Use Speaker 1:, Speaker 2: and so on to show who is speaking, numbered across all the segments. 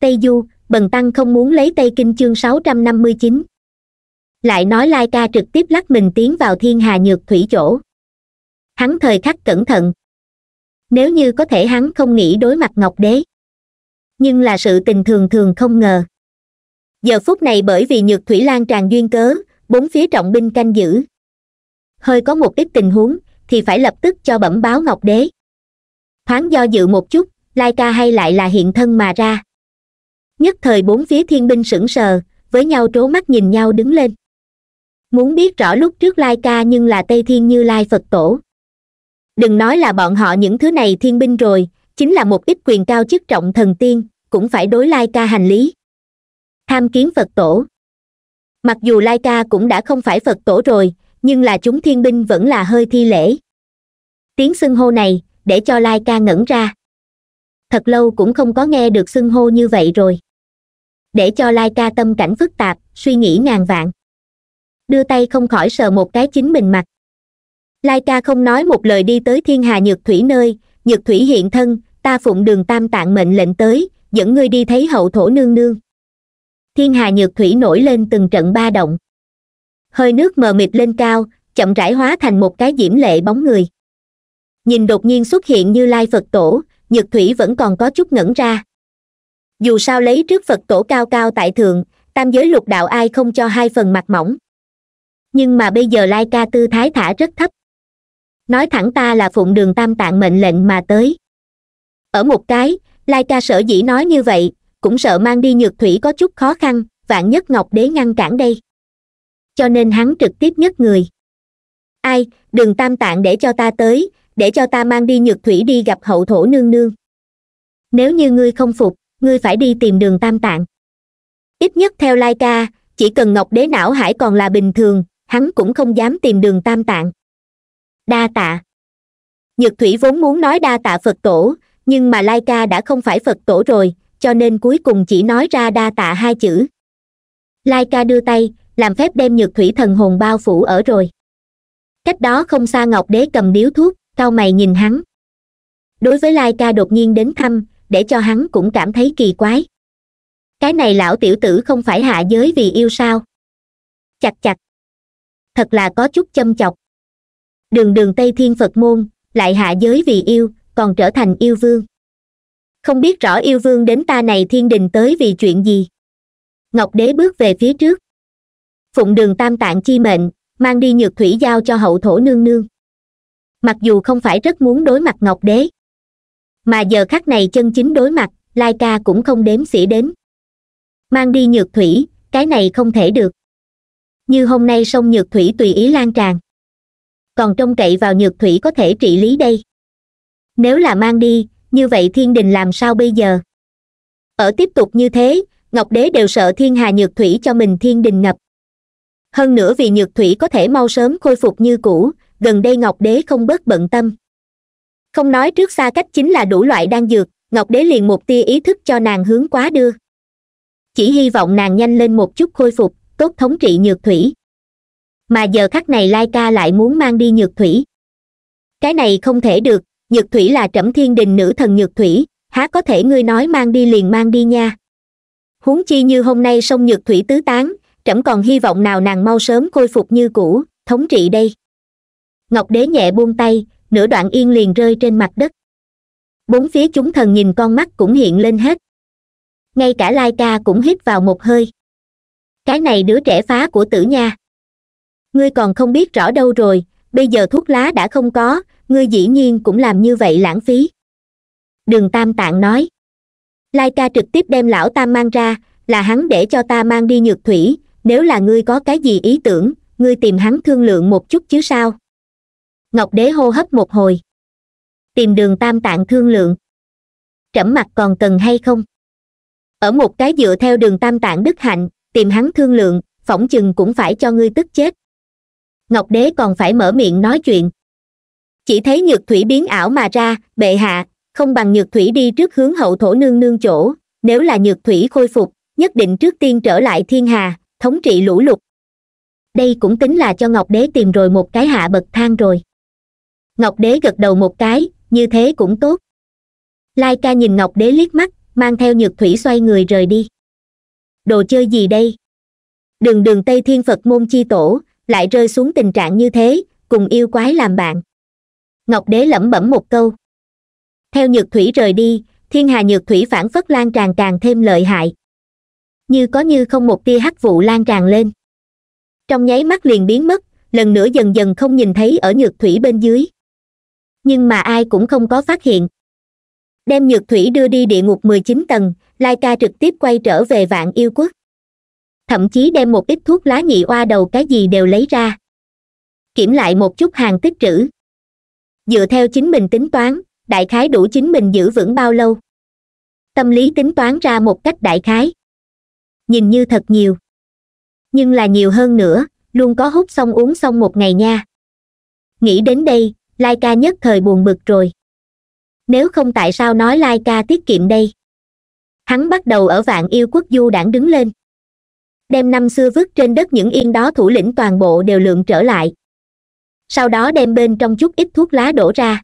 Speaker 1: tây du bần tăng không muốn lấy tây kinh chương sáu trăm năm mươi chín lại nói lai ca trực tiếp lắc mình tiến vào thiên hà nhược thủy chỗ hắn thời khắc cẩn thận nếu như có thể hắn không nghĩ đối mặt ngọc đế nhưng là sự tình thường thường không ngờ giờ phút này bởi vì nhược thủy lan tràn duyên cớ bốn phía trọng binh canh giữ hơi có một ít tình huống thì phải lập tức cho bẩm báo ngọc đế thoáng do dự một chút lai ca hay lại là hiện thân mà ra nhất thời bốn phía thiên binh sững sờ với nhau trố mắt nhìn nhau đứng lên muốn biết rõ lúc trước lai ca nhưng là tây thiên như lai phật tổ đừng nói là bọn họ những thứ này thiên binh rồi chính là một ít quyền cao chức trọng thần tiên cũng phải đối lai ca hành lý tham kiến phật tổ mặc dù lai ca cũng đã không phải phật tổ rồi nhưng là chúng thiên binh vẫn là hơi thi lễ tiếng xưng hô này để cho lai ca ngẩn ra thật lâu cũng không có nghe được xưng hô như vậy rồi để cho lai ca tâm cảnh phức tạp suy nghĩ ngàn vạn đưa tay không khỏi sờ một cái chính mình mặt lai ca không nói một lời đi tới thiên hà nhược thủy nơi nhược thủy hiện thân ta phụng đường tam tạng mệnh lệnh tới dẫn ngươi đi thấy hậu thổ nương nương thiên hà nhược thủy nổi lên từng trận ba động hơi nước mờ mịt lên cao chậm rãi hóa thành một cái diễm lệ bóng người nhìn đột nhiên xuất hiện như lai phật tổ nhược thủy vẫn còn có chút ngẩn ra dù sao lấy trước phật tổ cao cao tại thượng tam giới lục đạo ai không cho hai phần mặt mỏng nhưng mà bây giờ lai ca tư thái thả rất thấp nói thẳng ta là phụng đường tam tạng mệnh lệnh mà tới ở một cái lai ca sở dĩ nói như vậy cũng sợ mang đi nhược thủy có chút khó khăn vạn nhất ngọc đế ngăn cản đây cho nên hắn trực tiếp nhất người ai đường tam tạng để cho ta tới để cho ta mang đi nhược thủy đi gặp hậu thổ nương nương nếu như ngươi không phục ngươi phải đi tìm đường tam tạng ít nhất theo lai ca chỉ cần ngọc đế não hải còn là bình thường hắn cũng không dám tìm đường tam tạng đa tạ nhược thủy vốn muốn nói đa tạ phật tổ nhưng mà lai ca đã không phải phật tổ rồi cho nên cuối cùng chỉ nói ra đa tạ hai chữ lai ca đưa tay làm phép đem nhược thủy thần hồn bao phủ ở rồi cách đó không xa ngọc đế cầm điếu thuốc cao mày nhìn hắn đối với lai ca đột nhiên đến thăm để cho hắn cũng cảm thấy kỳ quái cái này lão tiểu tử không phải hạ giới vì yêu sao chặt chặt thật là có chút châm chọc đường đường tây thiên phật môn lại hạ giới vì yêu còn trở thành yêu vương không biết rõ yêu vương đến ta này thiên đình tới vì chuyện gì ngọc đế bước về phía trước phụng đường tam tạng chi mệnh mang đi nhược thủy giao cho hậu thổ nương nương mặc dù không phải rất muốn đối mặt ngọc đế mà giờ khắc này chân chính đối mặt lai ca cũng không đếm xỉa đến mang đi nhược thủy cái này không thể được như hôm nay sông nhược thủy tùy ý lan tràn còn trông cậy vào nhược thủy có thể trị lý đây nếu là mang đi như vậy thiên đình làm sao bây giờ ở tiếp tục như thế ngọc đế đều sợ thiên hà nhược thủy cho mình thiên đình ngập hơn nữa vì nhược thủy có thể mau sớm khôi phục như cũ gần đây ngọc đế không bớt bận tâm không nói trước xa cách chính là đủ loại đan dược ngọc đế liền một tia ý thức cho nàng hướng quá đưa chỉ hy vọng nàng nhanh lên một chút khôi phục tốt thống trị nhược thủy mà giờ khắc này lai ca lại muốn mang đi nhược thủy cái này không thể được nhược thủy là trẫm thiên đình nữ thần nhược thủy há có thể ngươi nói mang đi liền mang đi nha huống chi như hôm nay sông nhược thủy tứ tán trẫm còn hy vọng nào nàng mau sớm khôi phục như cũ thống trị đây ngọc đế nhẹ buông tay nửa đoạn yên liền rơi trên mặt đất bốn phía chúng thần nhìn con mắt cũng hiện lên hết ngay cả lai ca cũng hít vào một hơi cái này đứa trẻ phá của tử nha ngươi còn không biết rõ đâu rồi bây giờ thuốc lá đã không có ngươi dĩ nhiên cũng làm như vậy lãng phí đường tam tạng nói lai ca trực tiếp đem lão tam mang ra là hắn để cho ta mang đi nhược thủy nếu là ngươi có cái gì ý tưởng ngươi tìm hắn thương lượng một chút chứ sao ngọc đế hô hấp một hồi tìm đường tam tạng thương lượng trẫm mặt còn cần hay không ở một cái dựa theo đường tam tạng đức hạnh tìm hắn thương lượng phỏng chừng cũng phải cho ngươi tức chết ngọc đế còn phải mở miệng nói chuyện chỉ thấy nhược thủy biến ảo mà ra bệ hạ không bằng nhược thủy đi trước hướng hậu thổ nương nương chỗ nếu là nhược thủy khôi phục nhất định trước tiên trở lại thiên hà thống trị lũ lụt đây cũng tính là cho ngọc đế tìm rồi một cái hạ bậc thang rồi ngọc đế gật đầu một cái như thế cũng tốt lai ca nhìn ngọc đế liếc mắt mang theo nhược thủy xoay người rời đi đồ chơi gì đây đường đường tây thiên phật môn chi tổ lại rơi xuống tình trạng như thế cùng yêu quái làm bạn ngọc đế lẩm bẩm một câu theo nhược thủy rời đi thiên hà nhược thủy phản phất lan tràn càng thêm lợi hại như có như không một tia hắc vụ lan tràn lên trong nháy mắt liền biến mất lần nữa dần dần không nhìn thấy ở nhược thủy bên dưới nhưng mà ai cũng không có phát hiện đem nhược thủy đưa đi địa ngục mười chín tầng lai ca trực tiếp quay trở về vạn yêu quốc thậm chí đem một ít thuốc lá nhị oa đầu cái gì đều lấy ra kiểm lại một chút hàng tích trữ dựa theo chính mình tính toán đại khái đủ chính mình giữ vững bao lâu tâm lý tính toán ra một cách đại khái nhìn như thật nhiều nhưng là nhiều hơn nữa luôn có hút xong uống xong một ngày nha nghĩ đến đây lai ca nhất thời buồn bực rồi nếu không tại sao nói lai ca tiết kiệm đây hắn bắt đầu ở vạn yêu quốc du đảng đứng lên đem năm xưa vứt trên đất những yên đó thủ lĩnh toàn bộ đều lượng trở lại sau đó đem bên trong chút ít thuốc lá đổ ra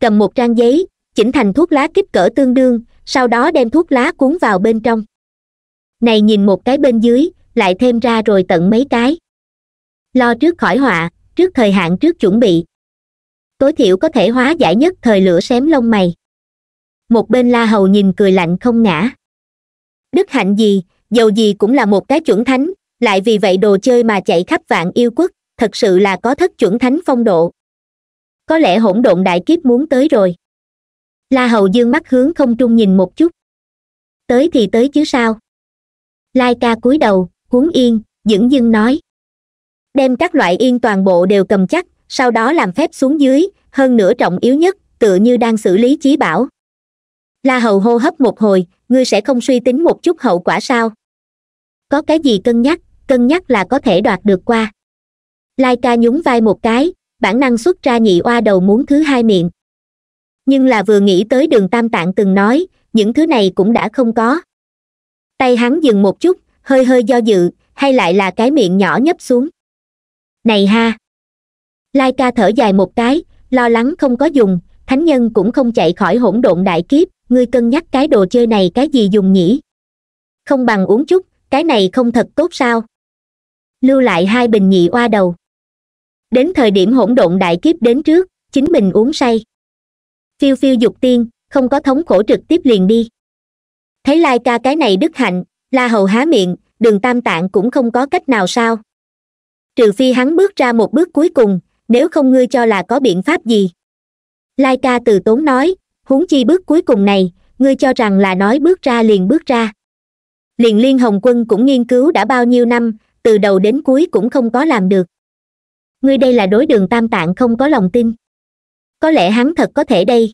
Speaker 1: cầm một trang giấy chỉnh thành thuốc lá kích cỡ tương đương sau đó đem thuốc lá cuốn vào bên trong này nhìn một cái bên dưới lại thêm ra rồi tận mấy cái lo trước khỏi họa trước thời hạn trước chuẩn bị tối thiểu có thể hóa giải nhất thời lửa xém lông mày một bên la hầu nhìn cười lạnh không ngã đức hạnh gì dầu gì cũng là một cái chuẩn thánh lại vì vậy đồ chơi mà chạy khắp vạn yêu quốc thật sự là có thất chuẩn thánh phong độ có lẽ hỗn độn đại kiếp muốn tới rồi la hầu dương mắt hướng không trung nhìn một chút tới thì tới chứ sao lai ca cúi đầu huống yên dửng dưng nói đem các loại yên toàn bộ đều cầm chắc sau đó làm phép xuống dưới hơn nữa trọng yếu nhất tựa như đang xử lý chí bảo la hầu hô hấp một hồi ngươi sẽ không suy tính một chút hậu quả sao có cái gì cân nhắc cân nhắc là có thể đoạt được qua lai ca nhún vai một cái bản năng xuất ra nhị oa đầu muốn thứ hai miệng nhưng là vừa nghĩ tới đường tam tạng từng nói những thứ này cũng đã không có tay hắn dừng một chút hơi hơi do dự hay lại là cái miệng nhỏ nhấp xuống này ha lai ca thở dài một cái lo lắng không có dùng thánh nhân cũng không chạy khỏi hỗn độn đại kiếp ngươi cân nhắc cái đồ chơi này cái gì dùng nhỉ không bằng uống chút cái này không thật tốt sao lưu lại hai bình nhị oa đầu đến thời điểm hỗn độn đại kiếp đến trước chính mình uống say phiêu phiêu dục tiên không có thống khổ trực tiếp liền đi thấy lai ca cái này đức hạnh la hầu há miệng đường tam tạng cũng không có cách nào sao trừ phi hắn bước ra một bước cuối cùng nếu không ngươi cho là có biện pháp gì lai ca từ tốn nói huống chi bước cuối cùng này ngươi cho rằng là nói bước ra liền bước ra liền liên hồng quân cũng nghiên cứu đã bao nhiêu năm từ đầu đến cuối cũng không có làm được ngươi đây là đối đường tam tạng không có lòng tin có lẽ hắn thật có thể đây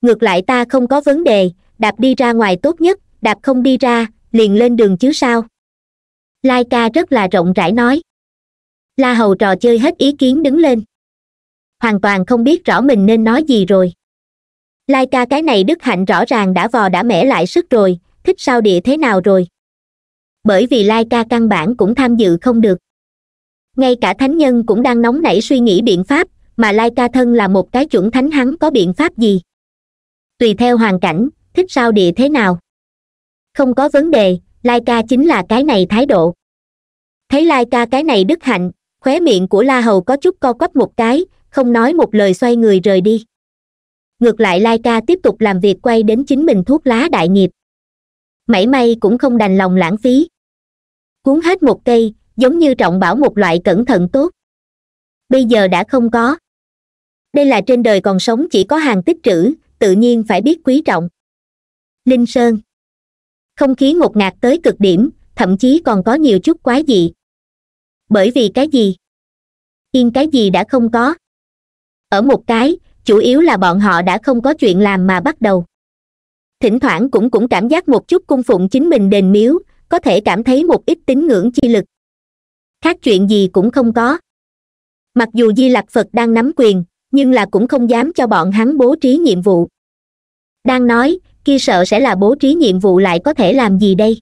Speaker 1: ngược lại ta không có vấn đề đạp đi ra ngoài tốt nhất đạp không đi ra liền lên đường chứ sao lai ca rất là rộng rãi nói la hầu trò chơi hết ý kiến đứng lên hoàn toàn không biết rõ mình nên nói gì rồi lai ca cái này đức hạnh rõ ràng đã vò đã mẻ lại sức rồi thích sao địa thế nào rồi bởi vì lai ca căn bản cũng tham dự không được ngay cả thánh nhân cũng đang nóng nảy suy nghĩ biện pháp mà lai ca thân là một cái chuẩn thánh hắn có biện pháp gì tùy theo hoàn cảnh thích sao địa thế nào không có vấn đề lai ca chính là cái này thái độ thấy lai ca cái này đức hạnh khóe miệng của la hầu có chút co quắp một cái không nói một lời xoay người rời đi ngược lại lai ca tiếp tục làm việc quay đến chính mình thuốc lá đại nghiệp mảy may cũng không đành lòng lãng phí cuốn hết một cây giống như trọng bảo một loại cẩn thận tốt bây giờ đã không có đây là trên đời còn sống chỉ có hàng tích trữ tự nhiên phải biết quý trọng linh sơn không khí ngột ngạt tới cực điểm thậm chí còn có nhiều chút quái dị bởi vì cái gì yên cái gì đã không có ở một cái chủ yếu là bọn họ đã không có chuyện làm mà bắt đầu thỉnh thoảng cũng cũng cảm giác một chút cung phụng chính mình đền miếu có thể cảm thấy một ít tín ngưỡng chi lực khác chuyện gì cũng không có mặc dù di lặc phật đang nắm quyền nhưng là cũng không dám cho bọn hắn bố trí nhiệm vụ đang nói kia sợ sẽ là bố trí nhiệm vụ lại có thể làm gì đây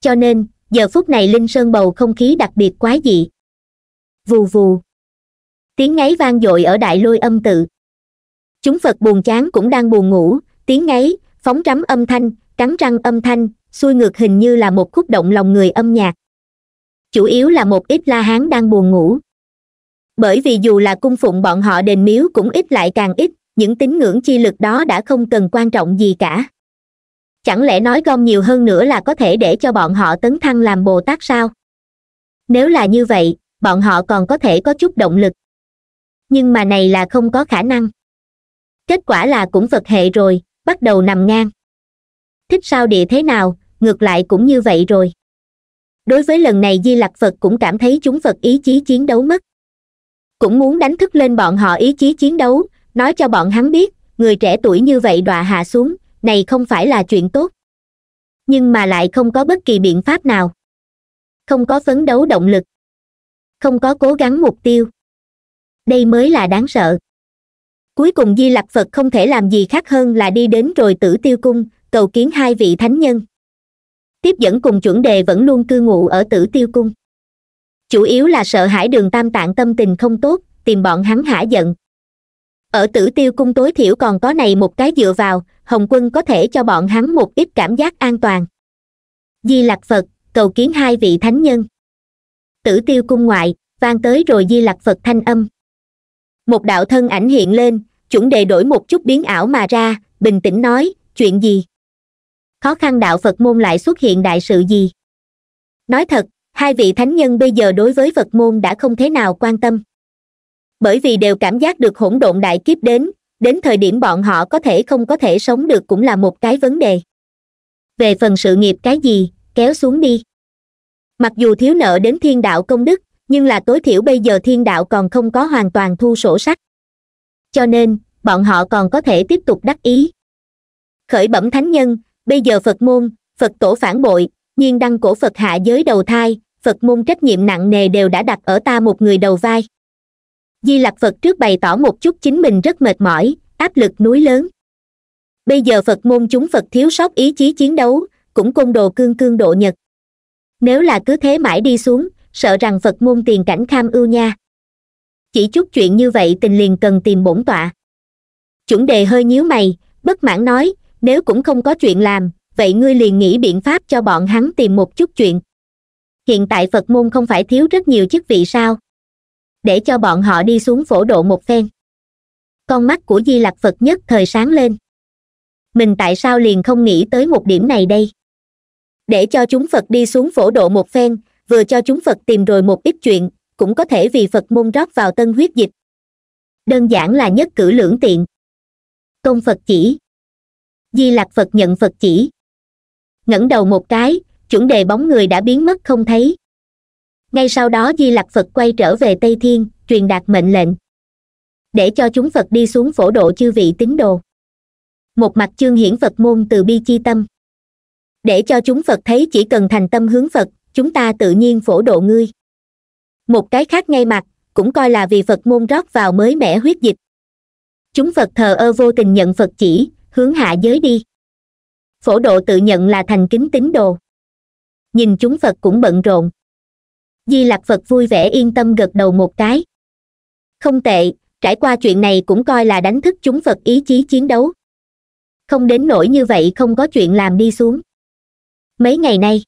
Speaker 1: cho nên giờ phút này linh sơn bầu không khí đặc biệt quái dị vù vù tiếng ngáy vang dội ở đại lôi âm tự chúng phật buồn chán cũng đang buồn ngủ tiếng ngáy phóng rắm âm thanh cắn răng âm thanh xuôi ngược hình như là một khúc động lòng người âm nhạc chủ yếu là một ít la hán đang buồn ngủ bởi vì dù là cung phụng bọn họ đền miếu cũng ít lại càng ít những tín ngưỡng chi lực đó đã không cần quan trọng gì cả chẳng lẽ nói gom nhiều hơn nữa là có thể để cho bọn họ tấn thăng làm bồ tát sao nếu là như vậy bọn họ còn có thể có chút động lực nhưng mà này là không có khả năng kết quả là cũng phật hệ rồi bắt đầu nằm ngang thích sao địa thế nào ngược lại cũng như vậy rồi đối với lần này di lặc phật cũng cảm thấy chúng phật ý chí chiến đấu mất cũng muốn đánh thức lên bọn họ ý chí chiến đấu nói cho bọn hắn biết người trẻ tuổi như vậy đọa hạ xuống này không phải là chuyện tốt nhưng mà lại không có bất kỳ biện pháp nào không có phấn đấu động lực không có cố gắng mục tiêu đây mới là đáng sợ cuối cùng di lặc phật không thể làm gì khác hơn là đi đến rồi tử tiêu cung cầu kiến hai vị thánh nhân tiếp dẫn cùng chuẩn đề vẫn luôn cư ngụ ở tử tiêu cung chủ yếu là sợ hãi đường tam tạng tâm tình không tốt tìm bọn hắn hả giận ở tử tiêu cung tối thiểu còn có này một cái dựa vào hồng quân có thể cho bọn hắn một ít cảm giác an toàn di lặc phật cầu kiến hai vị thánh nhân tử tiêu cung ngoại vang tới rồi di lặc phật thanh âm một đạo thân ảnh hiện lên chuẩn đề đổi một chút biến ảo mà ra bình tĩnh nói chuyện gì khó khăn đạo phật môn lại xuất hiện đại sự gì nói thật hai vị thánh nhân bây giờ đối với phật môn đã không thế nào quan tâm bởi vì đều cảm giác được hỗn độn đại kiếp đến đến thời điểm bọn họ có thể không có thể sống được cũng là một cái vấn đề về phần sự nghiệp cái gì kéo xuống đi mặc dù thiếu nợ đến thiên đạo công đức nhưng là tối thiểu bây giờ thiên đạo còn không có hoàn toàn thu sổ sách cho nên bọn họ còn có thể tiếp tục đắc ý khởi bẩm thánh nhân bây giờ phật môn phật tổ phản bội nhiên đăng cổ phật hạ giới đầu thai phật môn trách nhiệm nặng nề đều đã đặt ở ta một người đầu vai di lặc phật trước bày tỏ một chút chính mình rất mệt mỏi áp lực núi lớn bây giờ phật môn chúng phật thiếu sót ý chí chiến đấu cũng cung đồ cương cương độ nhật nếu là cứ thế mãi đi xuống sợ rằng phật môn tiền cảnh kham ưu nha chỉ chút chuyện như vậy tình liền cần tìm bổn tọa chuẩn đề hơi nhíu mày bất mãn nói nếu cũng không có chuyện làm vậy ngươi liền nghĩ biện pháp cho bọn hắn tìm một chút chuyện hiện tại phật môn không phải thiếu rất nhiều chức vị sao để cho bọn họ đi xuống phổ độ một phen con mắt của di lặc phật nhất thời sáng lên mình tại sao liền không nghĩ tới một điểm này đây để cho chúng phật đi xuống phổ độ một phen vừa cho chúng phật tìm rồi một ít chuyện cũng có thể vì phật môn rót vào tân huyết dịch đơn giản là nhất cử lưỡng tiện công phật chỉ di lặc phật nhận phật chỉ ngẩng đầu một cái chuẩn đề bóng người đã biến mất không thấy ngay sau đó di lặc phật quay trở về tây thiên truyền đạt mệnh lệnh để cho chúng phật đi xuống phổ độ chư vị tín đồ một mặt chương hiển phật môn từ bi chi tâm để cho chúng phật thấy chỉ cần thành tâm hướng phật chúng ta tự nhiên phổ độ ngươi một cái khác ngay mặt cũng coi là vì phật môn rót vào mới mẻ huyết dịch chúng phật thờ ơ vô tình nhận phật chỉ hướng hạ giới đi phổ độ tự nhận là thành kính tín đồ nhìn chúng phật cũng bận rộn di lạc phật vui vẻ yên tâm gật đầu một cái không tệ trải qua chuyện này cũng coi là đánh thức chúng phật ý chí chiến đấu không đến nỗi như vậy không có chuyện làm đi xuống mấy ngày nay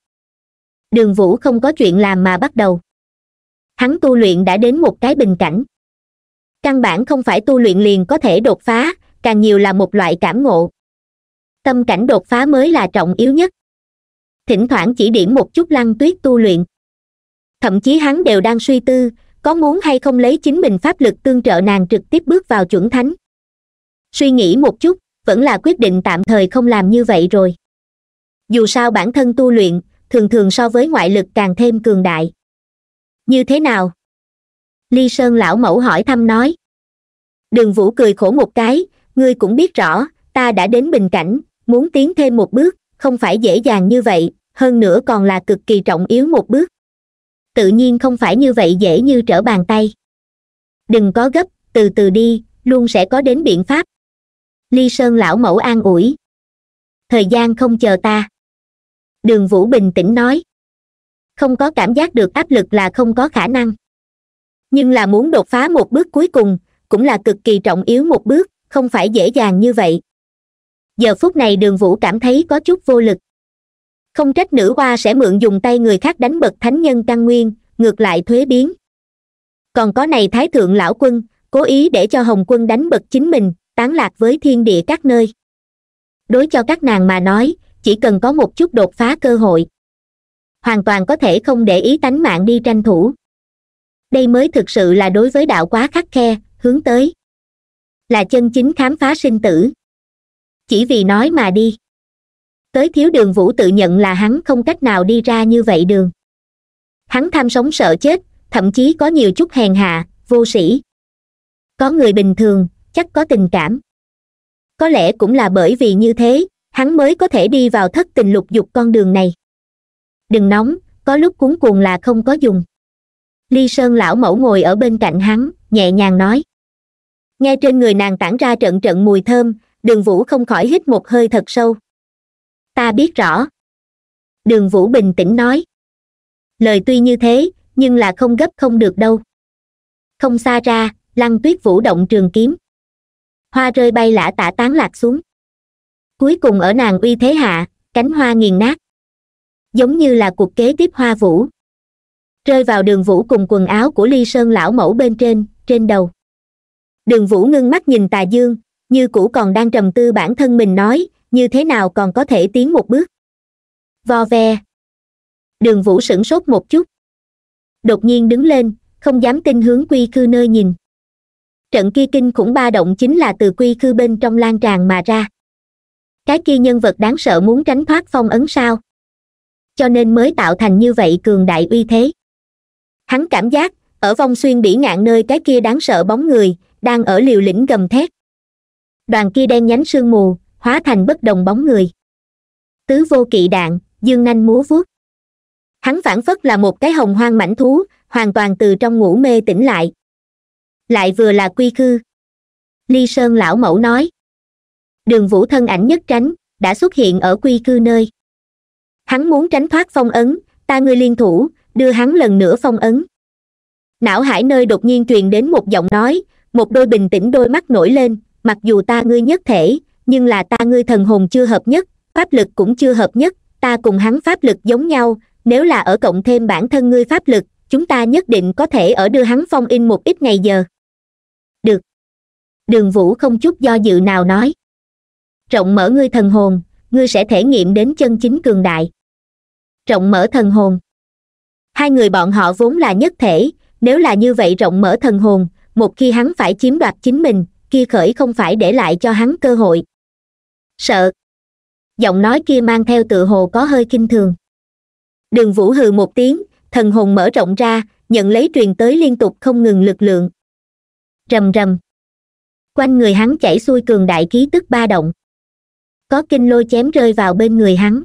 Speaker 1: đường vũ không có chuyện làm mà bắt đầu hắn tu luyện đã đến một cái bình cảnh căn bản không phải tu luyện liền có thể đột phá càng nhiều là một loại cảm ngộ tâm cảnh đột phá mới là trọng yếu nhất thỉnh thoảng chỉ điểm một chút lăng tuyết tu luyện thậm chí hắn đều đang suy tư có muốn hay không lấy chính mình pháp lực tương trợ nàng trực tiếp bước vào chuẩn thánh suy nghĩ một chút vẫn là quyết định tạm thời không làm như vậy rồi dù sao bản thân tu luyện thường thường so với ngoại lực càng thêm cường đại như thế nào ly sơn lão mẫu hỏi thăm nói đường vũ cười khổ một cái ngươi cũng biết rõ ta đã đến bình cảnh muốn tiến thêm một bước không phải dễ dàng như vậy hơn nữa còn là cực kỳ trọng yếu một bước tự nhiên không phải như vậy dễ như trở bàn tay đừng có gấp từ từ đi luôn sẽ có đến biện pháp ly sơn lão mẫu an ủi thời gian không chờ ta đường vũ bình tĩnh nói không có cảm giác được áp lực là không có khả năng nhưng là muốn đột phá một bước cuối cùng cũng là cực kỳ trọng yếu một bước không phải dễ dàng như vậy giờ phút này đường vũ cảm thấy có chút vô lực không trách nữ hoa sẽ mượn dùng tay người khác đánh bật thánh nhân căn nguyên ngược lại thuế biến còn có này thái thượng lão quân cố ý để cho hồng quân đánh bật chính mình tán lạc với thiên địa các nơi đối cho các nàng mà nói chỉ cần có một chút đột phá cơ hội hoàn toàn có thể không để ý tánh mạng đi tranh thủ đây mới thực sự là đối với đạo quá khắc khe hướng tới là chân chính khám phá sinh tử chỉ vì nói mà đi tới thiếu đường vũ tự nhận là hắn không cách nào đi ra như vậy đường hắn tham sống sợ chết thậm chí có nhiều chút hèn hạ vô sĩ có người bình thường chắc có tình cảm có lẽ cũng là bởi vì như thế hắn mới có thể đi vào thất tình lục dục con đường này đừng nóng có lúc cuống cuồng là không có dùng ly sơn lão mẫu ngồi ở bên cạnh hắn nhẹ nhàng nói nghe trên người nàng tản ra trận trận mùi thơm đường vũ không khỏi hít một hơi thật sâu ta biết rõ đường vũ bình tĩnh nói lời tuy như thế nhưng là không gấp không được đâu không xa ra lăng tuyết vũ động trường kiếm hoa rơi bay lả tả tán lạc xuống cuối cùng ở nàng uy thế hạ cánh hoa nghiền nát giống như là cuộc kế tiếp hoa vũ rơi vào đường vũ cùng quần áo của ly sơn lão mẫu bên trên trên đầu đường vũ ngưng mắt nhìn tà dương như cũ còn đang trầm tư bản thân mình nói như thế nào còn có thể tiến một bước vo ve đường vũ sửng sốt một chút đột nhiên đứng lên không dám tin hướng quy khư nơi nhìn trận kia kinh khủng ba động chính là từ quy khư bên trong lan tràn mà ra cái kia nhân vật đáng sợ muốn tránh thoát phong ấn sao cho nên mới tạo thành như vậy cường đại uy thế hắn cảm giác ở vong xuyên bỉ ngạn nơi cái kia đáng sợ bóng người đang ở liều lĩnh gầm thét đoàn kia đen nhánh sương mù hóa thành bất đồng bóng người tứ vô kỵ đạn dương nanh múa vuốt hắn phản phất là một cái hồng hoang mảnh thú hoàn toàn từ trong ngủ mê tỉnh lại lại vừa là quy khư ly sơn lão mẫu nói đường vũ thân ảnh nhất tránh đã xuất hiện ở quy cư nơi hắn muốn tránh thoát phong ấn ta ngươi liên thủ đưa hắn lần nữa phong ấn não hải nơi đột nhiên truyền đến một giọng nói một đôi bình tĩnh đôi mắt nổi lên mặc dù ta ngươi nhất thể nhưng là ta ngươi thần hồn chưa hợp nhất pháp lực cũng chưa hợp nhất ta cùng hắn pháp lực giống nhau nếu là ở cộng thêm bản thân ngươi pháp lực chúng ta nhất định có thể ở đưa hắn phong in một ít ngày giờ được đường vũ không chút do dự nào nói rộng mở ngươi thần hồn ngươi sẽ thể nghiệm đến chân chính cường đại rộng mở thần hồn hai người bọn họ vốn là nhất thể nếu là như vậy rộng mở thần hồn một khi hắn phải chiếm đoạt chính mình kia khởi không phải để lại cho hắn cơ hội sợ giọng nói kia mang theo tựa hồ có hơi kinh thường đường vũ hừ một tiếng thần hồn mở rộng ra nhận lấy truyền tới liên tục không ngừng lực lượng rầm rầm quanh người hắn chảy xuôi cường đại khí tức ba động có kinh lôi chém rơi vào bên người hắn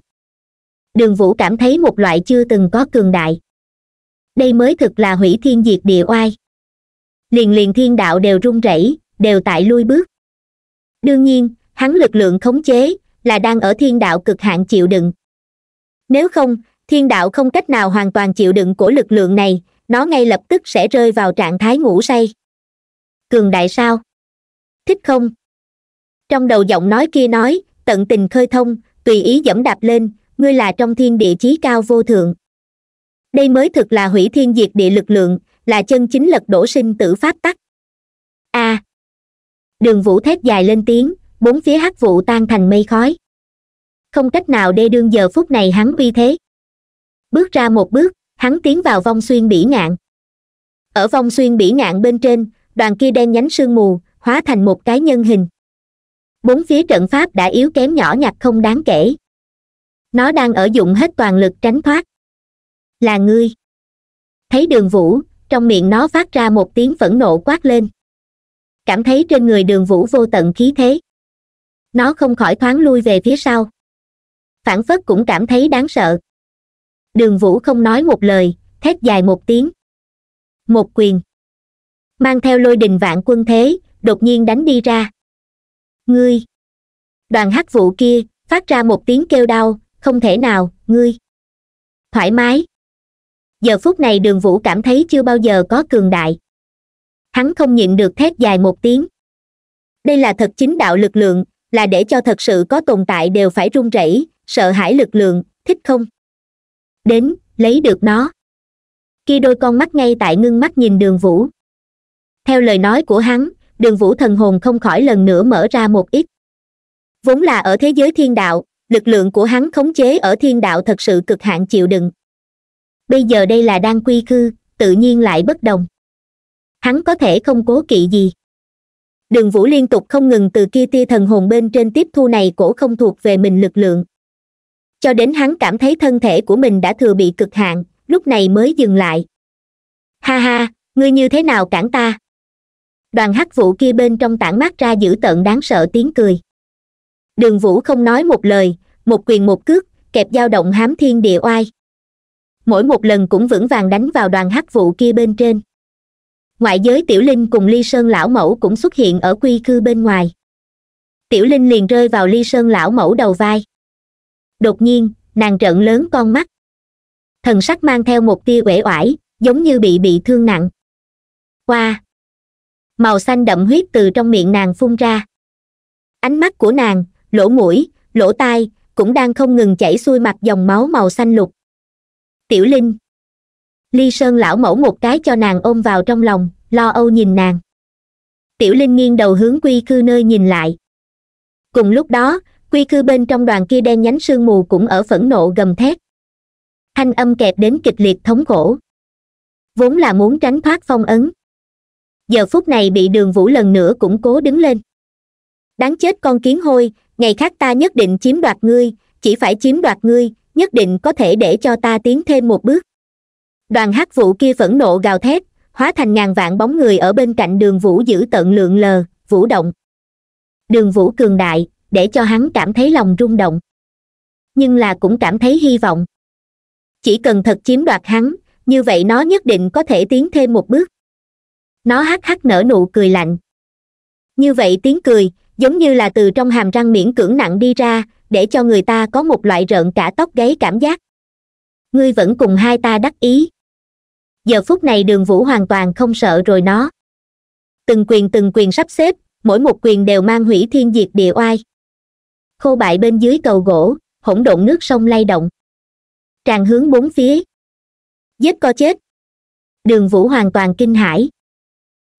Speaker 1: đường vũ cảm thấy một loại chưa từng có cường đại đây mới thực là hủy thiên diệt địa oai liền liền thiên đạo đều run rẩy đều tại lui bước đương nhiên hắn lực lượng khống chế là đang ở thiên đạo cực hạn chịu đựng nếu không thiên đạo không cách nào hoàn toàn chịu đựng của lực lượng này nó ngay lập tức sẽ rơi vào trạng thái ngủ say cường đại sao thích không trong đầu giọng nói kia nói tận tình khơi thông tùy ý dẫm đạp lên ngươi là trong thiên địa chí cao vô thượng đây mới thực là hủy thiên diệt địa lực lượng là chân chính lật đổ sinh tử pháp tắc a à. đường vũ thét dài lên tiếng bốn phía hắc vụ tan thành mây khói không cách nào đê đương giờ phút này hắn uy thế bước ra một bước hắn tiến vào vong xuyên bỉ ngạn ở vong xuyên bỉ ngạn bên trên đoàn kia đen nhánh sương mù hóa thành một cái nhân hình bốn phía trận pháp đã yếu kém nhỏ nhặt không đáng kể nó đang ở dụng hết toàn lực tránh thoát là ngươi thấy đường vũ trong miệng nó phát ra một tiếng phẫn nộ quát lên cảm thấy trên người đường vũ vô tận khí thế nó không khỏi thoáng lui về phía sau phản phất cũng cảm thấy đáng sợ đường vũ không nói một lời thét dài một tiếng một quyền mang theo lôi đình vạn quân thế đột nhiên đánh đi ra ngươi đoàn hắc vụ kia phát ra một tiếng kêu đau không thể nào ngươi thoải mái giờ phút này đường vũ cảm thấy chưa bao giờ có cường đại hắn không nhịn được thét dài một tiếng đây là thật chính đạo lực lượng là để cho thật sự có tồn tại đều phải run rẩy sợ hãi lực lượng thích không đến lấy được nó Khi đôi con mắt ngay tại ngưng mắt nhìn đường vũ theo lời nói của hắn đường vũ thần hồn không khỏi lần nữa mở ra một ít vốn là ở thế giới thiên đạo lực lượng của hắn khống chế ở thiên đạo thật sự cực hạn chịu đựng bây giờ đây là đang quy khư tự nhiên lại bất đồng hắn có thể không cố kỵ gì đường vũ liên tục không ngừng từ kia tia thần hồn bên trên tiếp thu này cổ không thuộc về mình lực lượng cho đến hắn cảm thấy thân thể của mình đã thừa bị cực hạn lúc này mới dừng lại ha ha ngươi như thế nào cản ta đoàn hắc Vũ kia bên trong tản mát ra dữ tợn đáng sợ tiếng cười đường vũ không nói một lời một quyền một cước kẹp dao động hám thiên địa oai mỗi một lần cũng vững vàng đánh vào đoàn hắc Vũ kia bên trên ngoại giới tiểu linh cùng ly sơn lão mẫu cũng xuất hiện ở quy cư bên ngoài tiểu linh liền rơi vào ly sơn lão mẫu đầu vai đột nhiên nàng trợn lớn con mắt thần sắc mang theo một tia uể oải giống như bị bị thương nặng qua màu xanh đậm huyết từ trong miệng nàng phun ra ánh mắt của nàng lỗ mũi lỗ tai cũng đang không ngừng chảy xuôi mặt dòng máu màu xanh lục tiểu linh ly sơn lão mẫu một cái cho nàng ôm vào trong lòng lo âu nhìn nàng tiểu linh nghiêng đầu hướng quy Cư nơi nhìn lại cùng lúc đó quy Cư bên trong đoàn kia đen nhánh sương mù cũng ở phẫn nộ gầm thét thanh âm kẹp đến kịch liệt thống khổ vốn là muốn tránh thoát phong ấn giờ phút này bị đường vũ lần nữa cũng cố đứng lên đáng chết con kiến hôi ngày khác ta nhất định chiếm đoạt ngươi chỉ phải chiếm đoạt ngươi nhất định có thể để cho ta tiến thêm một bước đoàn hát vũ kia phẫn nộ gào thét hóa thành ngàn vạn bóng người ở bên cạnh đường vũ giữ tận lượng lờ vũ động đường vũ cường đại để cho hắn cảm thấy lòng rung động nhưng là cũng cảm thấy hy vọng chỉ cần thật chiếm đoạt hắn như vậy nó nhất định có thể tiến thêm một bước nó hắc hắc nở nụ cười lạnh như vậy tiếng cười giống như là từ trong hàm răng miễn cưỡng nặng đi ra để cho người ta có một loại rợn cả tóc gáy cảm giác ngươi vẫn cùng hai ta đắc ý giờ phút này đường vũ hoàn toàn không sợ rồi nó từng quyền từng quyền sắp xếp mỗi một quyền đều mang hủy thiên diệt địa oai khô bại bên dưới cầu gỗ hỗn độn nước sông lay động tràn hướng bốn phía giết co chết đường vũ hoàn toàn kinh hãi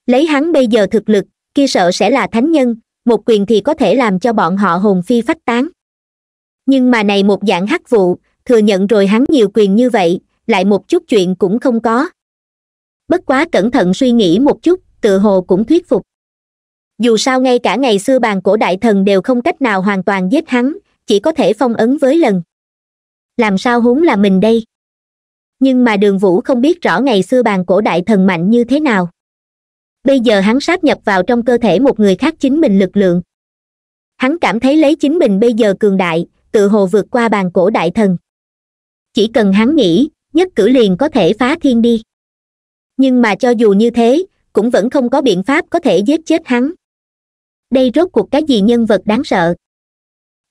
Speaker 1: lấy hắn bây giờ thực lực kia sợ sẽ là thánh nhân một quyền thì có thể làm cho bọn họ hồn phi phách tán nhưng mà này một dạng hắc vụ thừa nhận rồi hắn nhiều quyền như vậy lại một chút chuyện cũng không có bất quá cẩn thận suy nghĩ một chút tự hồ cũng thuyết phục dù sao ngay cả ngày xưa bàn cổ đại thần đều không cách nào hoàn toàn giết hắn chỉ có thể phong ấn với lần làm sao huống là mình đây nhưng mà đường vũ không biết rõ ngày xưa bàn cổ đại thần mạnh như thế nào bây giờ hắn sáp nhập vào trong cơ thể một người khác chính mình lực lượng hắn cảm thấy lấy chính mình bây giờ cường đại tự hồ vượt qua bàn cổ đại thần chỉ cần hắn nghĩ nhất cử liền có thể phá thiên đi nhưng mà cho dù như thế cũng vẫn không có biện pháp có thể giết chết hắn đây rốt cuộc cái gì nhân vật đáng sợ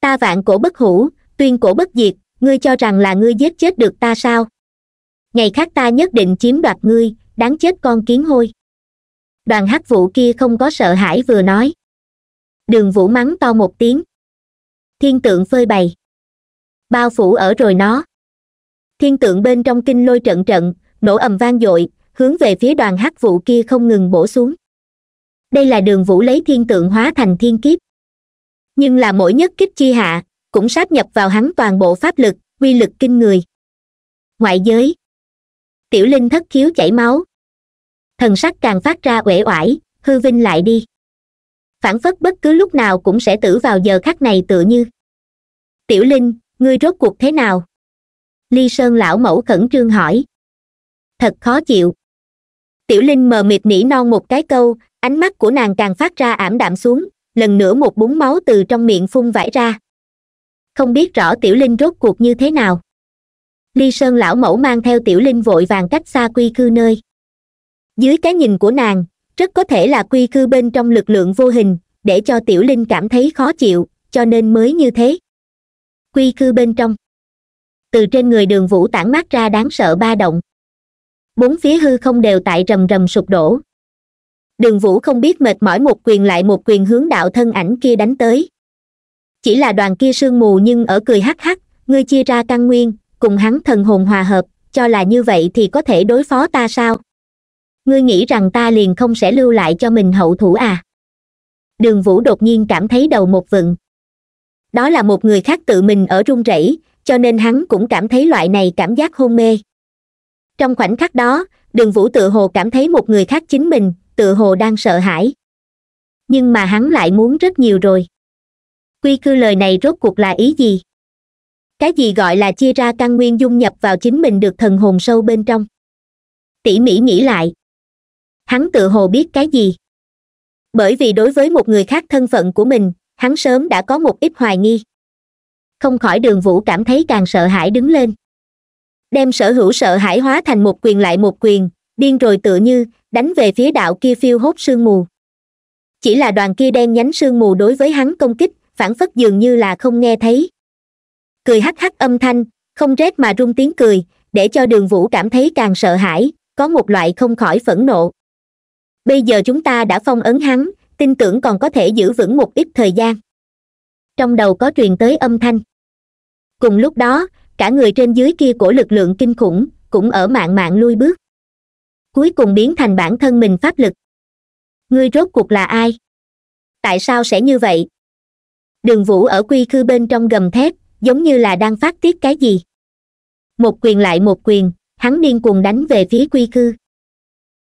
Speaker 1: ta vạn cổ bất hủ tuyên cổ bất diệt ngươi cho rằng là ngươi giết chết được ta sao ngày khác ta nhất định chiếm đoạt ngươi đáng chết con kiến hôi đoàn hắc vụ kia không có sợ hãi vừa nói đường vũ mắng to một tiếng thiên tượng phơi bày bao phủ ở rồi nó thiên tượng bên trong kinh lôi trận trận nổ ầm vang dội hướng về phía đoàn hắc vụ kia không ngừng bổ xuống đây là đường vũ lấy thiên tượng hóa thành thiên kiếp nhưng là mỗi nhất kích chi hạ cũng sáp nhập vào hắn toàn bộ pháp lực quy lực kinh người ngoại giới tiểu linh thất khiếu chảy máu thần sắc càng phát ra uể oải hư vinh lại đi phản phất bất cứ lúc nào cũng sẽ tử vào giờ khắc này tựa như tiểu linh ngươi rốt cuộc thế nào ly sơn lão mẫu khẩn trương hỏi thật khó chịu tiểu linh mờ mịt nỉ non một cái câu ánh mắt của nàng càng phát ra ảm đạm xuống lần nữa một búng máu từ trong miệng phun vãi ra không biết rõ tiểu linh rốt cuộc như thế nào ly sơn lão mẫu mang theo tiểu linh vội vàng cách xa quy cư nơi dưới cái nhìn của nàng rất có thể là quy cư bên trong lực lượng vô hình để cho tiểu linh cảm thấy khó chịu cho nên mới như thế quy cư bên trong từ trên người đường vũ tản mát ra đáng sợ ba động bốn phía hư không đều tại rầm rầm sụp đổ đường vũ không biết mệt mỏi một quyền lại một quyền hướng đạo thân ảnh kia đánh tới chỉ là đoàn kia sương mù nhưng ở cười hắc hắc ngươi chia ra căn nguyên cùng hắn thần hồn hòa hợp cho là như vậy thì có thể đối phó ta sao ngươi nghĩ rằng ta liền không sẽ lưu lại cho mình hậu thủ à đường vũ đột nhiên cảm thấy đầu một vựng đó là một người khác tự mình ở run rẩy cho nên hắn cũng cảm thấy loại này cảm giác hôn mê trong khoảnh khắc đó đường vũ tự hồ cảm thấy một người khác chính mình tự hồ đang sợ hãi nhưng mà hắn lại muốn rất nhiều rồi quy cư lời này rốt cuộc là ý gì cái gì gọi là chia ra căn nguyên dung nhập vào chính mình được thần hồn sâu bên trong tỉ mỉ nghĩ lại hắn tự hồ biết cái gì bởi vì đối với một người khác thân phận của mình hắn sớm đã có một ít hoài nghi không khỏi đường vũ cảm thấy càng sợ hãi đứng lên đem sở hữu sợ hãi hóa thành một quyền lại một quyền điên rồi tự như đánh về phía đạo kia phiêu hốt sương mù chỉ là đoàn kia đen nhánh sương mù đối với hắn công kích phản phất dường như là không nghe thấy cười hắc hắc âm thanh không rét mà rung tiếng cười để cho đường vũ cảm thấy càng sợ hãi có một loại không khỏi phẫn nộ bây giờ chúng ta đã phong ấn hắn tin tưởng còn có thể giữ vững một ít thời gian trong đầu có truyền tới âm thanh cùng lúc đó cả người trên dưới kia của lực lượng kinh khủng cũng ở mạng mạng lui bước cuối cùng biến thành bản thân mình pháp lực ngươi rốt cuộc là ai tại sao sẽ như vậy đường vũ ở quy khư bên trong gầm thét giống như là đang phát tiết cái gì một quyền lại một quyền hắn điên cuồng đánh về phía quy khư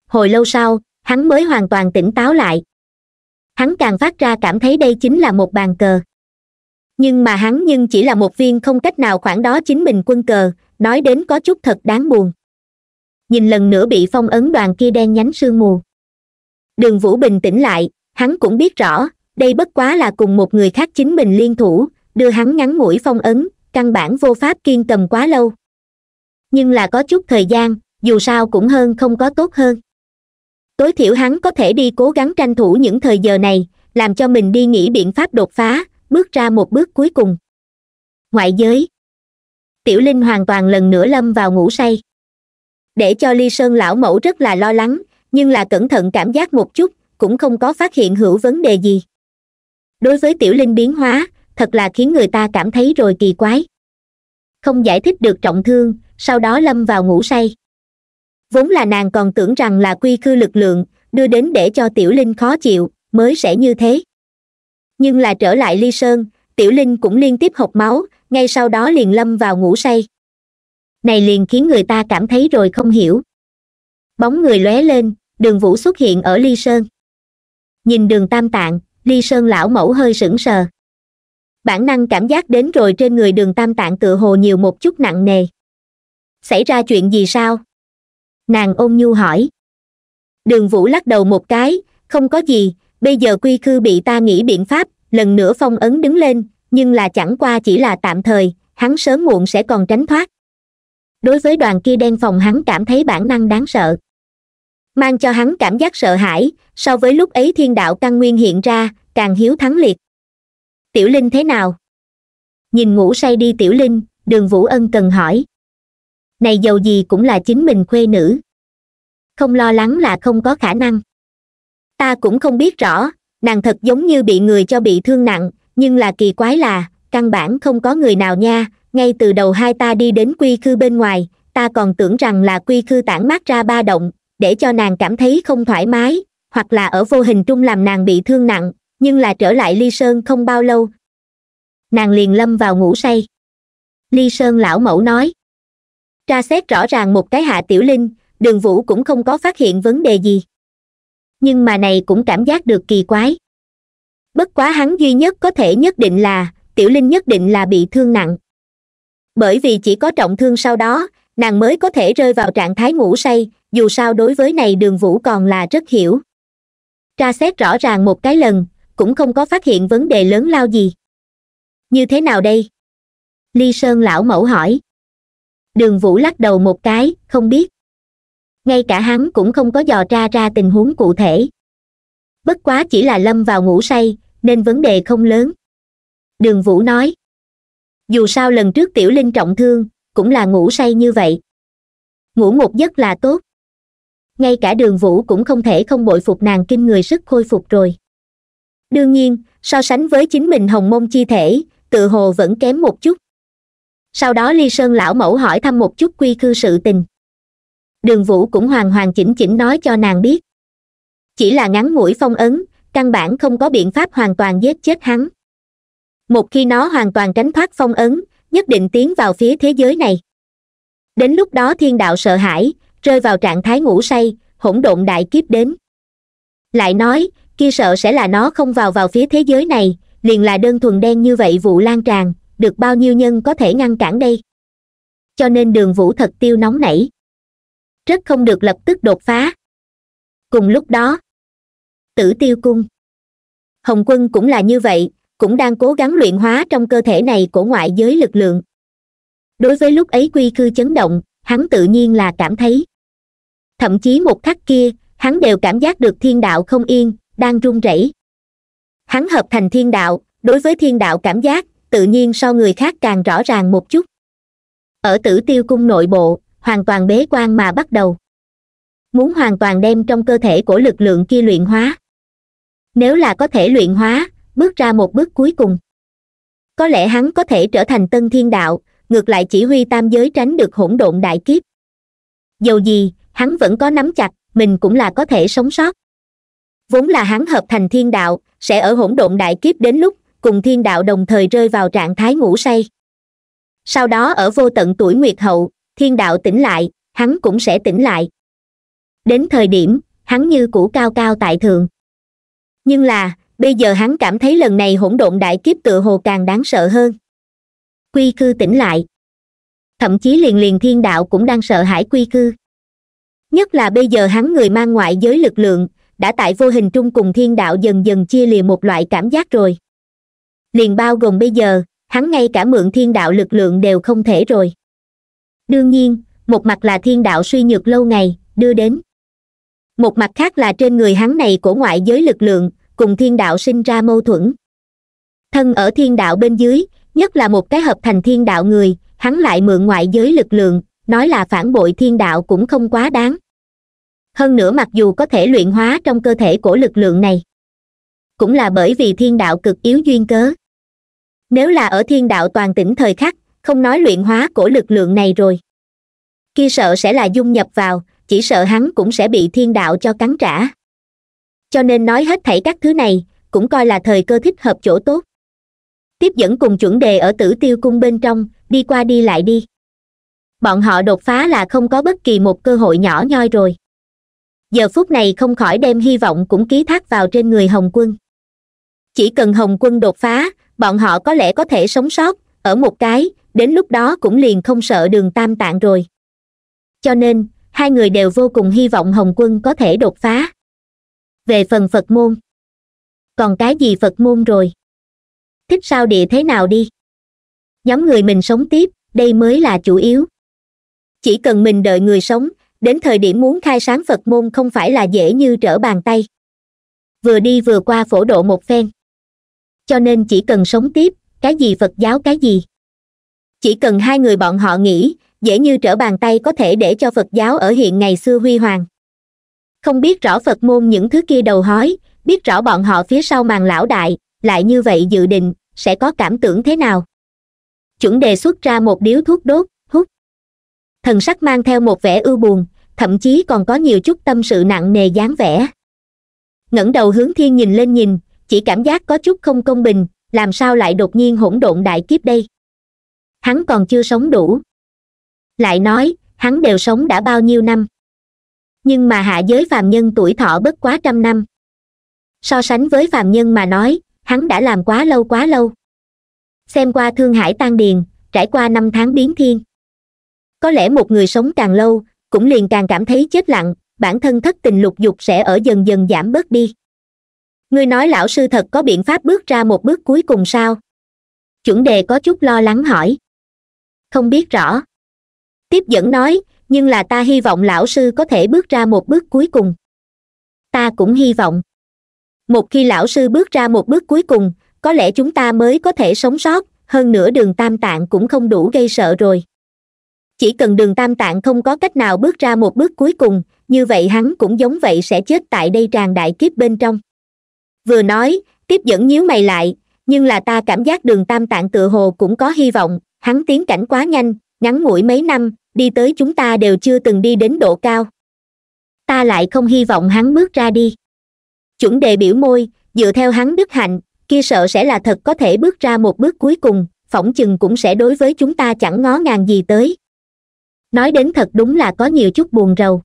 Speaker 1: hồi lâu sau hắn mới hoàn toàn tỉnh táo lại hắn càng phát ra cảm thấy đây chính là một bàn cờ nhưng mà hắn nhưng chỉ là một viên không cách nào khoảng đó chính mình quân cờ nói đến có chút thật đáng buồn nhìn lần nữa bị phong ấn đoàn kia đen nhánh sương mù đường vũ bình tĩnh lại hắn cũng biết rõ đây bất quá là cùng một người khác chính mình liên thủ đưa hắn ngắn mũi phong ấn căn bản vô pháp kiên cầm quá lâu nhưng là có chút thời gian dù sao cũng hơn không có tốt hơn tối thiểu hắn có thể đi cố gắng tranh thủ những thời giờ này làm cho mình đi nghĩ biện pháp đột phá bước ra một bước cuối cùng ngoại giới tiểu linh hoàn toàn lần nữa lâm vào ngủ say để cho ly sơn lão mẫu rất là lo lắng nhưng là cẩn thận cảm giác một chút cũng không có phát hiện hữu vấn đề gì đối với tiểu linh biến hóa thật là khiến người ta cảm thấy rồi kỳ quái không giải thích được trọng thương sau đó lâm vào ngủ say vốn là nàng còn tưởng rằng là quy khư lực lượng đưa đến để cho tiểu linh khó chịu mới sẽ như thế nhưng là trở lại ly sơn tiểu linh cũng liên tiếp hộc máu ngay sau đó liền lâm vào ngủ say này liền khiến người ta cảm thấy rồi không hiểu bóng người lóe lên đường vũ xuất hiện ở ly sơn nhìn đường tam tạng ly sơn lão mẫu hơi sững sờ bản năng cảm giác đến rồi trên người đường tam tạng tựa hồ nhiều một chút nặng nề xảy ra chuyện gì sao nàng ôn nhu hỏi đường vũ lắc đầu một cái không có gì bây giờ quy khư bị ta nghĩ biện pháp lần nữa phong ấn đứng lên nhưng là chẳng qua chỉ là tạm thời hắn sớm muộn sẽ còn tránh thoát đối với đoàn kia đen phòng hắn cảm thấy bản năng đáng sợ mang cho hắn cảm giác sợ hãi so với lúc ấy thiên đạo căn nguyên hiện ra càng hiếu thắng liệt tiểu linh thế nào nhìn ngủ say đi tiểu linh đường vũ ân cần hỏi này dầu gì cũng là chính mình khuê nữ không lo lắng là không có khả năng ta cũng không biết rõ nàng thật giống như bị người cho bị thương nặng nhưng là kỳ quái là căn bản không có người nào nha ngay từ đầu hai ta đi đến quy khư bên ngoài ta còn tưởng rằng là quy khư tản mát ra ba động để cho nàng cảm thấy không thoải mái hoặc là ở vô hình trung làm nàng bị thương nặng nhưng là trở lại ly sơn không bao lâu nàng liền lâm vào ngủ say ly sơn lão mẫu nói tra xét rõ ràng một cái hạ tiểu linh đường vũ cũng không có phát hiện vấn đề gì nhưng mà này cũng cảm giác được kỳ quái bất quá hắn duy nhất có thể nhất định là tiểu linh nhất định là bị thương nặng bởi vì chỉ có trọng thương sau đó nàng mới có thể rơi vào trạng thái ngủ say dù sao đối với này đường vũ còn là rất hiểu tra xét rõ ràng một cái lần cũng không có phát hiện vấn đề lớn lao gì như thế nào đây ly sơn lão mẫu hỏi đường vũ lắc đầu một cái không biết ngay cả hắn cũng không có dò ra ra tình huống cụ thể bất quá chỉ là lâm vào ngủ say nên vấn đề không lớn đường vũ nói dù sao lần trước tiểu linh trọng thương cũng là ngủ say như vậy ngủ một giấc là tốt ngay cả đường vũ cũng không thể không bội phục nàng kinh người sức khôi phục rồi đương nhiên so sánh với chính mình hồng mông chi thể tự hồ vẫn kém một chút sau đó ly sơn lão mẫu hỏi thăm một chút quy cư sự tình đường vũ cũng hoàn hoàn chỉnh chỉnh nói cho nàng biết chỉ là ngắn mũi phong ấn căn bản không có biện pháp hoàn toàn giết chết hắn một khi nó hoàn toàn tránh thoát phong ấn nhất định tiến vào phía thế giới này đến lúc đó thiên đạo sợ hãi rơi vào trạng thái ngủ say hỗn độn đại kiếp đến lại nói kia sợ sẽ là nó không vào vào phía thế giới này liền là đơn thuần đen như vậy vụ lan tràn được bao nhiêu nhân có thể ngăn cản đây cho nên đường vũ thật tiêu nóng nảy rất không được lập tức đột phá cùng lúc đó tử tiêu cung hồng quân cũng là như vậy cũng đang cố gắng luyện hóa trong cơ thể này của ngoại giới lực lượng đối với lúc ấy quy cư chấn động hắn tự nhiên là cảm thấy thậm chí một khắc kia hắn đều cảm giác được thiên đạo không yên đang run rẩy hắn hợp thành thiên đạo đối với thiên đạo cảm giác tự nhiên so người khác càng rõ ràng một chút ở tử tiêu cung nội bộ hoàn toàn bế quan mà bắt đầu muốn hoàn toàn đem trong cơ thể của lực lượng kia luyện hóa nếu là có thể luyện hóa bước ra một bước cuối cùng có lẽ hắn có thể trở thành tân thiên đạo ngược lại chỉ huy tam giới tránh được hỗn độn đại kiếp dầu gì hắn vẫn có nắm chặt mình cũng là có thể sống sót vốn là hắn hợp thành thiên đạo sẽ ở hỗn độn đại kiếp đến lúc cùng thiên đạo đồng thời rơi vào trạng thái ngủ say sau đó ở vô tận tuổi nguyệt hậu thiên đạo tỉnh lại hắn cũng sẽ tỉnh lại đến thời điểm hắn như cũ cao cao tại thượng nhưng là bây giờ hắn cảm thấy lần này hỗn độn đại kiếp tựa hồ càng đáng sợ hơn quy cư tỉnh lại thậm chí liền liền thiên đạo cũng đang sợ hãi quy cư nhất là bây giờ hắn người mang ngoại giới lực lượng đã tại vô hình trung cùng thiên đạo dần dần chia lìa một loại cảm giác rồi liền bao gồm bây giờ hắn ngay cả mượn thiên đạo lực lượng đều không thể rồi đương nhiên một mặt là thiên đạo suy nhược lâu ngày đưa đến một mặt khác là trên người hắn này của ngoại giới lực lượng cùng thiên đạo sinh ra mâu thuẫn thân ở thiên đạo bên dưới nhất là một cái hợp thành thiên đạo người hắn lại mượn ngoại giới lực lượng nói là phản bội thiên đạo cũng không quá đáng hơn nữa mặc dù có thể luyện hóa trong cơ thể của lực lượng này cũng là bởi vì thiên đạo cực yếu duyên cớ nếu là ở thiên đạo toàn tỉnh thời khắc không nói luyện hóa của lực lượng này rồi kia sợ sẽ là dung nhập vào chỉ sợ hắn cũng sẽ bị thiên đạo cho cắn trả cho nên nói hết thảy các thứ này cũng coi là thời cơ thích hợp chỗ tốt tiếp dẫn cùng chuẩn đề ở tử tiêu cung bên trong đi qua đi lại đi bọn họ đột phá là không có bất kỳ một cơ hội nhỏ nhoi rồi giờ phút này không khỏi đem hy vọng cũng ký thác vào trên người hồng quân chỉ cần hồng quân đột phá bọn họ có lẽ có thể sống sót ở một cái đến lúc đó cũng liền không sợ đường tam tạng rồi cho nên hai người đều vô cùng hy vọng hồng quân có thể đột phá về phần phật môn còn cái gì phật môn rồi thích sao địa thế nào đi nhóm người mình sống tiếp đây mới là chủ yếu chỉ cần mình đợi người sống đến thời điểm muốn khai sáng phật môn không phải là dễ như trở bàn tay vừa đi vừa qua phổ độ một phen cho nên chỉ cần sống tiếp cái gì phật giáo cái gì chỉ cần hai người bọn họ nghĩ dễ như trở bàn tay có thể để cho phật giáo ở hiện ngày xưa huy hoàng không biết rõ phật môn những thứ kia đầu hói biết rõ bọn họ phía sau màn lão đại lại như vậy dự định sẽ có cảm tưởng thế nào chuẩn đề xuất ra một điếu thuốc đốt hút thần sắc mang theo một vẻ ưu buồn thậm chí còn có nhiều chút tâm sự nặng nề dáng vẻ ngẩng đầu hướng thiên nhìn lên nhìn chỉ cảm giác có chút không công bình làm sao lại đột nhiên hỗn độn đại kiếp đây hắn còn chưa sống đủ lại nói hắn đều sống đã bao nhiêu năm nhưng mà hạ giới phàm nhân tuổi thọ bất quá trăm năm so sánh với phàm nhân mà nói hắn đã làm quá lâu quá lâu xem qua thương hải tan điền trải qua năm tháng biến thiên có lẽ một người sống càng lâu cũng liền càng cảm thấy chết lặng bản thân thất tình lục dục sẽ ở dần dần giảm bớt đi người nói lão sư thật có biện pháp bước ra một bước cuối cùng sao chuẩn đề có chút lo lắng hỏi không biết rõ tiếp dẫn nói nhưng là ta hy vọng lão sư có thể bước ra một bước cuối cùng ta cũng hy vọng một khi lão sư bước ra một bước cuối cùng có lẽ chúng ta mới có thể sống sót hơn nữa đường tam tạng cũng không đủ gây sợ rồi chỉ cần đường tam tạng không có cách nào bước ra một bước cuối cùng như vậy hắn cũng giống vậy sẽ chết tại đây tràn đại kiếp bên trong vừa nói tiếp dẫn nhíu mày lại nhưng là ta cảm giác đường tam tạng tựa hồ cũng có hy vọng hắn tiến cảnh quá nhanh ngắn ngủi mấy năm đi tới chúng ta đều chưa từng đi đến độ cao ta lại không hy vọng hắn bước ra đi chuẩn đề biểu môi dựa theo hắn đức hạnh kia sợ sẽ là thật có thể bước ra một bước cuối cùng phỏng chừng cũng sẽ đối với chúng ta chẳng ngó ngàng gì tới nói đến thật đúng là có nhiều chút buồn rầu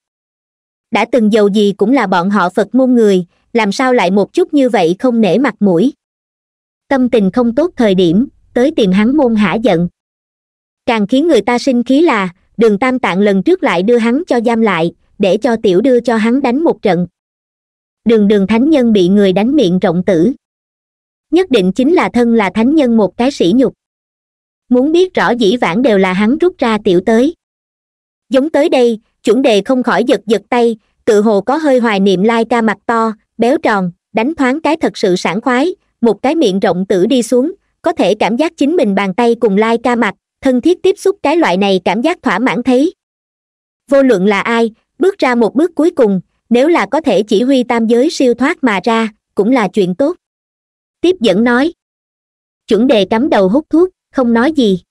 Speaker 1: đã từng giàu gì cũng là bọn họ phật môn người làm sao lại một chút như vậy không nể mặt mũi tâm tình không tốt thời điểm tới tìm hắn môn hả giận càng khiến người ta sinh khí là đường tam tạng lần trước lại đưa hắn cho giam lại để cho tiểu đưa cho hắn đánh một trận đường đường thánh nhân bị người đánh miệng rộng tử nhất định chính là thân là thánh nhân một cái sỉ nhục muốn biết rõ dĩ vãng đều là hắn rút ra tiểu tới giống tới đây chuẩn đề không khỏi giật giật tay tự hồ có hơi hoài niệm lai ca mặt to béo tròn đánh thoáng cái thật sự sảng khoái một cái miệng rộng tử đi xuống có thể cảm giác chính mình bàn tay cùng lai ca mặt thân thiết tiếp xúc cái loại này cảm giác thỏa mãn thấy vô luận là ai bước ra một bước cuối cùng nếu là có thể chỉ huy tam giới siêu thoát mà ra cũng là chuyện tốt tiếp dẫn nói chuẩn đề cắm đầu hút thuốc không nói gì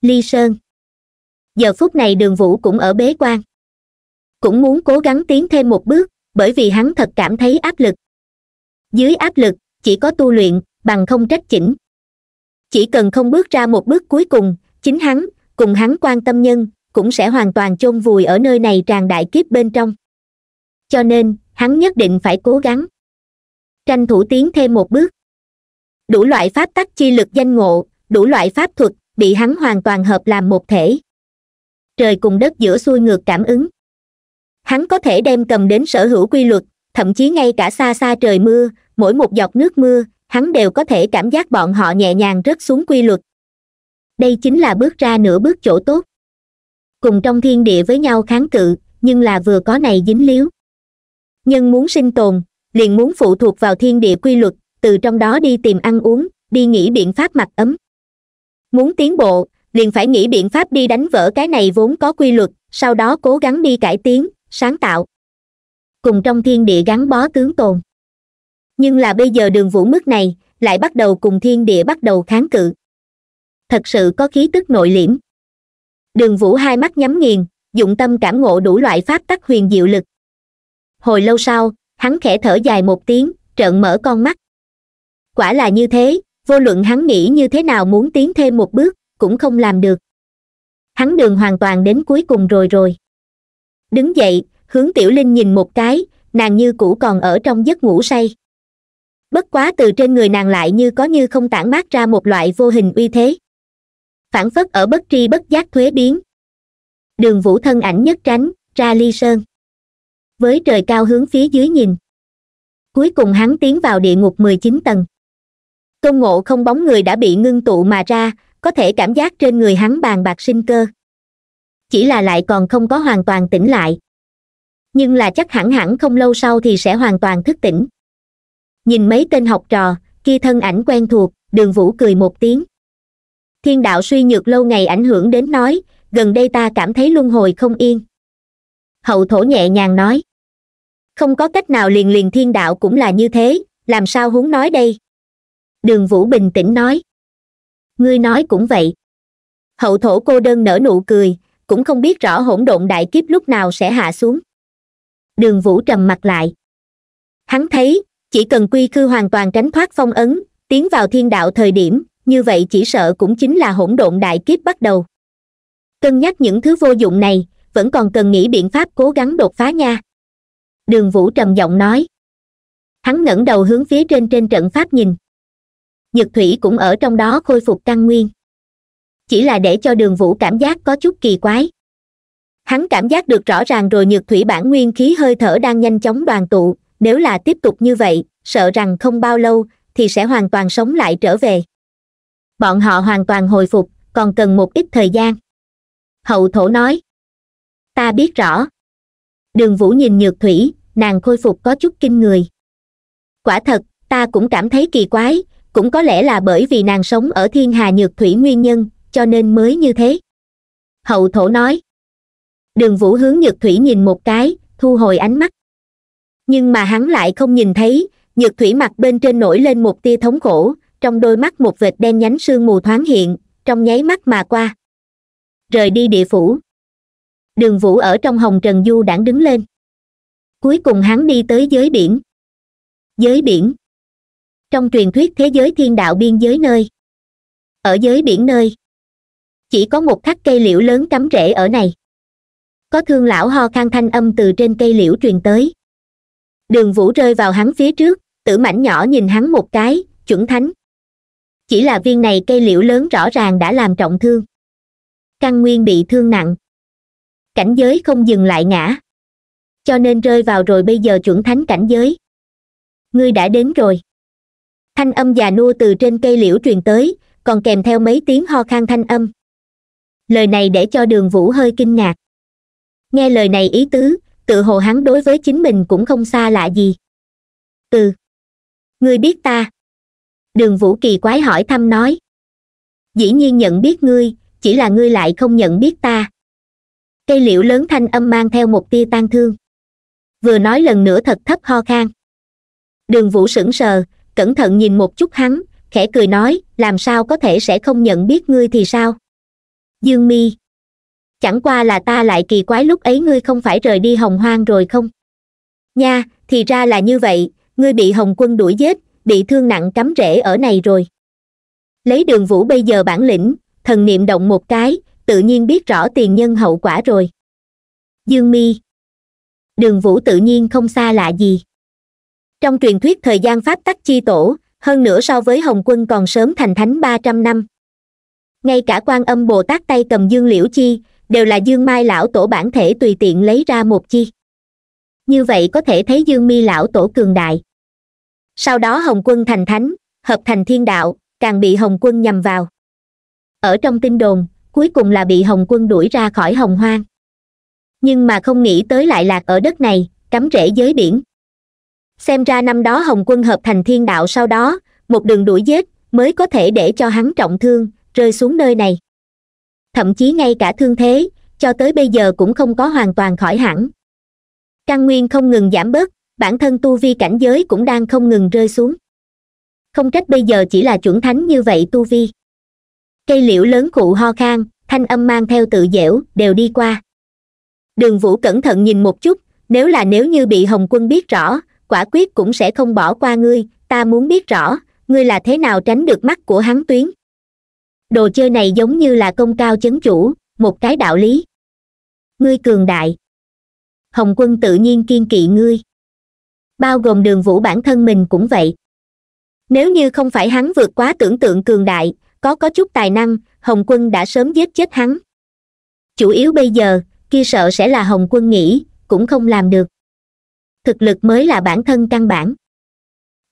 Speaker 1: ly sơn giờ phút này đường vũ cũng ở bế quan cũng muốn cố gắng tiến thêm một bước bởi vì hắn thật cảm thấy áp lực dưới áp lực chỉ có tu luyện bằng không trách chỉnh chỉ cần không bước ra một bước cuối cùng chính hắn cùng hắn quan tâm nhân cũng sẽ hoàn toàn chôn vùi ở nơi này tràn đại kiếp bên trong cho nên hắn nhất định phải cố gắng tranh thủ tiến thêm một bước đủ loại pháp tắc chi lực danh ngộ đủ loại pháp thuật bị hắn hoàn toàn hợp làm một thể trời cùng đất giữa xuôi ngược cảm ứng hắn có thể đem cầm đến sở hữu quy luật thậm chí ngay cả xa xa trời mưa mỗi một giọt nước mưa hắn đều có thể cảm giác bọn họ nhẹ nhàng rớt xuống quy luật đây chính là bước ra nửa bước chỗ tốt cùng trong thiên địa với nhau kháng cự nhưng là vừa có này dính líu nhân muốn sinh tồn liền muốn phụ thuộc vào thiên địa quy luật từ trong đó đi tìm ăn uống đi nghĩ biện pháp mặc ấm muốn tiến bộ liền phải nghĩ biện pháp đi đánh vỡ cái này vốn có quy luật sau đó cố gắng đi cải tiến sáng tạo cùng trong thiên địa gắn bó tướng tồn nhưng là bây giờ đường vũ mức này lại bắt đầu cùng thiên địa bắt đầu kháng cự thật sự có khí tức nội liễm đường vũ hai mắt nhắm nghiền dụng tâm cảm ngộ đủ loại pháp tắc huyền diệu lực hồi lâu sau hắn khẽ thở dài một tiếng trợn mở con mắt quả là như thế vô luận hắn nghĩ như thế nào muốn tiến thêm một bước cũng không làm được hắn đường hoàn toàn đến cuối cùng rồi rồi đứng dậy hướng tiểu linh nhìn một cái nàng như cũ còn ở trong giấc ngủ say bất quá từ trên người nàng lại như có như không tản mát ra một loại vô hình uy thế phản phất ở bất tri bất giác thuế biến đường vũ thân ảnh nhất tránh ra ly sơn với trời cao hướng phía dưới nhìn cuối cùng hắn tiến vào địa ngục mười chín tầng tôn ngộ không bóng người đã bị ngưng tụ mà ra có thể cảm giác trên người hắn bàn bạc sinh cơ chỉ là lại còn không có hoàn toàn tỉnh lại nhưng là chắc hẳn hẳn không lâu sau thì sẽ hoàn toàn thức tỉnh nhìn mấy tên học trò kia thân ảnh quen thuộc đường vũ cười một tiếng thiên đạo suy nhược lâu ngày ảnh hưởng đến nói gần đây ta cảm thấy luân hồi không yên hậu thổ nhẹ nhàng nói không có cách nào liền liền thiên đạo cũng là như thế làm sao huống nói đây đường vũ bình tĩnh nói ngươi nói cũng vậy hậu thổ cô đơn nở nụ cười cũng không biết rõ hỗn độn đại kiếp lúc nào sẽ hạ xuống đường vũ trầm mặt lại hắn thấy chỉ cần quy khư hoàn toàn tránh thoát phong ấn tiến vào thiên đạo thời điểm như vậy chỉ sợ cũng chính là hỗn độn đại kiếp bắt đầu cân nhắc những thứ vô dụng này vẫn còn cần nghĩ biện pháp cố gắng đột phá nha đường vũ trầm giọng nói hắn ngẩng đầu hướng phía trên trên trận pháp nhìn nhược thủy cũng ở trong đó khôi phục căn nguyên chỉ là để cho đường vũ cảm giác có chút kỳ quái hắn cảm giác được rõ ràng rồi nhược thủy bản nguyên khí hơi thở đang nhanh chóng đoàn tụ nếu là tiếp tục như vậy sợ rằng không bao lâu thì sẽ hoàn toàn sống lại trở về bọn họ hoàn toàn hồi phục còn cần một ít thời gian hậu thổ nói ta biết rõ đường vũ nhìn nhược thủy nàng khôi phục có chút kinh người quả thật ta cũng cảm thấy kỳ quái cũng có lẽ là bởi vì nàng sống ở thiên hà nhược thủy nguyên nhân cho nên mới như thế hậu thổ nói đường vũ hướng nhược thủy nhìn một cái thu hồi ánh mắt nhưng mà hắn lại không nhìn thấy nhược thủy mặt bên trên nổi lên một tia thống khổ trong đôi mắt một vệt đen nhánh sương mù thoáng hiện trong nháy mắt mà qua rời đi địa phủ đường vũ ở trong hồng trần du đãng đứng lên cuối cùng hắn đi tới giới biển giới biển trong truyền thuyết thế giới thiên đạo biên giới nơi ở giới biển nơi chỉ có một thác cây liễu lớn cắm rễ ở này có thương lão ho khang thanh âm từ trên cây liễu truyền tới đường vũ rơi vào hắn phía trước tử mảnh nhỏ nhìn hắn một cái chuẩn thánh chỉ là viên này cây liễu lớn rõ ràng đã làm trọng thương căn nguyên bị thương nặng cảnh giới không dừng lại ngã cho nên rơi vào rồi bây giờ chuẩn thánh cảnh giới ngươi đã đến rồi thanh âm già nua từ trên cây liễu truyền tới còn kèm theo mấy tiếng ho khan thanh âm lời này để cho đường vũ hơi kinh ngạc nghe lời này ý tứ tự hồ hắn đối với chính mình cũng không xa lạ gì ừ ngươi biết ta đường vũ kỳ quái hỏi thăm nói dĩ nhiên nhận biết ngươi chỉ là ngươi lại không nhận biết ta cây liễu lớn thanh âm mang theo một tia tang thương vừa nói lần nữa thật thấp ho khan đường vũ sững sờ cẩn thận nhìn một chút hắn khẽ cười nói làm sao có thể sẽ không nhận biết ngươi thì sao dương mi chẳng qua là ta lại kỳ quái lúc ấy ngươi không phải rời đi hồng hoang rồi không nha thì ra là như vậy ngươi bị hồng quân đuổi giết bị thương nặng cắm rễ ở này rồi lấy đường vũ bây giờ bản lĩnh thần niệm động một cái tự nhiên biết rõ tiền nhân hậu quả rồi dương mi đường vũ tự nhiên không xa lạ gì trong truyền thuyết thời gian pháp tắc chi tổ hơn nữa so với hồng quân còn sớm thành thánh ba trăm năm ngay cả quan âm bồ tát tay cầm dương liễu chi đều là dương mai lão tổ bản thể tùy tiện lấy ra một chi như vậy có thể thấy dương mi lão tổ cường đại sau đó hồng quân thành thánh hợp thành thiên đạo càng bị hồng quân nhầm vào ở trong tin đồn cuối cùng là bị hồng quân đuổi ra khỏi hồng hoang nhưng mà không nghĩ tới lại lạc ở đất này cắm rễ giới biển xem ra năm đó hồng quân hợp thành thiên đạo sau đó một đường đuổi giết mới có thể để cho hắn trọng thương rơi xuống nơi này thậm chí ngay cả thương thế cho tới bây giờ cũng không có hoàn toàn khỏi hẳn căn nguyên không ngừng giảm bớt bản thân tu vi cảnh giới cũng đang không ngừng rơi xuống không trách bây giờ chỉ là chuẩn thánh như vậy tu vi cây liễu lớn cụ ho khan thanh âm mang theo tự dẻo đều đi qua đường vũ cẩn thận nhìn một chút nếu là nếu như bị hồng quân biết rõ quả quyết cũng sẽ không bỏ qua ngươi ta muốn biết rõ ngươi là thế nào tránh được mắt của hắn tuyến đồ chơi này giống như là công cao chấn chủ một cái đạo lý ngươi cường đại hồng quân tự nhiên kiên kỵ ngươi bao gồm đường vũ bản thân mình cũng vậy nếu như không phải hắn vượt quá tưởng tượng cường đại có có chút tài năng hồng quân đã sớm giết chết hắn chủ yếu bây giờ kia sợ sẽ là hồng quân nghĩ cũng không làm được thực lực mới là bản thân căn bản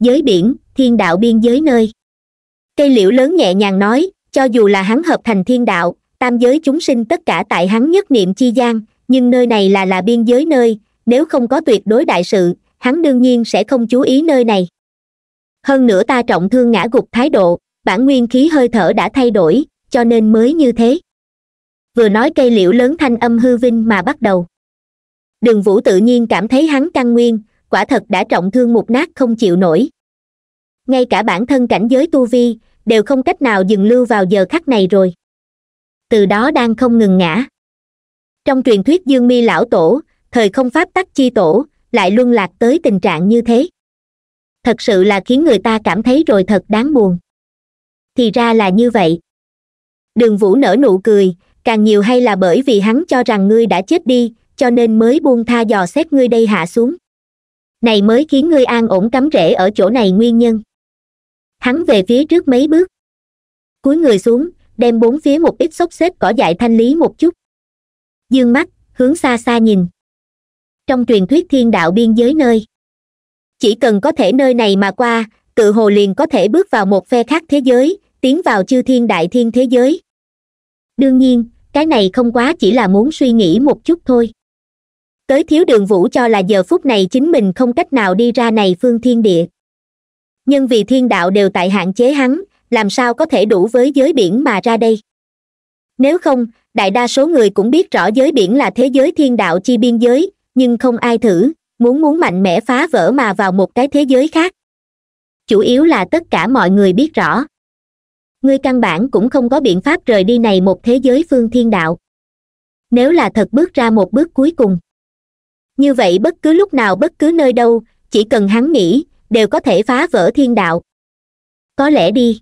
Speaker 1: giới biển thiên đạo biên giới nơi cây liễu lớn nhẹ nhàng nói cho dù là hắn hợp thành thiên đạo tam giới chúng sinh tất cả tại hắn nhất niệm chi gian nhưng nơi này là là biên giới nơi nếu không có tuyệt đối đại sự hắn đương nhiên sẽ không chú ý nơi này hơn nữa ta trọng thương ngã gục thái độ bản nguyên khí hơi thở đã thay đổi cho nên mới như thế vừa nói cây liễu lớn thanh âm hư vinh mà bắt đầu đường vũ tự nhiên cảm thấy hắn căn nguyên quả thật đã trọng thương một nát không chịu nổi ngay cả bản thân cảnh giới tu vi đều không cách nào dừng lưu vào giờ khắc này rồi từ đó đang không ngừng ngã trong truyền thuyết dương mi lão tổ thời không pháp tắc chi tổ lại luân lạc tới tình trạng như thế thật sự là khiến người ta cảm thấy rồi thật đáng buồn thì ra là như vậy đường vũ nở nụ cười càng nhiều hay là bởi vì hắn cho rằng ngươi đã chết đi cho nên mới buông tha dò xét ngươi đây hạ xuống này mới khiến ngươi an ổn cắm rễ ở chỗ này nguyên nhân hắn về phía trước mấy bước cúi người xuống đem bốn phía một ít xốc xếp cỏ dại thanh lý một chút dương mắt hướng xa xa nhìn trong truyền thuyết thiên đạo biên giới nơi chỉ cần có thể nơi này mà qua tự hồ liền có thể bước vào một phe khác thế giới tiến vào chư thiên đại thiên thế giới đương nhiên cái này không quá chỉ là muốn suy nghĩ một chút thôi tới thiếu đường vũ cho là giờ phút này chính mình không cách nào đi ra này phương thiên địa nhưng vì thiên đạo đều tại hạn chế hắn làm sao có thể đủ với giới biển mà ra đây nếu không đại đa số người cũng biết rõ giới biển là thế giới thiên đạo chi biên giới nhưng không ai thử muốn muốn mạnh mẽ phá vỡ mà vào một cái thế giới khác chủ yếu là tất cả mọi người biết rõ người căn bản cũng không có biện pháp rời đi này một thế giới phương thiên đạo nếu là thật bước ra một bước cuối cùng như vậy bất cứ lúc nào bất cứ nơi đâu chỉ cần hắn nghĩ đều có thể phá vỡ thiên đạo có lẽ đi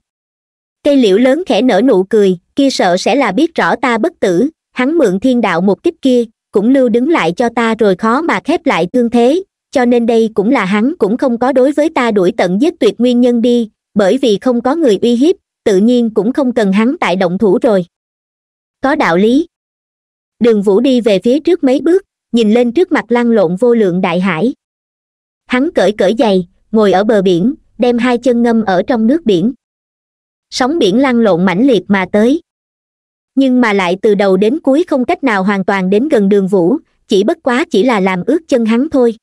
Speaker 1: cây liễu lớn khẽ nở nụ cười kia sợ sẽ là biết rõ ta bất tử hắn mượn thiên đạo một kích kia cũng lưu đứng lại cho ta rồi khó mà khép lại tương thế cho nên đây cũng là hắn cũng không có đối với ta đuổi tận giết tuyệt nguyên nhân đi bởi vì không có người uy hiếp tự nhiên cũng không cần hắn tại động thủ rồi có đạo lý đường vũ đi về phía trước mấy bước nhìn lên trước mặt lăn lộn vô lượng đại hải hắn cởi cởi giày ngồi ở bờ biển đem hai chân ngâm ở trong nước biển sóng biển lăn lộn mãnh liệt mà tới nhưng mà lại từ đầu đến cuối không cách nào hoàn toàn đến gần đường vũ chỉ bất quá chỉ là làm ướt chân hắn thôi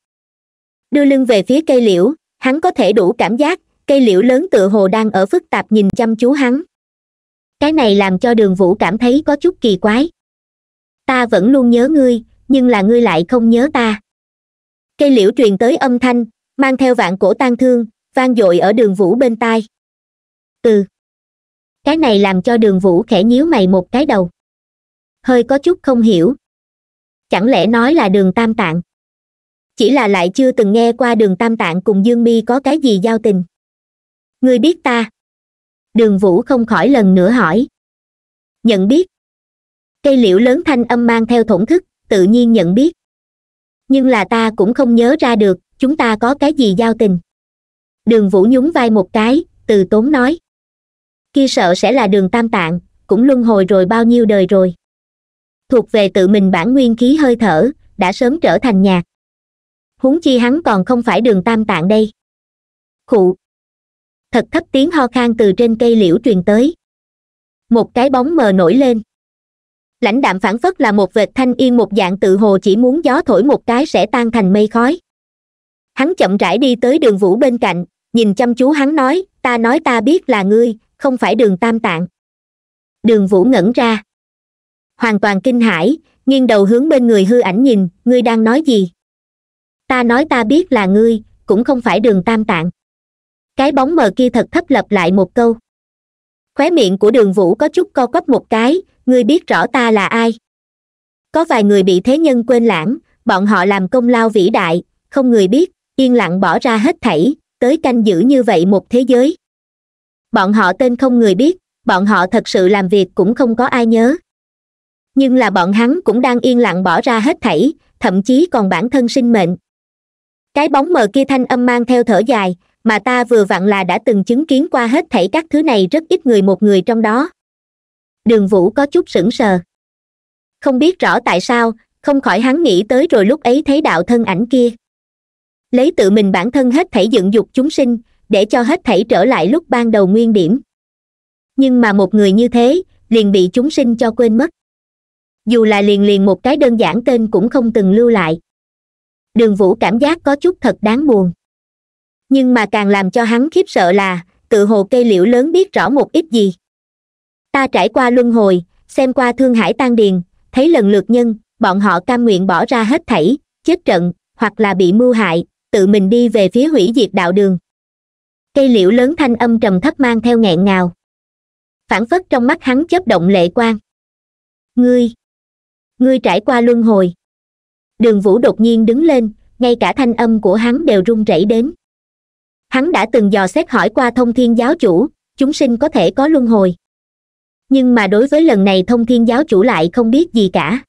Speaker 1: đưa lưng về phía cây liễu hắn có thể đủ cảm giác cây liễu lớn tựa hồ đang ở phức tạp nhìn chăm chú hắn cái này làm cho đường vũ cảm thấy có chút kỳ quái ta vẫn luôn nhớ ngươi nhưng là ngươi lại không nhớ ta cây liễu truyền tới âm thanh mang theo vạn cổ tang thương vang dội ở đường vũ bên tai từ cái này làm cho đường vũ khẽ nhíu mày một cái đầu hơi có chút không hiểu chẳng lẽ nói là đường tam tạng chỉ là lại chưa từng nghe qua đường tam tạng cùng dương mi có cái gì giao tình ngươi biết ta đường vũ không khỏi lần nữa hỏi nhận biết cây liễu lớn thanh âm mang theo thổn thức tự nhiên nhận biết nhưng là ta cũng không nhớ ra được chúng ta có cái gì giao tình đường vũ nhún vai một cái từ tốn nói kia sợ sẽ là đường tam tạng cũng luân hồi rồi bao nhiêu đời rồi thuộc về tự mình bản nguyên khí hơi thở đã sớm trở thành nhạc huống chi hắn còn không phải đường tam tạng đây khụ thật thấp tiếng ho khan từ trên cây liễu truyền tới một cái bóng mờ nổi lên lãnh đạm phản phất là một vệt thanh yên một dạng tự hồ chỉ muốn gió thổi một cái sẽ tan thành mây khói hắn chậm rãi đi tới đường vũ bên cạnh nhìn chăm chú hắn nói ta nói ta biết là ngươi không phải đường tam tạng đường vũ ngẩn ra hoàn toàn kinh hãi nghiêng đầu hướng bên người hư ảnh nhìn ngươi đang nói gì ta nói ta biết là ngươi cũng không phải đường tam tạng cái bóng mờ kia thật thấp lặp lại một câu khóe miệng của đường vũ có chút co quắp một cái ngươi biết rõ ta là ai có vài người bị thế nhân quên lãng bọn họ làm công lao vĩ đại không người biết yên lặng bỏ ra hết thảy tới canh giữ như vậy một thế giới bọn họ tên không người biết bọn họ thật sự làm việc cũng không có ai nhớ nhưng là bọn hắn cũng đang yên lặng bỏ ra hết thảy thậm chí còn bản thân sinh mệnh cái bóng mờ kia thanh âm mang theo thở dài mà ta vừa vặn là đã từng chứng kiến qua hết thảy các thứ này rất ít người một người trong đó đường vũ có chút sững sờ không biết rõ tại sao không khỏi hắn nghĩ tới rồi lúc ấy thấy đạo thân ảnh kia lấy tự mình bản thân hết thảy dựng dục chúng sinh để cho hết thảy trở lại lúc ban đầu nguyên điểm nhưng mà một người như thế liền bị chúng sinh cho quên mất dù là liền liền một cái đơn giản tên cũng không từng lưu lại đường vũ cảm giác có chút thật đáng buồn nhưng mà càng làm cho hắn khiếp sợ là tự hồ cây liễu lớn biết rõ một ít gì ta trải qua luân hồi xem qua thương hải tan điền thấy lần lượt nhân bọn họ cam nguyện bỏ ra hết thảy chết trận hoặc là bị mưu hại tự mình đi về phía hủy diệt đạo đường cây liễu lớn thanh âm trầm thấp mang theo nghẹn ngào phản phất trong mắt hắn chớp động lệ quang ngươi ngươi trải qua luân hồi đường vũ đột nhiên đứng lên ngay cả thanh âm của hắn đều run rẩy đến hắn đã từng dò xét hỏi qua thông thiên giáo chủ chúng sinh có thể có luân hồi nhưng mà đối với lần này thông thiên giáo chủ lại không biết gì cả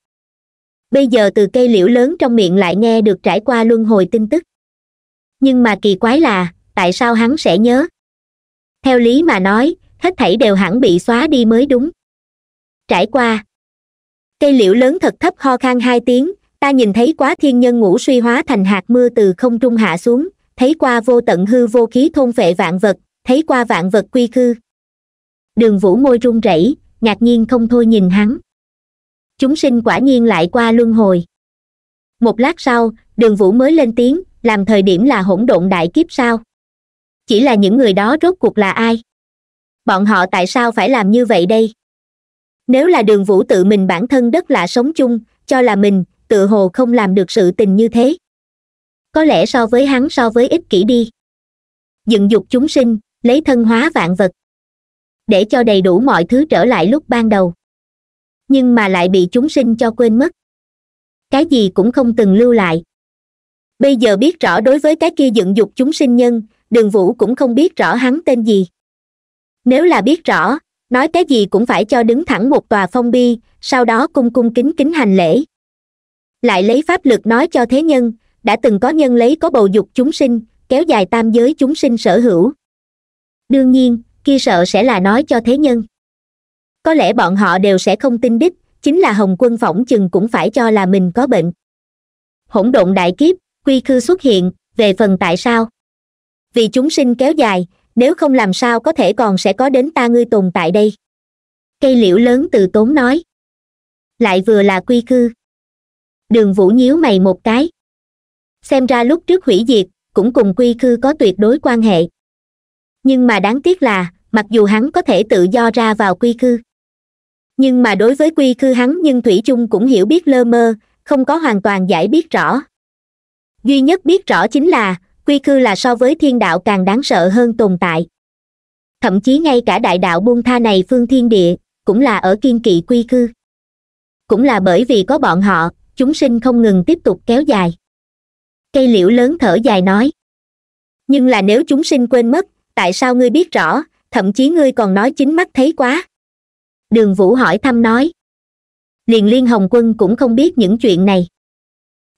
Speaker 1: bây giờ từ cây liễu lớn trong miệng lại nghe được trải qua luân hồi tin tức nhưng mà kỳ quái là tại sao hắn sẽ nhớ theo lý mà nói hết thảy đều hẳn bị xóa đi mới đúng trải qua cây liễu lớn thật thấp ho khan hai tiếng ta nhìn thấy quá thiên nhân ngũ suy hóa thành hạt mưa từ không trung hạ xuống thấy qua vô tận hư vô khí thôn vệ vạn vật thấy qua vạn vật quy khư đường vũ môi run rẩy ngạc nhiên không thôi nhìn hắn chúng sinh quả nhiên lại qua luân hồi một lát sau đường vũ mới lên tiếng làm thời điểm là hỗn độn đại kiếp sao chỉ là những người đó rốt cuộc là ai bọn họ tại sao phải làm như vậy đây nếu là đường vũ tự mình bản thân đất lạ sống chung cho là mình tự hồ không làm được sự tình như thế có lẽ so với hắn so với ích kỷ đi dựng dục chúng sinh lấy thân hóa vạn vật để cho đầy đủ mọi thứ trở lại lúc ban đầu nhưng mà lại bị chúng sinh cho quên mất cái gì cũng không từng lưu lại bây giờ biết rõ đối với cái kia dựng dục chúng sinh nhân đường vũ cũng không biết rõ hắn tên gì nếu là biết rõ nói cái gì cũng phải cho đứng thẳng một tòa phong bi sau đó cung cung kính kính hành lễ lại lấy pháp lực nói cho thế nhân đã từng có nhân lấy có bầu dục chúng sinh kéo dài tam giới chúng sinh sở hữu đương nhiên kia sợ sẽ là nói cho thế nhân có lẽ bọn họ đều sẽ không tin đích chính là hồng quân phỏng chừng cũng phải cho là mình có bệnh hỗn độn đại kiếp quy khư xuất hiện về phần tại sao vì chúng sinh kéo dài nếu không làm sao có thể còn sẽ có đến ta ngươi tồn tại đây cây liễu lớn từ tốn nói lại vừa là quy khư đường vũ nhíu mày một cái xem ra lúc trước hủy diệt cũng cùng quy khư có tuyệt đối quan hệ nhưng mà đáng tiếc là mặc dù hắn có thể tự do ra vào quy khư nhưng mà đối với quy khư hắn nhưng thủy chung cũng hiểu biết lơ mơ không có hoàn toàn giải biết rõ duy nhất biết rõ chính là quy cư là so với thiên đạo càng đáng sợ hơn tồn tại thậm chí ngay cả đại đạo buông tha này phương thiên địa cũng là ở kiên kỵ quy cư cũng là bởi vì có bọn họ chúng sinh không ngừng tiếp tục kéo dài cây liễu lớn thở dài nói nhưng là nếu chúng sinh quên mất tại sao ngươi biết rõ thậm chí ngươi còn nói chính mắt thấy quá đường vũ hỏi thăm nói liền liên hồng quân cũng không biết những chuyện này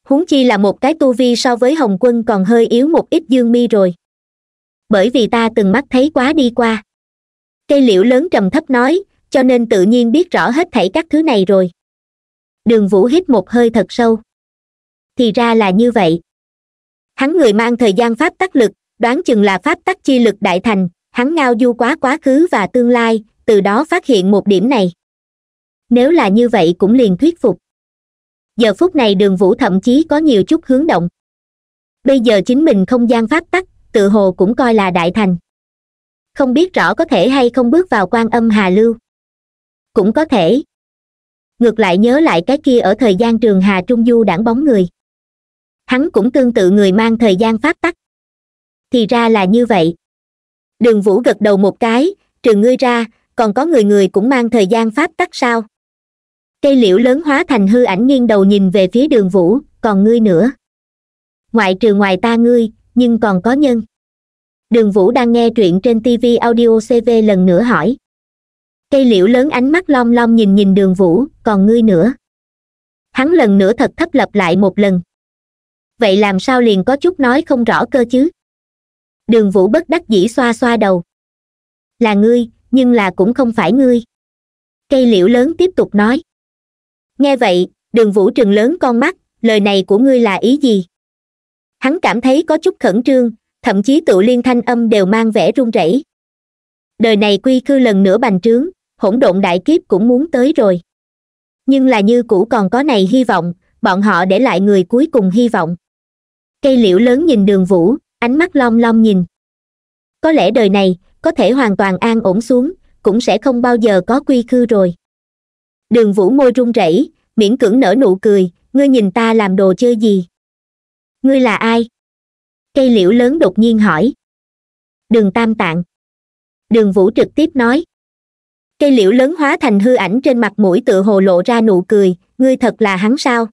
Speaker 1: huống chi là một cái tu vi so với hồng quân còn hơi yếu một ít dương mi rồi bởi vì ta từng mắt thấy quá đi qua cây liễu lớn trầm thấp nói cho nên tự nhiên biết rõ hết thảy các thứ này rồi đường vũ hít một hơi thật sâu thì ra là như vậy hắn người mang thời gian pháp tắc lực đoán chừng là pháp tắc chi lực đại thành hắn ngao du quá quá khứ và tương lai từ đó phát hiện một điểm này nếu là như vậy cũng liền thuyết phục giờ phút này đường vũ thậm chí có nhiều chút hướng động bây giờ chính mình không gian pháp tắc tự hồ cũng coi là đại thành không biết rõ có thể hay không bước vào quan âm hà lưu cũng có thể ngược lại nhớ lại cái kia ở thời gian trường hà trung du đảng bóng người hắn cũng tương tự người mang thời gian pháp tắc thì ra là như vậy đường vũ gật đầu một cái trường ngươi ra còn có người người cũng mang thời gian pháp tắc sao cây liễu lớn hóa thành hư ảnh nghiêng đầu nhìn về phía đường vũ còn ngươi nữa ngoại trừ ngoài ta ngươi nhưng còn có nhân đường vũ đang nghe truyện trên tv audio cv lần nữa hỏi cây liễu lớn ánh mắt long long nhìn nhìn đường vũ còn ngươi nữa hắn lần nữa thật thấp lập lại một lần vậy làm sao liền có chút nói không rõ cơ chứ đường vũ bất đắc dĩ xoa xoa đầu là ngươi nhưng là cũng không phải ngươi cây liễu lớn tiếp tục nói nghe vậy đường vũ trừng lớn con mắt lời này của ngươi là ý gì hắn cảm thấy có chút khẩn trương thậm chí tự liên thanh âm đều mang vẻ run rẩy đời này quy cư lần nữa bành trướng hỗn độn đại kiếp cũng muốn tới rồi nhưng là như cũ còn có này hy vọng bọn họ để lại người cuối cùng hy vọng cây liễu lớn nhìn đường vũ ánh mắt long long nhìn có lẽ đời này có thể hoàn toàn an ổn xuống cũng sẽ không bao giờ có quy cư rồi đường vũ môi run rẩy miễn cưỡng nở nụ cười ngươi nhìn ta làm đồ chơi gì ngươi là ai cây liễu lớn đột nhiên hỏi đường tam tạng đường vũ trực tiếp nói cây liễu lớn hóa thành hư ảnh trên mặt mũi tự hồ lộ ra nụ cười ngươi thật là hắn sao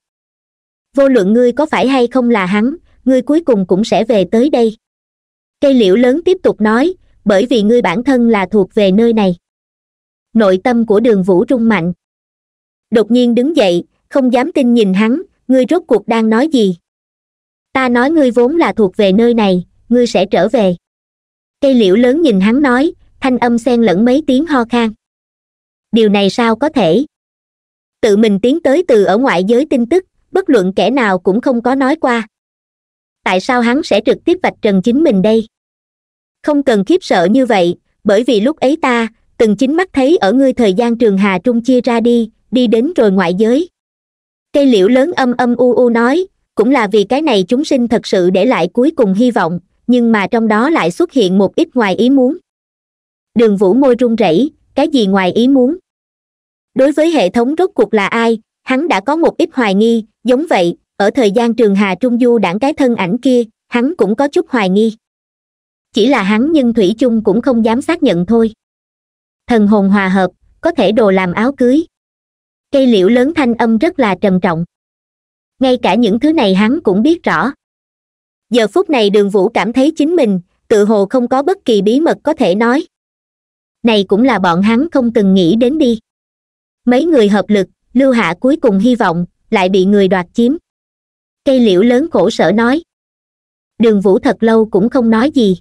Speaker 1: vô luận ngươi có phải hay không là hắn ngươi cuối cùng cũng sẽ về tới đây cây liễu lớn tiếp tục nói bởi vì ngươi bản thân là thuộc về nơi này nội tâm của đường vũ rung mạnh đột nhiên đứng dậy không dám tin nhìn hắn ngươi rốt cuộc đang nói gì ta nói ngươi vốn là thuộc về nơi này ngươi sẽ trở về cây liễu lớn nhìn hắn nói thanh âm xen lẫn mấy tiếng ho khan điều này sao có thể tự mình tiến tới từ ở ngoại giới tin tức bất luận kẻ nào cũng không có nói qua tại sao hắn sẽ trực tiếp vạch trần chính mình đây không cần khiếp sợ như vậy bởi vì lúc ấy ta từng chính mắt thấy ở ngươi thời gian trường hà trung chia ra đi đi đến rồi ngoại giới cây liễu lớn âm âm u u nói cũng là vì cái này chúng sinh thật sự để lại cuối cùng hy vọng nhưng mà trong đó lại xuất hiện một ít ngoài ý muốn đường vũ môi run rẩy cái gì ngoài ý muốn đối với hệ thống rốt cuộc là ai hắn đã có một ít hoài nghi giống vậy ở thời gian trường hà trung du đảng cái thân ảnh kia hắn cũng có chút hoài nghi chỉ là hắn nhưng thủy chung cũng không dám xác nhận thôi thần hồn hòa hợp có thể đồ làm áo cưới cây liễu lớn thanh âm rất là trầm trọng ngay cả những thứ này hắn cũng biết rõ giờ phút này đường vũ cảm thấy chính mình tự hồ không có bất kỳ bí mật có thể nói này cũng là bọn hắn không từng nghĩ đến đi mấy người hợp lực lưu hạ cuối cùng hy vọng lại bị người đoạt chiếm cây liễu lớn khổ sở nói đường vũ thật lâu cũng không nói gì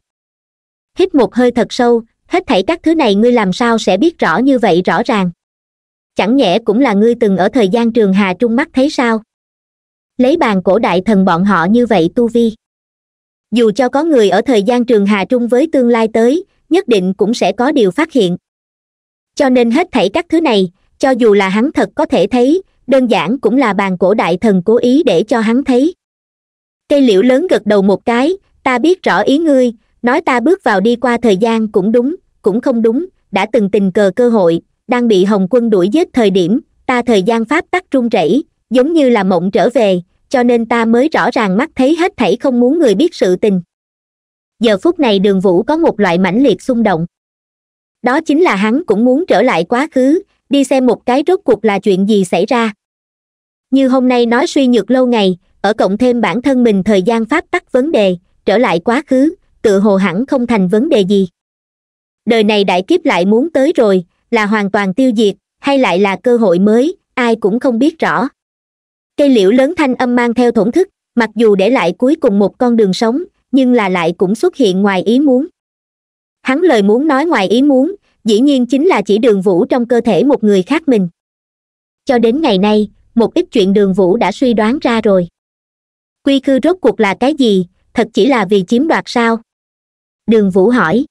Speaker 1: hít một hơi thật sâu hết thảy các thứ này ngươi làm sao sẽ biết rõ như vậy rõ ràng chẳng nhẽ cũng là ngươi từng ở thời gian trường hà trung mắt thấy sao lấy bàn cổ đại thần bọn họ như vậy tu vi dù cho có người ở thời gian trường hà trung với tương lai tới nhất định cũng sẽ có điều phát hiện cho nên hết thảy các thứ này cho dù là hắn thật có thể thấy đơn giản cũng là bàn cổ đại thần cố ý để cho hắn thấy cây liễu lớn gật đầu một cái ta biết rõ ý ngươi nói ta bước vào đi qua thời gian cũng đúng cũng không đúng đã từng tình cờ cơ hội đang bị hồng quân đuổi giết thời điểm ta thời gian pháp tắc run rẩy giống như là mộng trở về cho nên ta mới rõ ràng mắt thấy hết thảy không muốn người biết sự tình giờ phút này đường vũ có một loại mãnh liệt xung động đó chính là hắn cũng muốn trở lại quá khứ đi xem một cái rốt cuộc là chuyện gì xảy ra như hôm nay nói suy nhược lâu ngày ở cộng thêm bản thân mình thời gian pháp tắc vấn đề trở lại quá khứ tự hồ hẳn không thành vấn đề gì đời này đại kiếp lại muốn tới rồi là hoàn toàn tiêu diệt hay lại là cơ hội mới ai cũng không biết rõ cây liễu lớn thanh âm mang theo thổn thức mặc dù để lại cuối cùng một con đường sống nhưng là lại cũng xuất hiện ngoài ý muốn hắn lời muốn nói ngoài ý muốn dĩ nhiên chính là chỉ đường vũ trong cơ thể một người khác mình cho đến ngày nay một ít chuyện đường vũ đã suy đoán ra rồi quy cư rốt cuộc là cái gì thật chỉ là vì chiếm đoạt sao đường vũ hỏi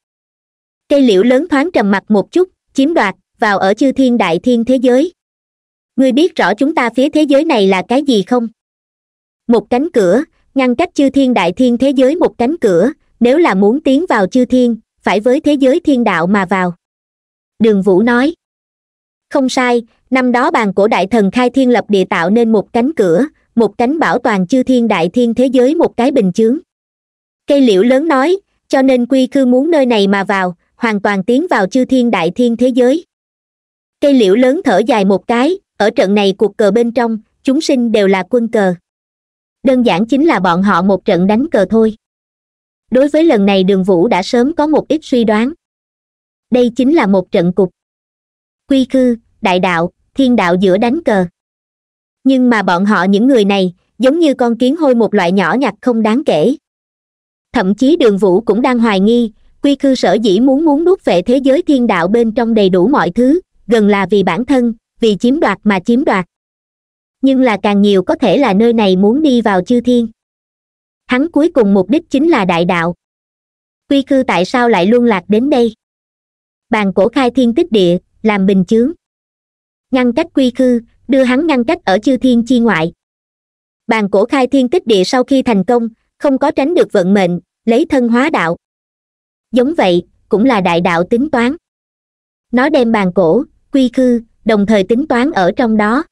Speaker 1: cây liễu lớn thoáng trầm mặt một chút chiếm đoạt vào ở chư thiên đại thiên thế giới ngươi biết rõ chúng ta phía thế giới này là cái gì không một cánh cửa ngăn cách chư thiên đại thiên thế giới một cánh cửa nếu là muốn tiến vào chư thiên phải với thế giới thiên đạo mà vào đường vũ nói không sai năm đó bàn cổ đại thần khai thiên lập địa tạo nên một cánh cửa một cánh bảo toàn chư thiên đại thiên thế giới một cái bình chướng cây liễu lớn nói cho nên quy cư muốn nơi này mà vào hoàn toàn tiến vào chư thiên đại thiên thế giới cây liễu lớn thở dài một cái ở trận này cuộc cờ bên trong chúng sinh đều là quân cờ đơn giản chính là bọn họ một trận đánh cờ thôi đối với lần này đường vũ đã sớm có một ít suy đoán đây chính là một trận cục quy khư đại đạo thiên đạo giữa đánh cờ nhưng mà bọn họ những người này giống như con kiến hôi một loại nhỏ nhặt không đáng kể thậm chí đường vũ cũng đang hoài nghi quy cư sở dĩ muốn muốn nuốt vệ thế giới thiên đạo bên trong đầy đủ mọi thứ gần là vì bản thân vì chiếm đoạt mà chiếm đoạt nhưng là càng nhiều có thể là nơi này muốn đi vào chư thiên hắn cuối cùng mục đích chính là đại đạo quy cư tại sao lại luân lạc đến đây bàn cổ khai thiên tích địa làm bình chướng ngăn cách quy cư đưa hắn ngăn cách ở chư thiên chi ngoại bàn cổ khai thiên tích địa sau khi thành công không có tránh được vận mệnh lấy thân hóa đạo giống vậy cũng là đại đạo tính toán nó đem bàn cổ quy khư đồng thời tính toán ở trong đó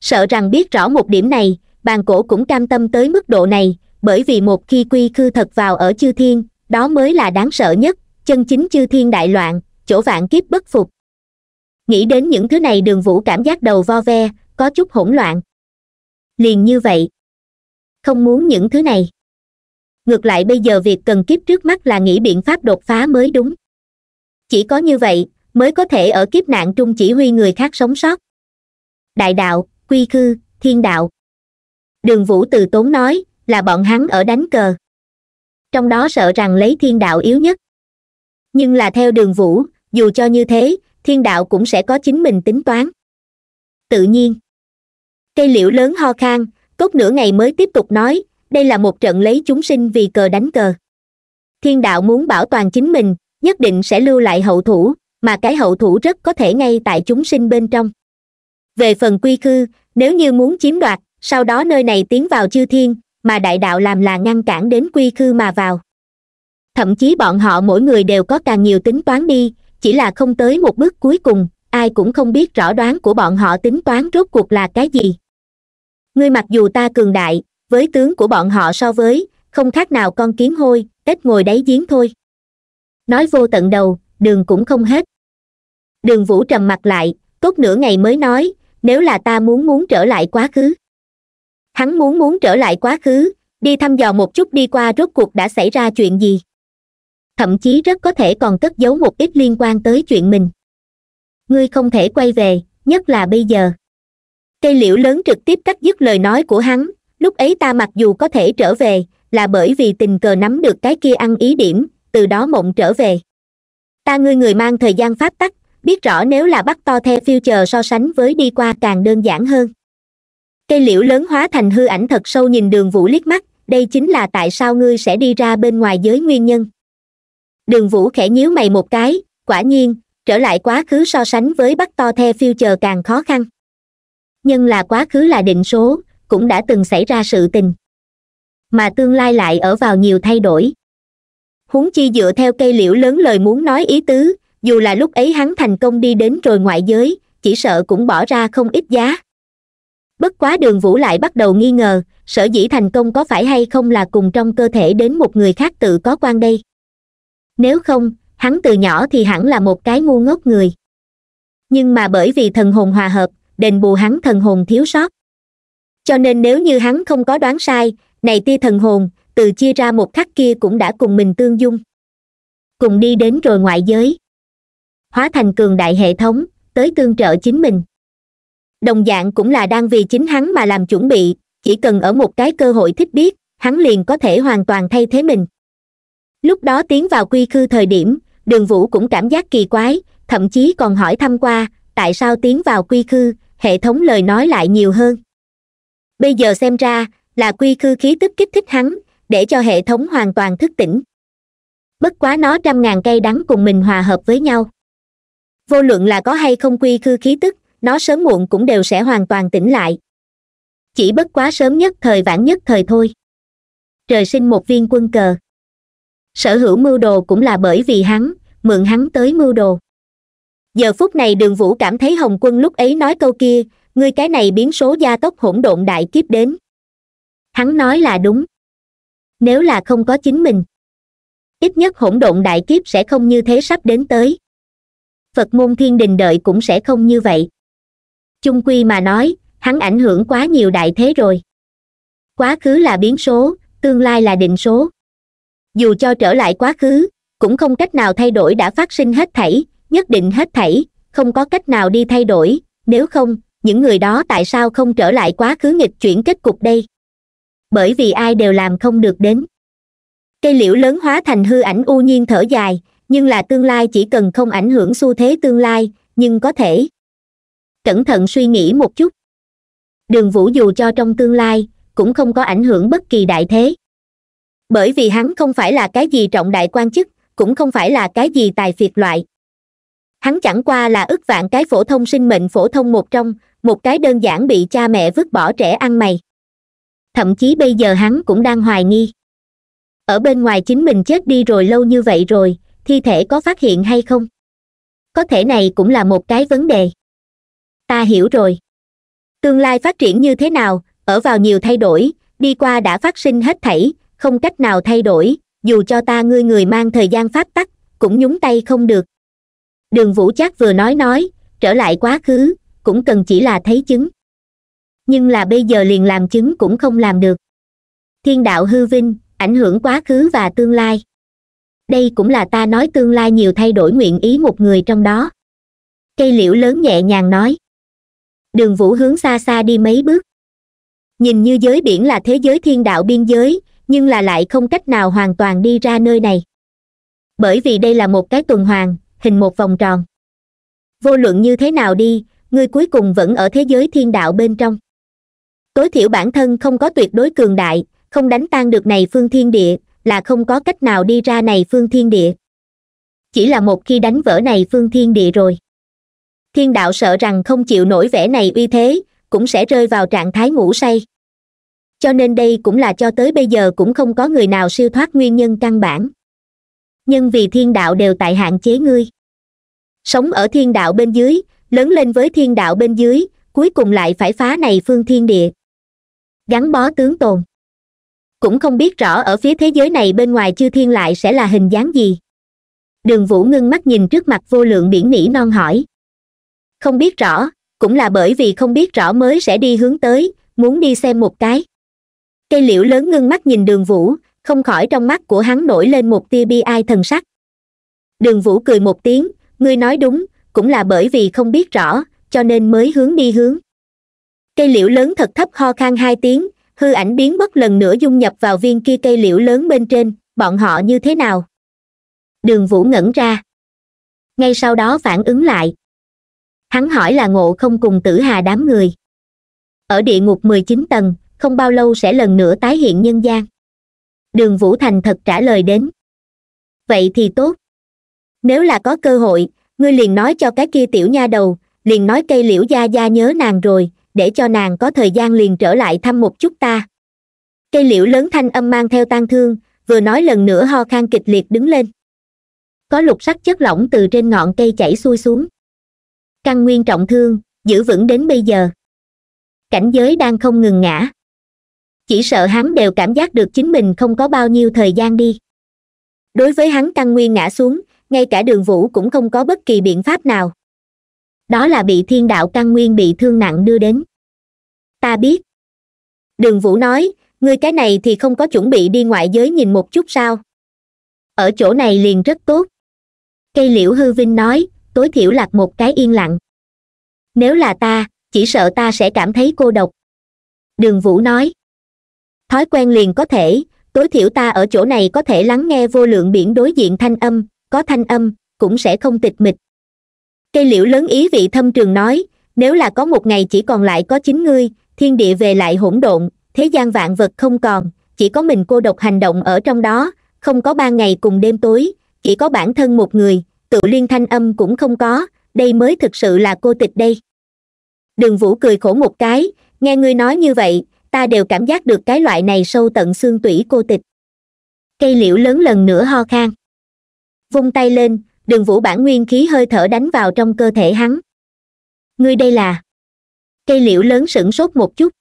Speaker 1: sợ rằng biết rõ một điểm này bàn cổ cũng cam tâm tới mức độ này bởi vì một khi quy khư thật vào ở chư thiên đó mới là đáng sợ nhất chân chính chư thiên đại loạn chỗ vạn kiếp bất phục nghĩ đến những thứ này đường vũ cảm giác đầu vo ve có chút hỗn loạn liền như vậy không muốn những thứ này ngược lại bây giờ việc cần kiếp trước mắt là nghĩ biện pháp đột phá mới đúng chỉ có như vậy mới có thể ở kiếp nạn trung chỉ huy người khác sống sót đại đạo quy khư thiên đạo đường vũ từ tốn nói là bọn hắn ở đánh cờ trong đó sợ rằng lấy thiên đạo yếu nhất nhưng là theo đường vũ dù cho như thế thiên đạo cũng sẽ có chính mình tính toán tự nhiên cây liễu lớn ho khang cốt nửa ngày mới tiếp tục nói đây là một trận lấy chúng sinh vì cờ đánh cờ thiên đạo muốn bảo toàn chính mình nhất định sẽ lưu lại hậu thủ mà cái hậu thủ rất có thể ngay tại chúng sinh bên trong về phần quy khư nếu như muốn chiếm đoạt sau đó nơi này tiến vào chư thiên mà đại đạo làm là ngăn cản đến quy khư mà vào thậm chí bọn họ mỗi người đều có càng nhiều tính toán đi chỉ là không tới một bước cuối cùng ai cũng không biết rõ đoán của bọn họ tính toán rốt cuộc là cái gì ngươi mặc dù ta cường đại với tướng của bọn họ so với không khác nào con kiến hôi ít ngồi đáy giếng thôi nói vô tận đầu đường cũng không hết đường vũ trầm mặt lại cốt nửa ngày mới nói nếu là ta muốn muốn trở lại quá khứ hắn muốn muốn trở lại quá khứ đi thăm dò một chút đi qua rốt cuộc đã xảy ra chuyện gì thậm chí rất có thể còn cất giấu một ít liên quan tới chuyện mình ngươi không thể quay về nhất là bây giờ cây liễu lớn trực tiếp cắt dứt lời nói của hắn lúc ấy ta mặc dù có thể trở về là bởi vì tình cờ nắm được cái kia ăn ý điểm từ đó mộng trở về ta ngươi người mang thời gian phát tắc biết rõ nếu là bắt to the future so sánh với đi qua càng đơn giản hơn cây liễu lớn hóa thành hư ảnh thật sâu nhìn đường vũ liếc mắt đây chính là tại sao ngươi sẽ đi ra bên ngoài giới nguyên nhân đường vũ khẽ nhíu mày một cái quả nhiên trở lại quá khứ so sánh với bắt to the future càng khó khăn nhưng là quá khứ là định số cũng đã từng xảy ra sự tình mà tương lai lại ở vào nhiều thay đổi huống chi dựa theo cây liễu lớn lời muốn nói ý tứ dù là lúc ấy hắn thành công đi đến rồi ngoại giới chỉ sợ cũng bỏ ra không ít giá bất quá đường vũ lại bắt đầu nghi ngờ sở dĩ thành công có phải hay không là cùng trong cơ thể đến một người khác tự có quan đây nếu không hắn từ nhỏ thì hẳn là một cái ngu ngốc người nhưng mà bởi vì thần hồn hòa hợp đền bù hắn thần hồn thiếu sót cho nên nếu như hắn không có đoán sai này tia thần hồn từ chia ra một khắc kia cũng đã cùng mình tương dung cùng đi đến rồi ngoại giới hóa thành cường đại hệ thống tới tương trợ chính mình đồng dạng cũng là đang vì chính hắn mà làm chuẩn bị chỉ cần ở một cái cơ hội thích biết hắn liền có thể hoàn toàn thay thế mình lúc đó tiến vào quy khư thời điểm đường vũ cũng cảm giác kỳ quái thậm chí còn hỏi thăm qua tại sao tiến vào quy khư hệ thống lời nói lại nhiều hơn bây giờ xem ra là quy khư khí tức kích thích hắn để cho hệ thống hoàn toàn thức tỉnh bất quá nó trăm ngàn cây đắng cùng mình hòa hợp với nhau vô luận là có hay không quy khư khí tức nó sớm muộn cũng đều sẽ hoàn toàn tỉnh lại chỉ bất quá sớm nhất thời vãn nhất thời thôi trời sinh một viên quân cờ sở hữu mưu đồ cũng là bởi vì hắn mượn hắn tới mưu đồ giờ phút này đường vũ cảm thấy hồng quân lúc ấy nói câu kia ngươi cái này biến số gia tốc hỗn độn đại kiếp đến hắn nói là đúng nếu là không có chính mình ít nhất hỗn độn đại kiếp sẽ không như thế sắp đến tới phật môn thiên đình đợi cũng sẽ không như vậy chung quy mà nói hắn ảnh hưởng quá nhiều đại thế rồi quá khứ là biến số tương lai là định số dù cho trở lại quá khứ cũng không cách nào thay đổi đã phát sinh hết thảy nhất định hết thảy không có cách nào đi thay đổi nếu không những người đó tại sao không trở lại quá khứ nghịch chuyển kết cục đây bởi vì ai đều làm không được đến cây liễu lớn hóa thành hư ảnh u nhiên thở dài nhưng là tương lai chỉ cần không ảnh hưởng xu thế tương lai nhưng có thể cẩn thận suy nghĩ một chút đường vũ dù cho trong tương lai cũng không có ảnh hưởng bất kỳ đại thế bởi vì hắn không phải là cái gì trọng đại quan chức cũng không phải là cái gì tài phiệt loại hắn chẳng qua là ức vạn cái phổ thông sinh mệnh phổ thông một trong một cái đơn giản bị cha mẹ vứt bỏ trẻ ăn mày thậm chí bây giờ hắn cũng đang hoài nghi ở bên ngoài chính mình chết đi rồi lâu như vậy rồi thi thể có phát hiện hay không có thể này cũng là một cái vấn đề ta hiểu rồi tương lai phát triển như thế nào ở vào nhiều thay đổi đi qua đã phát sinh hết thảy không cách nào thay đổi dù cho ta ngươi người mang thời gian pháp tắc cũng nhúng tay không được đường vũ chát vừa nói nói trở lại quá khứ cũng cần chỉ là thấy chứng nhưng là bây giờ liền làm chứng cũng không làm được thiên đạo hư vinh ảnh hưởng quá khứ và tương lai đây cũng là ta nói tương lai nhiều thay đổi nguyện ý một người trong đó cây liễu lớn nhẹ nhàng nói đường vũ hướng xa xa đi mấy bước nhìn như giới biển là thế giới thiên đạo biên giới nhưng là lại không cách nào hoàn toàn đi ra nơi này bởi vì đây là một cái tuần hoàn hình một vòng tròn vô luận như thế nào đi ngươi cuối cùng vẫn ở thế giới thiên đạo bên trong tối thiểu bản thân không có tuyệt đối cường đại không đánh tan được này phương thiên địa là không có cách nào đi ra này phương thiên địa chỉ là một khi đánh vỡ này phương thiên địa rồi thiên đạo sợ rằng không chịu nổi vẻ này uy thế cũng sẽ rơi vào trạng thái ngủ say cho nên đây cũng là cho tới bây giờ cũng không có người nào siêu thoát nguyên nhân căn bản nhưng vì thiên đạo đều tại hạn chế ngươi sống ở thiên đạo bên dưới lớn lên với thiên đạo bên dưới cuối cùng lại phải phá này phương thiên địa gắn bó tướng tồn cũng không biết rõ ở phía thế giới này bên ngoài chư thiên lại sẽ là hình dáng gì đường vũ ngưng mắt nhìn trước mặt vô lượng biển nỉ non hỏi không biết rõ cũng là bởi vì không biết rõ mới sẽ đi hướng tới muốn đi xem một cái cây liễu lớn ngưng mắt nhìn đường vũ không khỏi trong mắt của hắn nổi lên một tia bi ai thần sắc đường vũ cười một tiếng ngươi nói đúng cũng là bởi vì không biết rõ cho nên mới hướng đi hướng cây liễu lớn thật thấp ho khan hai tiếng hư ảnh biến mất lần nữa dung nhập vào viên kia cây liễu lớn bên trên bọn họ như thế nào đường vũ ngẩn ra ngay sau đó phản ứng lại hắn hỏi là ngộ không cùng tử hà đám người ở địa ngục mười chín tầng không bao lâu sẽ lần nữa tái hiện nhân gian đường vũ thành thật trả lời đến vậy thì tốt nếu là có cơ hội ngươi liền nói cho cái kia tiểu nha đầu liền nói cây liễu gia gia nhớ nàng rồi để cho nàng có thời gian liền trở lại thăm một chút ta cây liễu lớn thanh âm mang theo tang thương vừa nói lần nữa ho khan kịch liệt đứng lên có lục sắc chất lỏng từ trên ngọn cây chảy xuôi xuống căn nguyên trọng thương giữ vững đến bây giờ cảnh giới đang không ngừng ngã chỉ sợ hắn đều cảm giác được chính mình không có bao nhiêu thời gian đi đối với hắn căn nguyên ngã xuống ngay cả đường vũ cũng không có bất kỳ biện pháp nào đó là bị thiên đạo căn nguyên bị thương nặng đưa đến ta biết đường vũ nói ngươi cái này thì không có chuẩn bị đi ngoại giới nhìn một chút sao ở chỗ này liền rất tốt cây liễu hư vinh nói tối thiểu lạc một cái yên lặng nếu là ta chỉ sợ ta sẽ cảm thấy cô độc đường vũ nói thói quen liền có thể tối thiểu ta ở chỗ này có thể lắng nghe vô lượng biển đối diện thanh âm có thanh âm cũng sẽ không tịch mịch cây liễu lớn ý vị thâm trường nói nếu là có một ngày chỉ còn lại có chín ngươi thiên địa về lại hỗn độn thế gian vạn vật không còn chỉ có mình cô độc hành động ở trong đó không có ban ngày cùng đêm tối chỉ có bản thân một người tự liên thanh âm cũng không có đây mới thực sự là cô tịch đây đường vũ cười khổ một cái nghe ngươi nói như vậy ta đều cảm giác được cái loại này sâu tận xương tủy cô tịch cây liễu lớn lần nữa ho khan vung tay lên đường vũ bản nguyên khí hơi thở đánh vào trong cơ thể hắn ngươi đây là cây liễu lớn sửng sốt một chút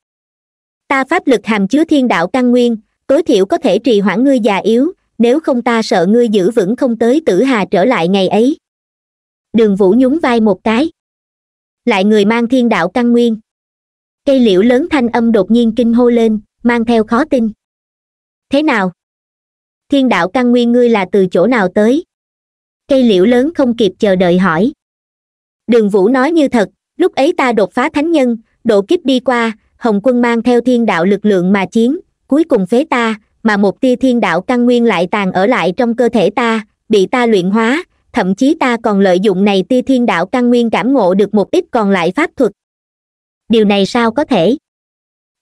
Speaker 1: ta pháp lực hàm chứa thiên đạo căn nguyên tối thiểu có thể trì hoãn ngươi già yếu nếu không ta sợ ngươi giữ vững không tới tử hà trở lại ngày ấy đường vũ nhún vai một cái lại người mang thiên đạo căn nguyên cây liễu lớn thanh âm đột nhiên kinh hô lên mang theo khó tin thế nào thiên đạo căn nguyên ngươi là từ chỗ nào tới cây liễu lớn không kịp chờ đợi hỏi đường vũ nói như thật lúc ấy ta đột phá thánh nhân độ kiếp đi qua hồng quân mang theo thiên đạo lực lượng mà chiến cuối cùng phế ta mà một tia thiên đạo căn nguyên lại tàn ở lại trong cơ thể ta bị ta luyện hóa thậm chí ta còn lợi dụng này tia thiên đạo căn nguyên cảm ngộ được một ít còn lại pháp thuật điều này sao có thể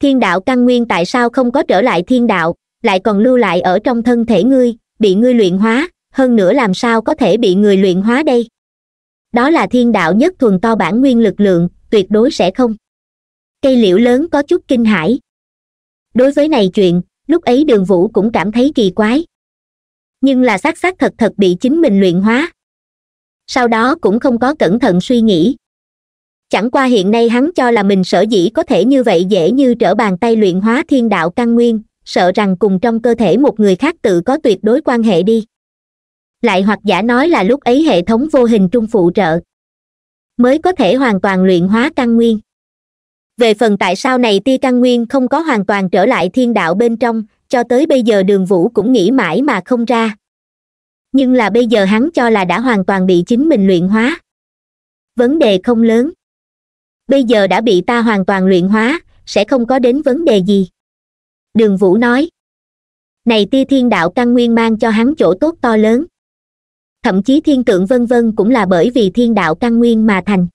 Speaker 1: thiên đạo căn nguyên tại sao không có trở lại thiên đạo lại còn lưu lại ở trong thân thể ngươi bị ngươi luyện hóa hơn nữa làm sao có thể bị người luyện hóa đây đó là thiên đạo nhất thuần to bản nguyên lực lượng tuyệt đối sẽ không cây liễu lớn có chút kinh hãi đối với này chuyện lúc ấy đường vũ cũng cảm thấy kỳ quái nhưng là xác xác thật thật bị chính mình luyện hóa sau đó cũng không có cẩn thận suy nghĩ chẳng qua hiện nay hắn cho là mình sở dĩ có thể như vậy dễ như trở bàn tay luyện hóa thiên đạo căn nguyên sợ rằng cùng trong cơ thể một người khác tự có tuyệt đối quan hệ đi lại hoặc giả nói là lúc ấy hệ thống vô hình trung phụ trợ mới có thể hoàn toàn luyện hóa căn nguyên về phần tại sao này tia căn nguyên không có hoàn toàn trở lại thiên đạo bên trong cho tới bây giờ đường vũ cũng nghĩ mãi mà không ra nhưng là bây giờ hắn cho là đã hoàn toàn bị chính mình luyện hóa vấn đề không lớn bây giờ đã bị ta hoàn toàn luyện hóa sẽ không có đến vấn đề gì đường vũ nói này tia thiên đạo căn nguyên mang cho hắn chỗ tốt to lớn thậm chí thiên tượng vân vân cũng là bởi vì thiên đạo căn nguyên mà thành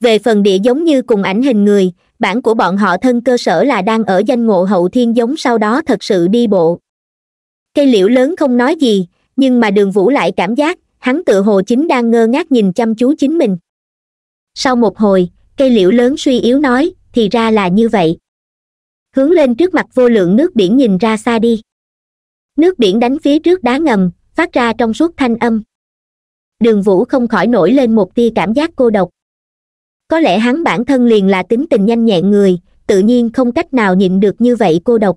Speaker 1: về phần địa giống như cùng ảnh hình người bản của bọn họ thân cơ sở là đang ở danh ngộ hậu thiên giống sau đó thật sự đi bộ cây liễu lớn không nói gì nhưng mà đường vũ lại cảm giác hắn tự hồ chính đang ngơ ngác nhìn chăm chú chính mình sau một hồi cây liễu lớn suy yếu nói thì ra là như vậy hướng lên trước mặt vô lượng nước biển nhìn ra xa đi nước biển đánh phía trước đá ngầm phát ra trong suốt thanh âm đường vũ không khỏi nổi lên một tia cảm giác cô độc có lẽ hắn bản thân liền là tính tình nhanh nhẹn người tự nhiên không cách nào nhịn được như vậy cô độc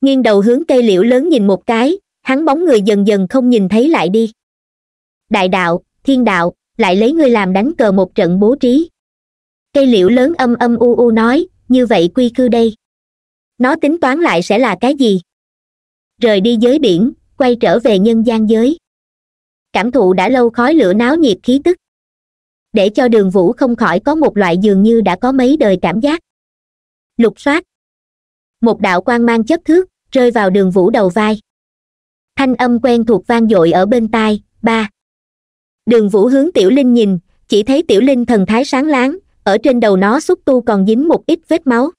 Speaker 1: nghiêng đầu hướng cây liễu lớn nhìn một cái hắn bóng người dần dần không nhìn thấy lại đi đại đạo thiên đạo lại lấy ngươi làm đánh cờ một trận bố trí cây liễu lớn âm âm u u nói như vậy quy cư đây nó tính toán lại sẽ là cái gì rời đi giới biển quay trở về nhân gian giới cảm thụ đã lâu khói lửa náo nhiệt khí tức để cho đường vũ không khỏi có một loại dường như đã có mấy đời cảm giác lục soát một đạo quan mang chất thước rơi vào đường vũ đầu vai thanh âm quen thuộc vang dội ở bên tai ba đường vũ hướng tiểu linh nhìn chỉ thấy tiểu linh thần thái sáng láng ở trên đầu nó xúc tu còn dính một ít vết máu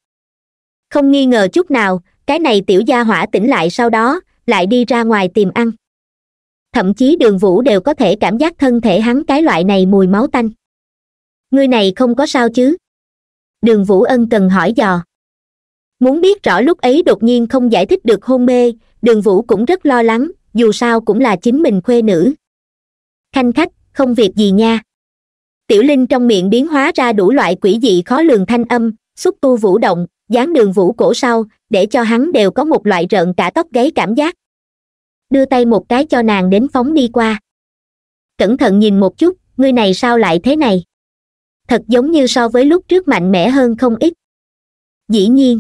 Speaker 1: không nghi ngờ chút nào cái này tiểu gia hỏa tỉnh lại sau đó lại đi ra ngoài tìm ăn thậm chí đường vũ đều có thể cảm giác thân thể hắn cái loại này mùi máu tanh người này không có sao chứ đường vũ ân cần hỏi dò muốn biết rõ lúc ấy đột nhiên không giải thích được hôn mê đường vũ cũng rất lo lắng dù sao cũng là chính mình khuê nữ khanh khách không việc gì nha tiểu linh trong miệng biến hóa ra đủ loại quỷ dị khó lường thanh âm xúc tu vũ động dán đường vũ cổ sau để cho hắn đều có một loại rợn cả tóc gáy cảm giác đưa tay một cái cho nàng đến phóng đi qua cẩn thận nhìn một chút ngươi này sao lại thế này thật giống như so với lúc trước mạnh mẽ hơn không ít dĩ nhiên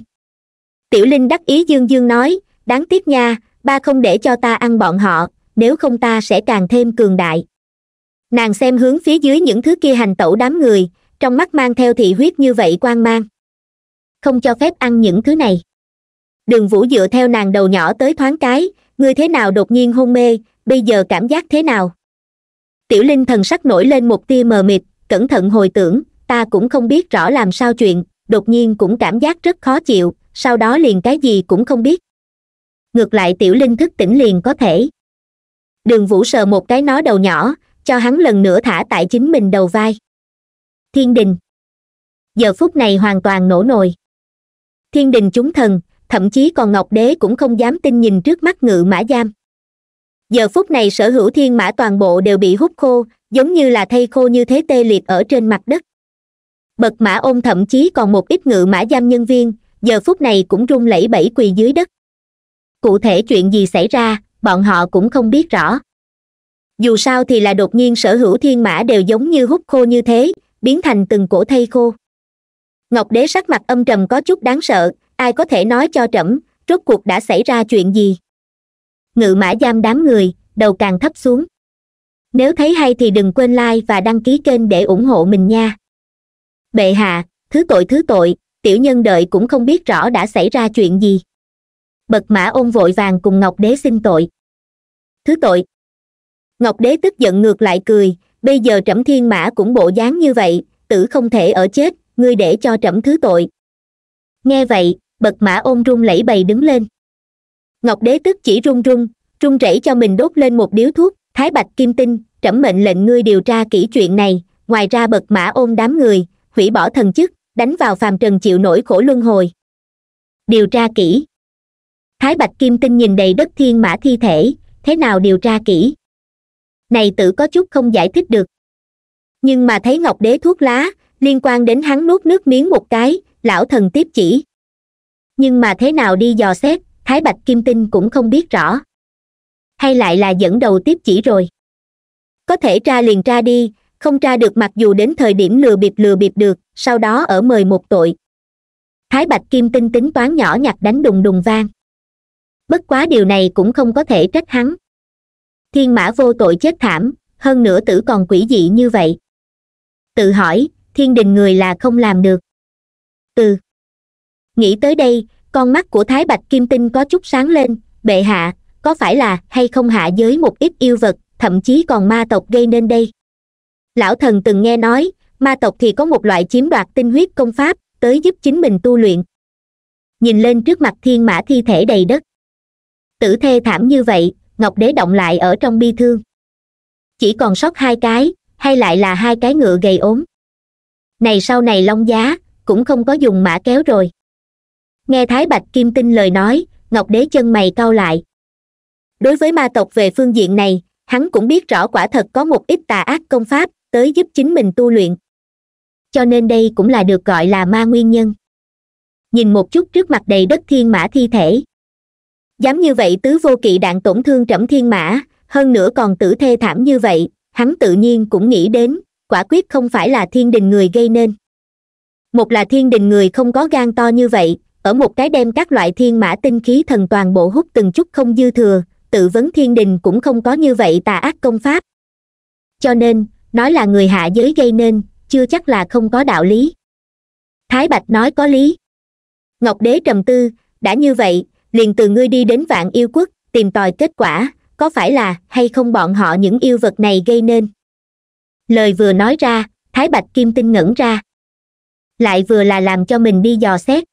Speaker 1: tiểu linh đắc ý dương dương nói đáng tiếc nha ba không để cho ta ăn bọn họ nếu không ta sẽ càng thêm cường đại nàng xem hướng phía dưới những thứ kia hành tẩu đám người trong mắt mang theo thị huyết như vậy quan mang không cho phép ăn những thứ này đường vũ dựa theo nàng đầu nhỏ tới thoáng cái ngươi thế nào đột nhiên hôn mê bây giờ cảm giác thế nào tiểu linh thần sắc nổi lên một tia mờ mịt cẩn thận hồi tưởng ta cũng không biết rõ làm sao chuyện đột nhiên cũng cảm giác rất khó chịu sau đó liền cái gì cũng không biết ngược lại tiểu linh thức tỉnh liền có thể đường vũ sờ một cái nó đầu nhỏ cho hắn lần nữa thả tại chính mình đầu vai thiên đình giờ phút này hoàn toàn nổ nồi thiên đình chúng thần thậm chí còn ngọc đế cũng không dám tin nhìn trước mắt ngự mã giam giờ phút này sở hữu thiên mã toàn bộ đều bị hút khô giống như là thây khô như thế tê liệt ở trên mặt đất bậc mã ôn thậm chí còn một ít ngự mã giam nhân viên giờ phút này cũng run lẩy bẩy quỳ dưới đất cụ thể chuyện gì xảy ra bọn họ cũng không biết rõ dù sao thì là đột nhiên sở hữu thiên mã đều giống như hút khô như thế biến thành từng cổ thây khô ngọc đế sắc mặt âm trầm có chút đáng sợ ai có thể nói cho trẫm rốt cuộc đã xảy ra chuyện gì ngự mã giam đám người đầu càng thấp xuống nếu thấy hay thì đừng quên like và đăng ký kênh để ủng hộ mình nha bệ hạ thứ tội thứ tội tiểu nhân đợi cũng không biết rõ đã xảy ra chuyện gì bật mã ôn vội vàng cùng ngọc đế xin tội thứ tội ngọc đế tức giận ngược lại cười bây giờ trẫm thiên mã cũng bộ dáng như vậy tử không thể ở chết ngươi để cho trẫm thứ tội nghe vậy bật mã ôn run lẩy bầy đứng lên ngọc đế tức chỉ run run run rẩy cho mình đốt lên một điếu thuốc thái bạch kim tinh trẫm mệnh lệnh ngươi điều tra kỹ chuyện này ngoài ra bật mã ôn đám người hủy bỏ thần chức đánh vào phàm trần chịu nổi khổ luân hồi điều tra kỹ thái bạch kim tinh nhìn đầy đất thiên mã thi thể thế nào điều tra kỹ này tử có chút không giải thích được nhưng mà thấy ngọc đế thuốc lá liên quan đến hắn nuốt nước miếng một cái lão thần tiếp chỉ nhưng mà thế nào đi dò xét thái bạch kim tinh cũng không biết rõ hay lại là dẫn đầu tiếp chỉ rồi có thể tra liền tra đi không tra được mặc dù đến thời điểm lừa bịp lừa bịp được sau đó ở mời một tội thái bạch kim tinh tính toán nhỏ nhặt đánh đùng đùng vang bất quá điều này cũng không có thể trách hắn thiên mã vô tội chết thảm hơn nữa tử còn quỷ dị như vậy tự hỏi thiên đình người là không làm được từ nghĩ tới đây con mắt của thái bạch kim tinh có chút sáng lên bệ hạ có phải là hay không hạ giới một ít yêu vật thậm chí còn ma tộc gây nên đây lão thần từng nghe nói ma tộc thì có một loại chiếm đoạt tinh huyết công pháp tới giúp chính mình tu luyện nhìn lên trước mặt thiên mã thi thể đầy đất tử thê thảm như vậy ngọc đế động lại ở trong bi thương chỉ còn sót hai cái hay lại là hai cái ngựa gầy ốm này sau này long giá cũng không có dùng mã kéo rồi nghe thái bạch kim tinh lời nói ngọc đế chân mày cau lại đối với ma tộc về phương diện này hắn cũng biết rõ quả thật có một ít tà ác công pháp tới giúp chính mình tu luyện cho nên đây cũng là được gọi là ma nguyên nhân nhìn một chút trước mặt đầy đất thiên mã thi thể dám như vậy tứ vô kỵ đạn tổn thương trẫm thiên mã hơn nữa còn tử thê thảm như vậy hắn tự nhiên cũng nghĩ đến quả quyết không phải là thiên đình người gây nên một là thiên đình người không có gan to như vậy ở một cái đem các loại thiên mã tinh khí thần toàn bộ hút từng chút không dư thừa tự vấn thiên đình cũng không có như vậy tà ác công pháp cho nên nói là người hạ giới gây nên chưa chắc là không có đạo lý thái bạch nói có lý ngọc đế trầm tư đã như vậy liền từ ngươi đi đến vạn yêu quốc tìm tòi kết quả có phải là hay không bọn họ những yêu vật này gây nên lời vừa nói ra thái bạch kim tinh ngẩn ra lại vừa là làm cho mình đi dò xét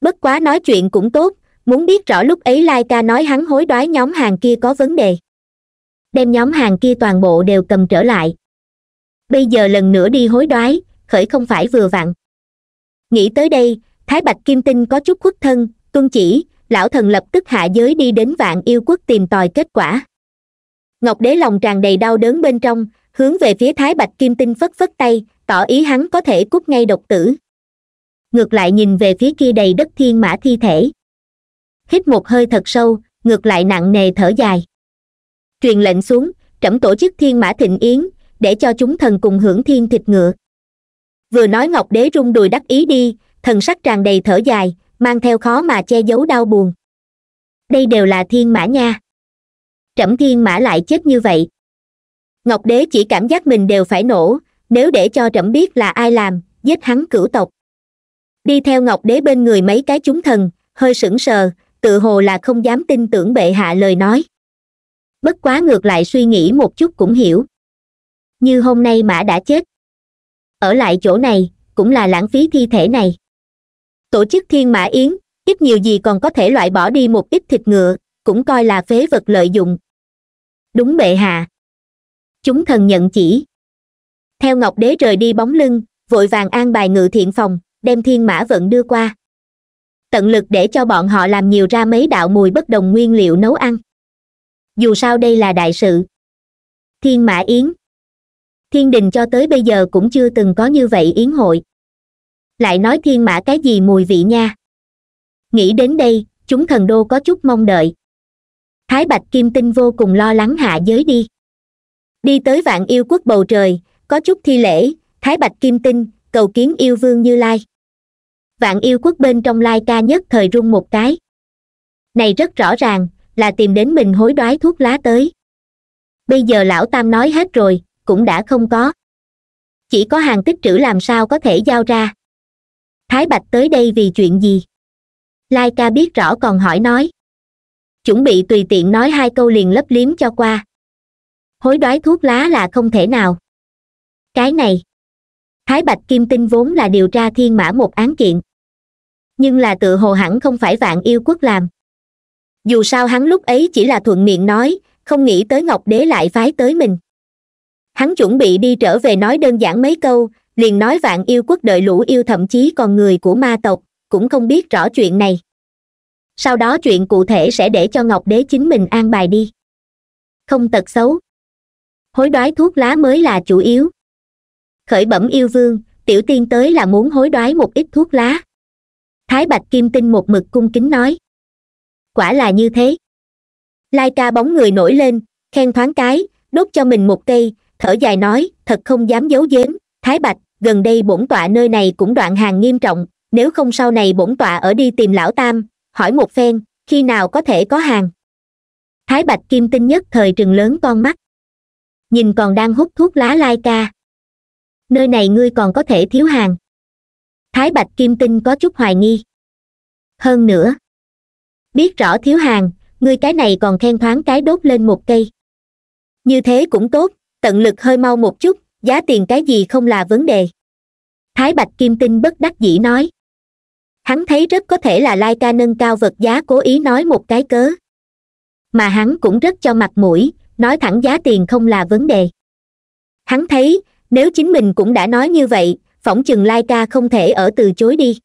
Speaker 1: bất quá nói chuyện cũng tốt muốn biết rõ lúc ấy lai ca nói hắn hối đoái nhóm hàng kia có vấn đề đem nhóm hàng kia toàn bộ đều cầm trở lại bây giờ lần nữa đi hối đoái khởi không phải vừa vặn nghĩ tới đây thái bạch kim tinh có chút khuất thân tuân chỉ lão thần lập tức hạ giới đi đến vạn yêu quốc tìm tòi kết quả ngọc đế lòng tràn đầy đau đớn bên trong hướng về phía thái bạch kim tinh phất phất tay tỏ ý hắn có thể cút ngay độc tử ngược lại nhìn về phía kia đầy đất thiên mã thi thể hít một hơi thật sâu ngược lại nặng nề thở dài truyền lệnh xuống trẫm tổ chức thiên mã thịnh yến để cho chúng thần cùng hưởng thiên thịt ngựa vừa nói ngọc đế rung đùi đắc ý đi thần sắc tràn đầy thở dài mang theo khó mà che giấu đau buồn đây đều là thiên mã nha trẫm thiên mã lại chết như vậy ngọc đế chỉ cảm giác mình đều phải nổ nếu để cho trẫm biết là ai làm giết hắn cửu tộc đi theo ngọc đế bên người mấy cái chúng thần hơi sững sờ tự hồ là không dám tin tưởng bệ hạ lời nói bất quá ngược lại suy nghĩ một chút cũng hiểu như hôm nay mã đã chết ở lại chỗ này cũng là lãng phí thi thể này tổ chức thiên mã yến ít nhiều gì còn có thể loại bỏ đi một ít thịt ngựa cũng coi là phế vật lợi dụng đúng bệ hạ chúng thần nhận chỉ theo ngọc đế rời đi bóng lưng vội vàng an bài ngự thiện phòng đem thiên mã vận đưa qua tận lực để cho bọn họ làm nhiều ra mấy đạo mùi bất đồng nguyên liệu nấu ăn dù sao đây là đại sự thiên mã yến thiên đình cho tới bây giờ cũng chưa từng có như vậy yến hội lại nói thiên mã cái gì mùi vị nha nghĩ đến đây chúng thần đô có chút mong đợi thái bạch kim tinh vô cùng lo lắng hạ giới đi đi tới vạn yêu quốc bầu trời có chút thi lễ thái bạch kim tinh cầu kiến yêu vương như lai vạn yêu quốc bên trong lai ca nhất thời rung một cái này rất rõ ràng là tìm đến mình hối đoái thuốc lá tới bây giờ lão tam nói hết rồi cũng đã không có chỉ có hàng tích trữ làm sao có thể giao ra thái bạch tới đây vì chuyện gì lai ca biết rõ còn hỏi nói chuẩn bị tùy tiện nói hai câu liền lấp liếm cho qua hối đoái thuốc lá là không thể nào cái này thái bạch kim tinh vốn là điều tra thiên mã một án kiện nhưng là tự hồ hẳn không phải vạn yêu quốc làm dù sao hắn lúc ấy chỉ là thuận miệng nói không nghĩ tới ngọc đế lại phái tới mình hắn chuẩn bị đi trở về nói đơn giản mấy câu liền nói vạn yêu quốc đợi lũ yêu thậm chí còn người của ma tộc cũng không biết rõ chuyện này sau đó chuyện cụ thể sẽ để cho ngọc đế chính mình an bài đi không tật xấu hối đoái thuốc lá mới là chủ yếu khởi bẩm yêu vương tiểu tiên tới là muốn hối đoái một ít thuốc lá thái bạch kim tinh một mực cung kính nói quả là như thế lai ca bóng người nổi lên khen thoáng cái đốt cho mình một cây thở dài nói thật không dám giấu giếm thái bạch gần đây bổn tọa nơi này cũng đoạn hàng nghiêm trọng nếu không sau này bổn tọa ở đi tìm lão tam hỏi một phen khi nào có thể có hàng thái bạch kim tinh nhất thời trừng lớn con mắt nhìn còn đang hút thuốc lá lai ca nơi này ngươi còn có thể thiếu hàng thái bạch kim tinh có chút hoài nghi hơn nữa biết rõ thiếu hàng ngươi cái này còn khen thoáng cái đốt lên một cây như thế cũng tốt tận lực hơi mau một chút giá tiền cái gì không là vấn đề thái bạch kim tinh bất đắc dĩ nói hắn thấy rất có thể là Lai Ca nâng cao vật giá cố ý nói một cái cớ mà hắn cũng rất cho mặt mũi nói thẳng giá tiền không là vấn đề hắn thấy nếu chính mình cũng đã nói như vậy phỏng chừng laika không thể ở từ chối đi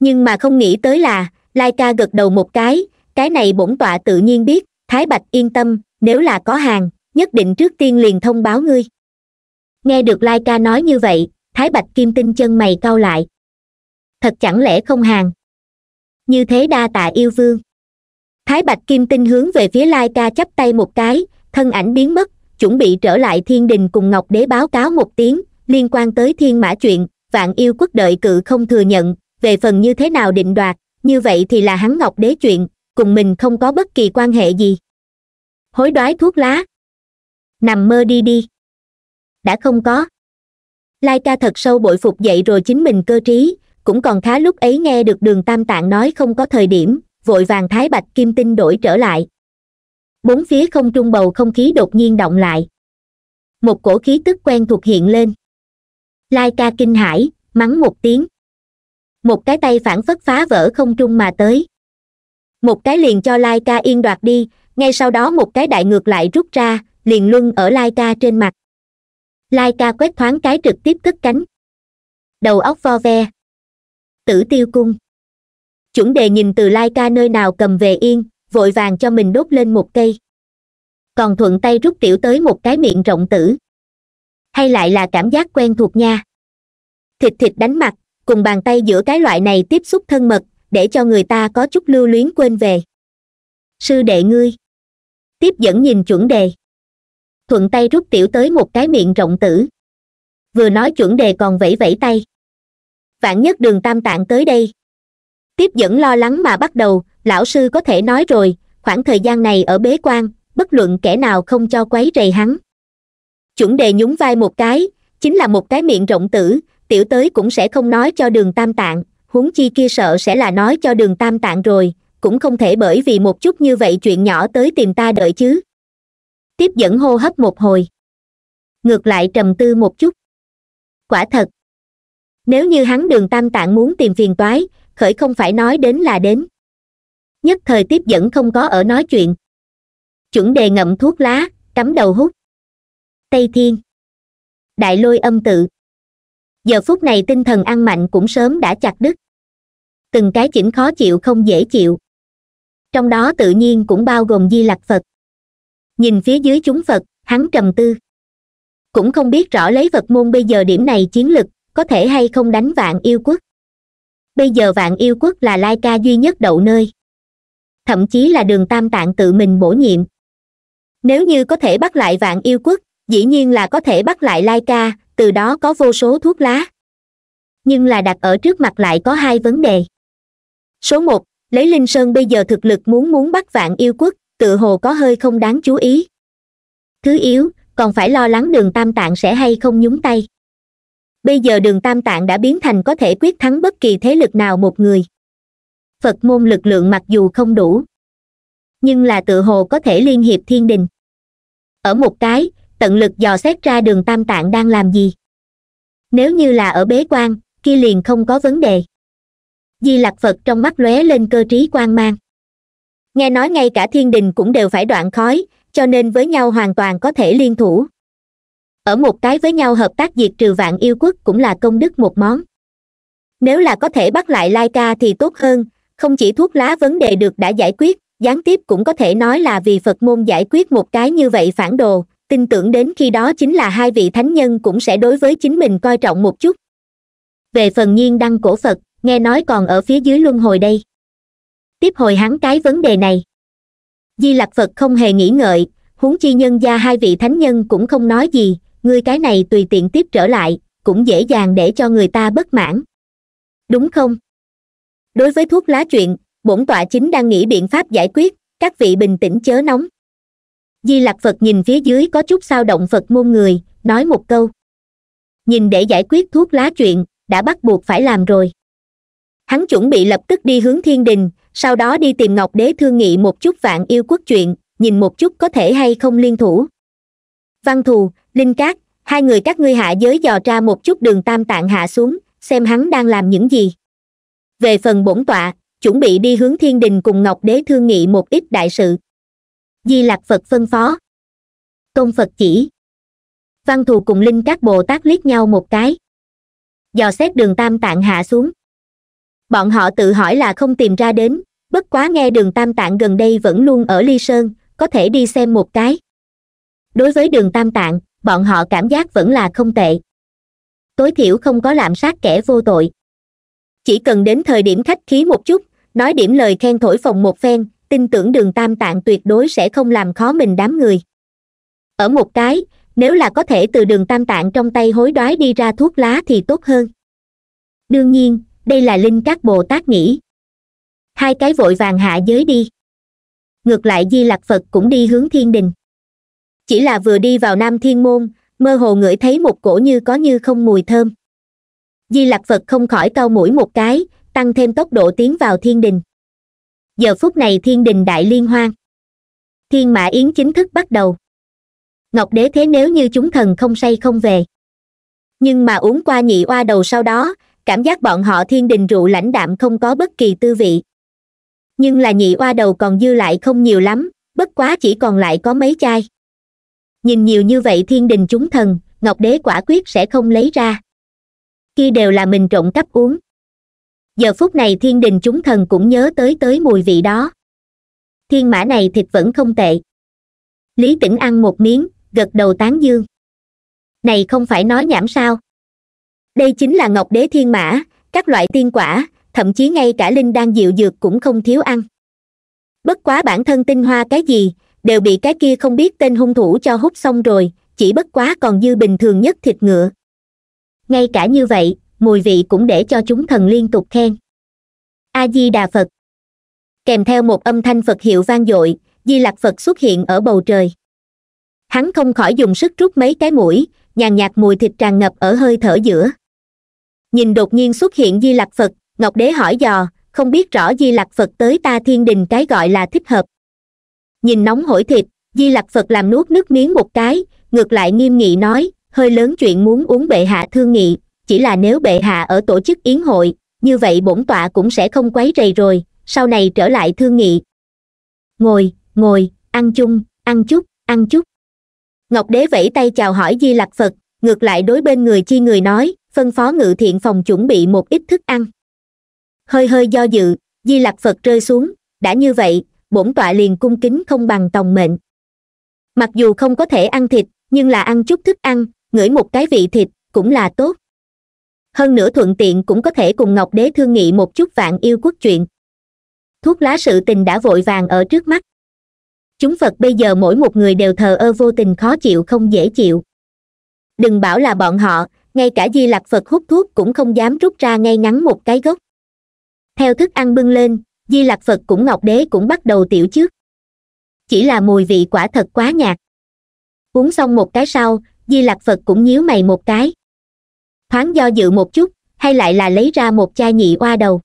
Speaker 1: nhưng mà không nghĩ tới là laika gật đầu một cái cái này bổn tọa tự nhiên biết thái bạch yên tâm nếu là có hàng nhất định trước tiên liền thông báo ngươi nghe được laika nói như vậy thái bạch kim tinh chân mày cau lại thật chẳng lẽ không hàng như thế đa tạ yêu vương thái bạch kim tinh hướng về phía laika chắp tay một cái thân ảnh biến mất chuẩn bị trở lại thiên đình cùng ngọc đế báo cáo một tiếng liên quan tới thiên mã chuyện vạn yêu quốc đợi cự không thừa nhận về phần như thế nào định đoạt như vậy thì là hắn ngọc đế chuyện cùng mình không có bất kỳ quan hệ gì hối đoái thuốc lá nằm mơ đi đi đã không có lai ca thật sâu bội phục dậy rồi chính mình cơ trí cũng còn khá lúc ấy nghe được đường tam tạng nói không có thời điểm vội vàng thái bạch kim tinh đổi trở lại bốn phía không trung bầu không khí đột nhiên động lại một cổ khí tức quen thuộc hiện lên lai ca kinh hãi mắng một tiếng một cái tay phản phất phá vỡ không trung mà tới một cái liền cho lai ca yên đoạt đi ngay sau đó một cái đại ngược lại rút ra liền luân ở lai ca trên mặt lai ca quét thoáng cái trực tiếp cất cánh đầu óc vo ve tử tiêu cung chuẩn đề nhìn từ lai ca nơi nào cầm về yên vội vàng cho mình đốt lên một cây còn thuận tay rút tiểu tới một cái miệng rộng tử hay lại là cảm giác quen thuộc nha thịt thịt đánh mặt cùng bàn tay giữa cái loại này tiếp xúc thân mật để cho người ta có chút lưu luyến quên về sư đệ ngươi tiếp dẫn nhìn chuẩn đề thuận tay rút tiểu tới một cái miệng rộng tử vừa nói chuẩn đề còn vẫy vẫy tay vạn nhất đường tam tạng tới đây tiếp dẫn lo lắng mà bắt đầu lão sư có thể nói rồi khoảng thời gian này ở bế quan bất luận kẻ nào không cho quấy rầy hắn chuẩn đề nhún vai một cái chính là một cái miệng rộng tử tiểu tới cũng sẽ không nói cho đường tam tạng huống chi kia sợ sẽ là nói cho đường tam tạng rồi cũng không thể bởi vì một chút như vậy chuyện nhỏ tới tìm ta đợi chứ tiếp dẫn hô hấp một hồi ngược lại trầm tư một chút quả thật nếu như hắn đường tam tạng muốn tìm phiền toái khởi không phải nói đến là đến nhất thời tiếp dẫn không có ở nói chuyện chuẩn đề ngậm thuốc lá cắm đầu hút tây thiên đại lôi âm tự giờ phút này tinh thần ăn mạnh cũng sớm đã chặt đứt từng cái chỉnh khó chịu không dễ chịu trong đó tự nhiên cũng bao gồm di lặc phật nhìn phía dưới chúng phật hắn trầm tư cũng không biết rõ lấy vật môn bây giờ điểm này chiến lực có thể hay không đánh vạn yêu quốc bây giờ vạn yêu quốc là lai ca duy nhất đậu nơi thậm chí là đường tam tạng tự mình bổ nhiệm nếu như có thể bắt lại vạn yêu quốc dĩ nhiên là có thể bắt lại Laika từ đó có vô số thuốc lá nhưng là đặt ở trước mặt lại có hai vấn đề số một lấy linh sơn bây giờ thực lực muốn muốn bắt vạn yêu quốc tự hồ có hơi không đáng chú ý thứ yếu còn phải lo lắng đường tam tạng sẽ hay không nhúng tay bây giờ đường tam tạng đã biến thành có thể quyết thắng bất kỳ thế lực nào một người phật môn lực lượng mặc dù không đủ nhưng là tự hồ có thể liên hiệp thiên đình ở một cái tận lực dò xét ra đường tam tạng đang làm gì nếu như là ở bế quan kia liền không có vấn đề di lạc phật trong mắt lóe lên cơ trí quan mang nghe nói ngay cả thiên đình cũng đều phải đoạn khói cho nên với nhau hoàn toàn có thể liên thủ ở một cái với nhau hợp tác diệt trừ vạn yêu quốc cũng là công đức một món nếu là có thể bắt lại lai ca thì tốt hơn không chỉ thuốc lá vấn đề được đã giải quyết gián tiếp cũng có thể nói là vì phật môn giải quyết một cái như vậy phản đồ tin tưởng đến khi đó chính là hai vị thánh nhân cũng sẽ đối với chính mình coi trọng một chút về phần nhiên đăng cổ phật nghe nói còn ở phía dưới luân hồi đây tiếp hồi hắn cái vấn đề này di lặc phật không hề nghĩ ngợi huống chi nhân gia hai vị thánh nhân cũng không nói gì ngươi cái này tùy tiện tiếp trở lại cũng dễ dàng để cho người ta bất mãn đúng không đối với thuốc lá chuyện bổn tọa chính đang nghĩ biện pháp giải quyết các vị bình tĩnh chớ nóng di lặc phật nhìn phía dưới có chút sao động phật môn người nói một câu nhìn để giải quyết thuốc lá chuyện đã bắt buộc phải làm rồi hắn chuẩn bị lập tức đi hướng thiên đình sau đó đi tìm ngọc đế thương nghị một chút vạn yêu quốc chuyện nhìn một chút có thể hay không liên thủ văn thù linh cát hai người các ngươi hạ giới dò ra một chút đường tam tạng hạ xuống xem hắn đang làm những gì về phần bổn tọa chuẩn bị đi hướng thiên đình cùng ngọc đế thương nghị một ít đại sự di lạc phật phân phó công phật chỉ văn thù cùng linh các bồ tát liếc nhau một cái dò xét đường tam tạng hạ xuống bọn họ tự hỏi là không tìm ra đến bất quá nghe đường tam tạng gần đây vẫn luôn ở ly sơn có thể đi xem một cái đối với đường tam tạng bọn họ cảm giác vẫn là không tệ tối thiểu không có lạm sát kẻ vô tội chỉ cần đến thời điểm khách khí một chút nói điểm lời khen thổi phồng một phen tin tưởng đường tam tạng tuyệt đối sẽ không làm khó mình đám người ở một cái nếu là có thể từ đường tam tạng trong tay hối đoái đi ra thuốc lá thì tốt hơn đương nhiên đây là linh các bồ tát nghĩ hai cái vội vàng hạ giới đi ngược lại di lạc phật cũng đi hướng thiên đình chỉ là vừa đi vào nam thiên môn mơ hồ ngửi thấy một cổ như có như không mùi thơm di lạc phật không khỏi cau mũi một cái tăng thêm tốc độ tiến vào thiên đình giờ phút này thiên đình đại liên hoan thiên mã yến chính thức bắt đầu ngọc đế thế nếu như chúng thần không say không về nhưng mà uống qua nhị oa đầu sau đó cảm giác bọn họ thiên đình rượu lãnh đạm không có bất kỳ tư vị nhưng là nhị oa đầu còn dư lại không nhiều lắm bất quá chỉ còn lại có mấy chai nhìn nhiều như vậy thiên đình chúng thần ngọc đế quả quyết sẽ không lấy ra kia đều là mình trộm cắp uống giờ phút này thiên đình chúng thần cũng nhớ tới tới mùi vị đó thiên mã này thịt vẫn không tệ lý tĩnh ăn một miếng gật đầu tán dương này không phải nói nhảm sao đây chính là ngọc đế thiên mã các loại tiên quả thậm chí ngay cả linh đan dịu dược cũng không thiếu ăn bất quá bản thân tinh hoa cái gì đều bị cái kia không biết tên hung thủ cho hút xong rồi chỉ bất quá còn dư bình thường nhất thịt ngựa ngay cả như vậy mùi vị cũng để cho chúng thần liên tục khen a di đà phật kèm theo một âm thanh phật hiệu vang dội di lặc phật xuất hiện ở bầu trời hắn không khỏi dùng sức rút mấy cái mũi nhàn nhạt mùi thịt tràn ngập ở hơi thở giữa nhìn đột nhiên xuất hiện di lặc phật ngọc đế hỏi dò không biết rõ di lặc phật tới ta thiên đình cái gọi là thích hợp nhìn nóng hổi thịt di lặc phật làm nuốt nước miếng một cái ngược lại nghiêm nghị nói hơi lớn chuyện muốn uống bệ hạ thương nghị chỉ là nếu bệ hạ ở tổ chức yến hội như vậy bổn tọa cũng sẽ không quấy rầy rồi sau này trở lại thương nghị ngồi ngồi ăn chung ăn chút ăn chút ngọc đế vẫy tay chào hỏi di lặc phật ngược lại đối bên người chi người nói phân phó ngự thiện phòng chuẩn bị một ít thức ăn hơi hơi do dự di lặc phật rơi xuống đã như vậy bổn tọa liền cung kính không bằng tòng mệnh mặc dù không có thể ăn thịt nhưng là ăn chút thức ăn ngửi một cái vị thịt cũng là tốt hơn nữa thuận tiện cũng có thể cùng ngọc đế thương nghị một chút vạn yêu quốc chuyện thuốc lá sự tình đã vội vàng ở trước mắt chúng phật bây giờ mỗi một người đều thờ ơ vô tình khó chịu không dễ chịu đừng bảo là bọn họ ngay cả di lạc phật hút thuốc cũng không dám rút ra ngay ngắn một cái gốc theo thức ăn bưng lên di lạc phật cũng ngọc đế cũng bắt đầu tiểu trước chỉ là mùi vị quả thật quá nhạt uống xong một cái sau di lạc phật cũng nhíu mày một cái thoáng do dự một chút hay lại là lấy ra một chai nhị oa đầu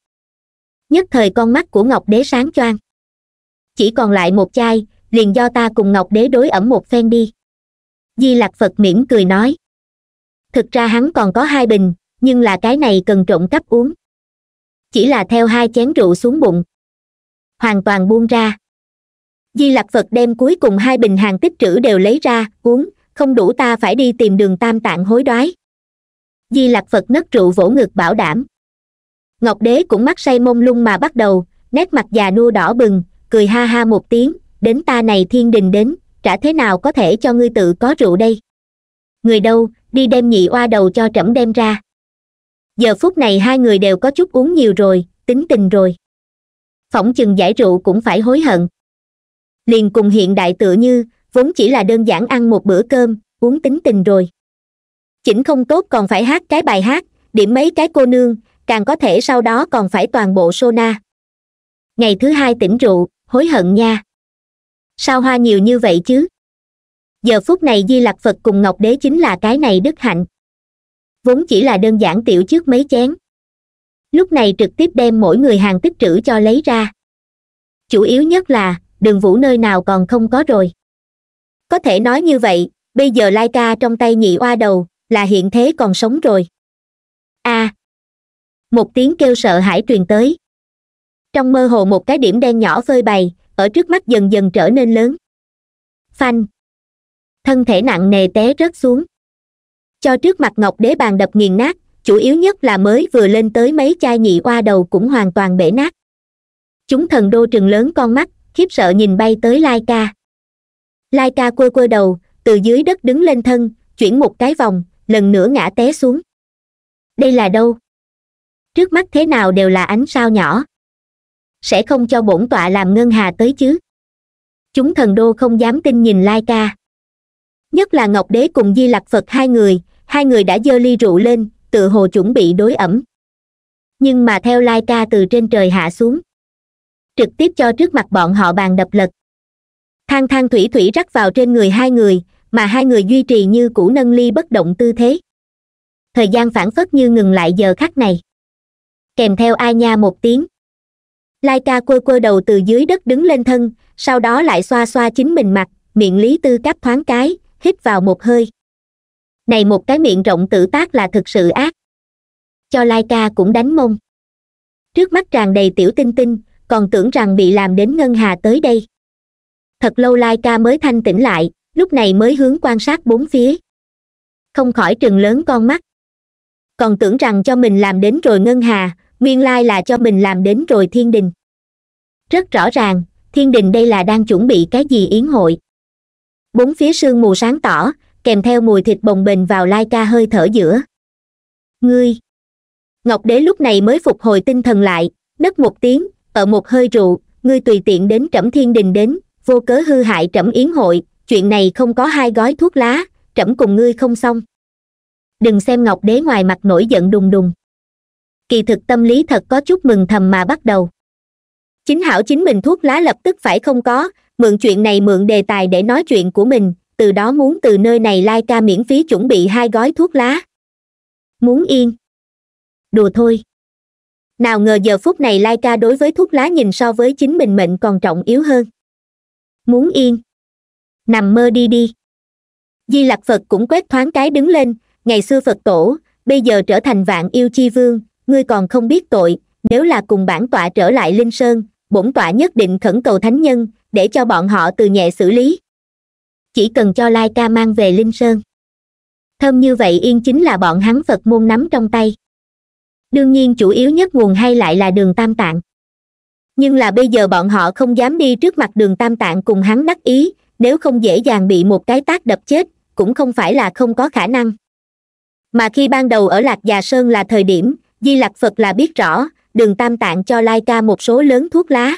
Speaker 1: nhất thời con mắt của ngọc đế sáng choang chỉ còn lại một chai liền do ta cùng ngọc đế đối ẩm một phen đi di lặc phật mỉm cười nói thực ra hắn còn có hai bình nhưng là cái này cần trộn cắp uống chỉ là theo hai chén rượu xuống bụng hoàn toàn buông ra di lặc phật đem cuối cùng hai bình hàng tích trữ đều lấy ra uống không đủ ta phải đi tìm đường tam tạng hối đoái di lạc phật nấc rượu vỗ ngực bảo đảm ngọc đế cũng mắt say mông lung mà bắt đầu nét mặt già nua đỏ bừng cười ha ha một tiếng đến ta này thiên đình đến trả thế nào có thể cho ngươi tự có rượu đây người đâu đi đem nhị oa đầu cho trẫm đem ra giờ phút này hai người đều có chút uống nhiều rồi tính tình rồi phỏng chừng giải rượu cũng phải hối hận liền cùng hiện đại tựa như vốn chỉ là đơn giản ăn một bữa cơm uống tính tình rồi chỉnh không tốt còn phải hát cái bài hát điểm mấy cái cô nương càng có thể sau đó còn phải toàn bộ sô na ngày thứ hai tỉnh rượu hối hận nha sao hoa nhiều như vậy chứ giờ phút này di lặc phật cùng ngọc đế chính là cái này đức hạnh vốn chỉ là đơn giản tiểu trước mấy chén lúc này trực tiếp đem mỗi người hàng tích trữ cho lấy ra chủ yếu nhất là đường vũ nơi nào còn không có rồi có thể nói như vậy bây giờ lai ca trong tay nhị oa đầu là hiện thế còn sống rồi a à, một tiếng kêu sợ hãi truyền tới trong mơ hồ một cái điểm đen nhỏ phơi bày ở trước mắt dần dần trở nên lớn phanh thân thể nặng nề té rớt xuống cho trước mặt ngọc đế bàn đập nghiền nát chủ yếu nhất là mới vừa lên tới mấy chai nhị qua đầu cũng hoàn toàn bể nát chúng thần đô trừng lớn con mắt khiếp sợ nhìn bay tới lai ca lai ca quơ quơ đầu từ dưới đất đứng lên thân chuyển một cái vòng lần nữa ngã té xuống đây là đâu trước mắt thế nào đều là ánh sao nhỏ sẽ không cho bổn tọa làm ngân hà tới chứ chúng thần đô không dám tin nhìn lai ca nhất là ngọc đế cùng di lặc phật hai người hai người đã dơ ly rượu lên tự hồ chuẩn bị đối ẩm nhưng mà theo lai ca từ trên trời hạ xuống trực tiếp cho trước mặt bọn họ bàn đập lật thang thang thủy thủy rắc vào trên người hai người mà hai người duy trì như cũ nâng ly bất động tư thế thời gian phản phất như ngừng lại giờ khắc này kèm theo ai nha một tiếng lai ca quơ quơ đầu từ dưới đất đứng lên thân sau đó lại xoa xoa chính mình mặt miệng lý tư cáp thoáng cái hít vào một hơi này một cái miệng rộng tự tác là thực sự ác cho lai ca cũng đánh mông trước mắt tràn đầy tiểu tinh tinh còn tưởng rằng bị làm đến ngân hà tới đây thật lâu lai ca mới thanh tỉnh lại lúc này mới hướng quan sát bốn phía không khỏi trừng lớn con mắt còn tưởng rằng cho mình làm đến rồi ngân hà nguyên lai là cho mình làm đến rồi thiên đình rất rõ ràng thiên đình đây là đang chuẩn bị cái gì yến hội bốn phía sương mù sáng tỏ kèm theo mùi thịt bồng bềnh vào lai ca hơi thở giữa ngươi ngọc đế lúc này mới phục hồi tinh thần lại nấc một tiếng ở một hơi rượu ngươi tùy tiện đến trẫm thiên đình đến vô cớ hư hại trẫm yến hội chuyện này không có hai gói thuốc lá trẫm cùng ngươi không xong đừng xem ngọc đế ngoài mặt nổi giận đùng đùng kỳ thực tâm lý thật có chút mừng thầm mà bắt đầu chính hảo chính mình thuốc lá lập tức phải không có mượn chuyện này mượn đề tài để nói chuyện của mình từ đó muốn từ nơi này lai ca miễn phí chuẩn bị hai gói thuốc lá muốn yên đùa thôi nào ngờ giờ phút này lai ca đối với thuốc lá nhìn so với chính mình mệnh còn trọng yếu hơn muốn yên nằm mơ đi đi di lặc phật cũng quét thoáng cái đứng lên ngày xưa phật tổ bây giờ trở thành vạn yêu chi vương ngươi còn không biết tội nếu là cùng bản tọa trở lại linh sơn bổn tọa nhất định khẩn cầu thánh nhân để cho bọn họ từ nhẹ xử lý chỉ cần cho lai ca mang về linh sơn thơm như vậy yên chính là bọn hắn phật môn nắm trong tay đương nhiên chủ yếu nhất nguồn hay lại là đường tam tạng nhưng là bây giờ bọn họ không dám đi trước mặt đường tam tạng cùng hắn đắc ý nếu không dễ dàng bị một cái tác đập chết cũng không phải là không có khả năng mà khi ban đầu ở lạc già sơn là thời điểm di lạc phật là biết rõ đường tam tạng cho lai ca một số lớn thuốc lá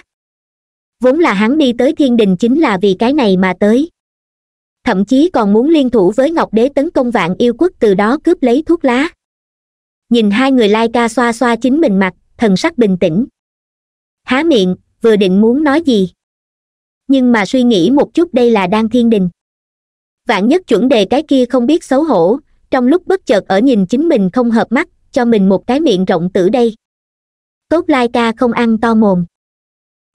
Speaker 1: vốn là hắn đi tới thiên đình chính là vì cái này mà tới thậm chí còn muốn liên thủ với ngọc đế tấn công vạn yêu quốc từ đó cướp lấy thuốc lá nhìn hai người lai ca xoa xoa chính mình mặt thần sắc bình tĩnh há miệng vừa định muốn nói gì nhưng mà suy nghĩ một chút đây là đang thiên đình vạn nhất chuẩn đề cái kia không biết xấu hổ trong lúc bất chợt ở nhìn chính mình không hợp mắt cho mình một cái miệng rộng tử đây cốt lai ca không ăn to mồm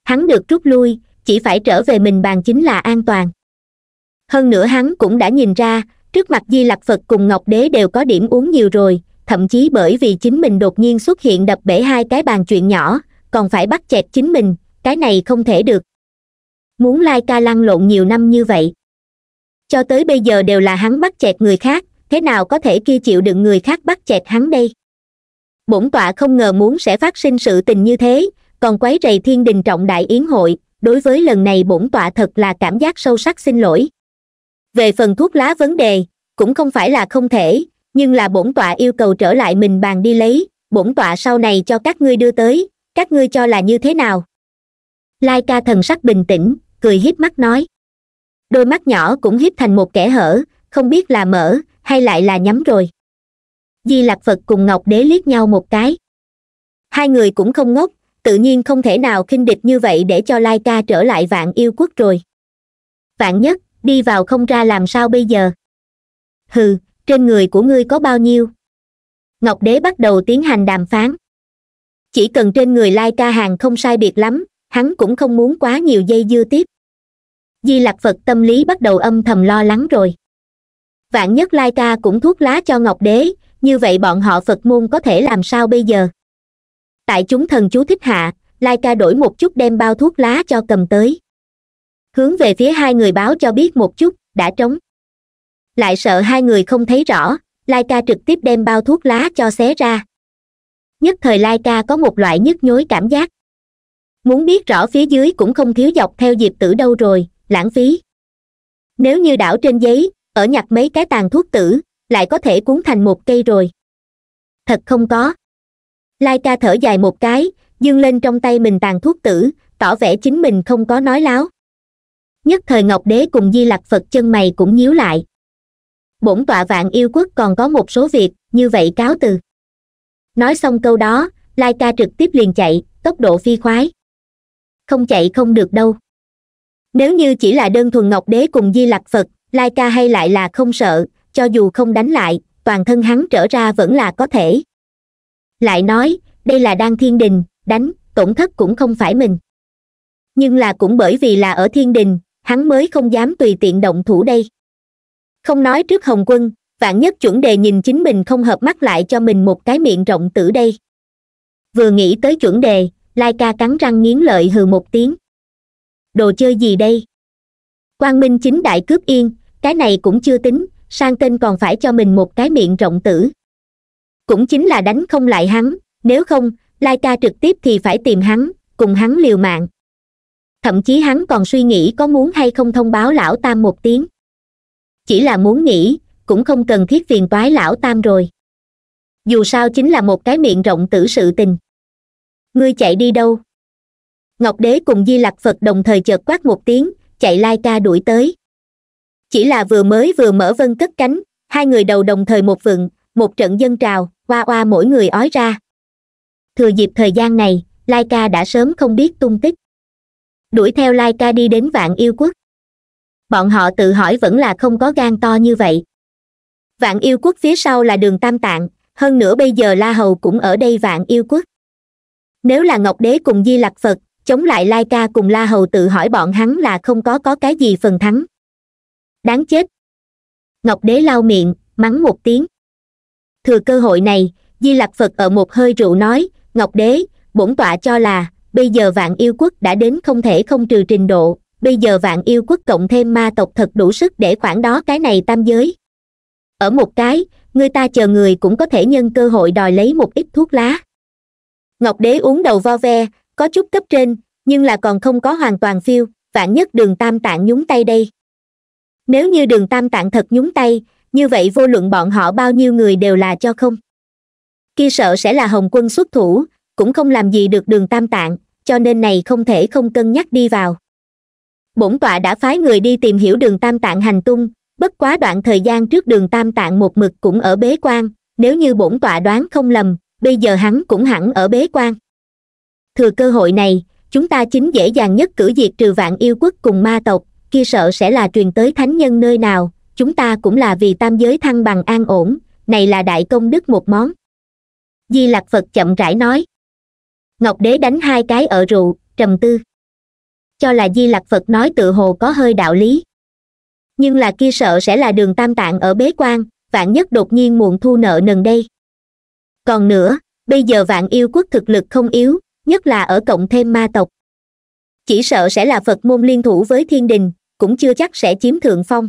Speaker 1: hắn được rút lui chỉ phải trở về mình bàn chính là an toàn hơn nữa hắn cũng đã nhìn ra trước mặt di lặc phật cùng ngọc đế đều có điểm uống nhiều rồi thậm chí bởi vì chính mình đột nhiên xuất hiện đập bể hai cái bàn chuyện nhỏ còn phải bắt chẹt chính mình cái này không thể được muốn lai ca lăn lộn nhiều năm như vậy cho tới bây giờ đều là hắn bắt chẹt người khác thế nào có thể kia chịu đựng người khác bắt chẹt hắn đây bổn tọa không ngờ muốn sẽ phát sinh sự tình như thế còn quấy rầy thiên đình trọng đại yến hội đối với lần này bổn tọa thật là cảm giác sâu sắc xin lỗi về phần thuốc lá vấn đề cũng không phải là không thể nhưng là bổn tọa yêu cầu trở lại mình bàn đi lấy bổn tọa sau này cho các ngươi đưa tới các ngươi cho là như thế nào lai ca thần sắc bình tĩnh cười híp mắt nói đôi mắt nhỏ cũng híp thành một kẻ hở không biết là mở hay lại là nhắm rồi di lạc phật cùng ngọc đế liếc nhau một cái hai người cũng không ngốc tự nhiên không thể nào khinh địch như vậy để cho lai ca trở lại vạn yêu quốc rồi vạn nhất đi vào không ra làm sao bây giờ hừ trên người của ngươi có bao nhiêu ngọc đế bắt đầu tiến hành đàm phán chỉ cần trên người lai ca hàng không sai biệt lắm hắn cũng không muốn quá nhiều dây dưa tiếp di lạc phật tâm lý bắt đầu âm thầm lo lắng rồi vạn nhất lai ca cũng thuốc lá cho ngọc đế như vậy bọn họ phật môn có thể làm sao bây giờ tại chúng thần chú thích hạ lai ca đổi một chút đem bao thuốc lá cho cầm tới hướng về phía hai người báo cho biết một chút đã trống lại sợ hai người không thấy rõ lai ca trực tiếp đem bao thuốc lá cho xé ra nhất thời lai ca có một loại nhức nhối cảm giác muốn biết rõ phía dưới cũng không thiếu dọc theo diệp tử đâu rồi lãng phí nếu như đảo trên giấy ở nhặt mấy cái tàn thuốc tử lại có thể cuốn thành một cây rồi thật không có lai ca thở dài một cái dương lên trong tay mình tàn thuốc tử tỏ vẻ chính mình không có nói láo nhất thời ngọc đế cùng di lặc phật chân mày cũng nhíu lại bổn tọa vạn yêu quốc còn có một số việc như vậy cáo từ nói xong câu đó lai ca trực tiếp liền chạy tốc độ phi khoái không chạy không được đâu nếu như chỉ là đơn thuần ngọc đế cùng di lặc phật lai ca hay lại là không sợ cho dù không đánh lại toàn thân hắn trở ra vẫn là có thể lại nói đây là đang thiên đình đánh tổn thất cũng không phải mình nhưng là cũng bởi vì là ở thiên đình hắn mới không dám tùy tiện động thủ đây không nói trước hồng quân vạn nhất chuẩn đề nhìn chính mình không hợp mắt lại cho mình một cái miệng rộng tử đây vừa nghĩ tới chuẩn đề lai ca cắn răng nghiến lợi hừ một tiếng đồ chơi gì đây quang minh chính đại cướp yên cái này cũng chưa tính sang tên còn phải cho mình một cái miệng rộng tử cũng chính là đánh không lại hắn nếu không lai ca trực tiếp thì phải tìm hắn cùng hắn liều mạng thậm chí hắn còn suy nghĩ có muốn hay không thông báo lão tam một tiếng chỉ là muốn nghĩ cũng không cần thiết phiền toái lão tam rồi dù sao chính là một cái miệng rộng tử sự tình ngươi chạy đi đâu ngọc đế cùng di lặc phật đồng thời chợt quát một tiếng chạy lai ca đuổi tới chỉ là vừa mới vừa mở vân cất cánh hai người đầu đồng thời một vựng một trận dân trào oa oa mỗi người ói ra thừa dịp thời gian này lai ca đã sớm không biết tung tích đuổi theo lai ca đi đến vạn yêu quốc bọn họ tự hỏi vẫn là không có gan to như vậy vạn yêu quốc phía sau là đường tam tạng hơn nữa bây giờ la hầu cũng ở đây vạn yêu quốc nếu là ngọc đế cùng di lặc phật chống lại lai ca cùng la hầu tự hỏi bọn hắn là không có có cái gì phần thắng đáng chết ngọc đế lau miệng mắng một tiếng thừa cơ hội này di lặc phật ở một hơi rượu nói ngọc đế bổn tọa cho là bây giờ vạn yêu quốc đã đến không thể không trừ trình độ bây giờ vạn yêu quốc cộng thêm ma tộc thật đủ sức để khoảng đó cái này tam giới ở một cái người ta chờ người cũng có thể nhân cơ hội đòi lấy một ít thuốc lá ngọc đế uống đầu vo ve có chút cấp trên nhưng là còn không có hoàn toàn phiêu vạn nhất đường tam tạng nhúng tay đây nếu như đường tam tạng thật nhúng tay như vậy vô luận bọn họ bao nhiêu người đều là cho không kia sợ sẽ là hồng quân xuất thủ cũng không làm gì được đường tam tạng cho nên này không thể không cân nhắc đi vào bổn tọa đã phái người đi tìm hiểu đường tam tạng hành tung bất quá đoạn thời gian trước đường tam tạng một mực cũng ở bế quan nếu như bổn tọa đoán không lầm bây giờ hắn cũng hẳn ở bế quan thừa cơ hội này chúng ta chính dễ dàng nhất cử diệt trừ vạn yêu quốc cùng ma tộc kia sợ sẽ là truyền tới thánh nhân nơi nào chúng ta cũng là vì tam giới thăng bằng an ổn này là đại công đức một món di lặc phật chậm rãi nói ngọc đế đánh hai cái ở rượu trầm tư cho là di lặc phật nói tự hồ có hơi đạo lý nhưng là kia sợ sẽ là đường tam tạng ở bế quan vạn nhất đột nhiên muộn thu nợ nần đây còn nữa bây giờ vạn yêu quốc thực lực không yếu nhất là ở cộng thêm ma tộc chỉ sợ sẽ là phật môn liên thủ với thiên đình cũng chưa chắc sẽ chiếm thượng phong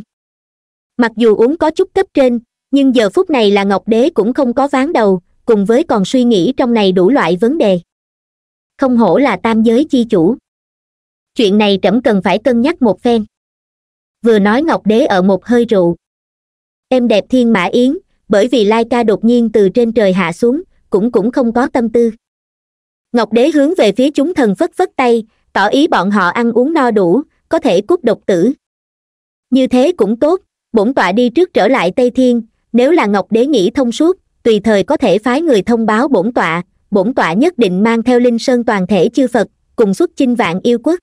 Speaker 1: mặc dù uống có chút cấp trên nhưng giờ phút này là ngọc đế cũng không có ván đầu cùng với còn suy nghĩ trong này đủ loại vấn đề không hổ là tam giới chi chủ chuyện này trẫm cần phải cân nhắc một phen vừa nói ngọc đế ở một hơi rượu em đẹp thiên mã yến bởi vì lai ca đột nhiên từ trên trời hạ xuống cũng cũng không có tâm tư ngọc đế hướng về phía chúng thần phất phất tay tỏ ý bọn họ ăn uống no đủ có thể cút độc tử như thế cũng tốt bổn tọa đi trước trở lại tây thiên nếu là ngọc đế nghĩ thông suốt tùy thời có thể phái người thông báo bổn tọa bổn tọa nhất định mang theo linh sơn toàn thể chư phật cùng xuất chinh vạn yêu quốc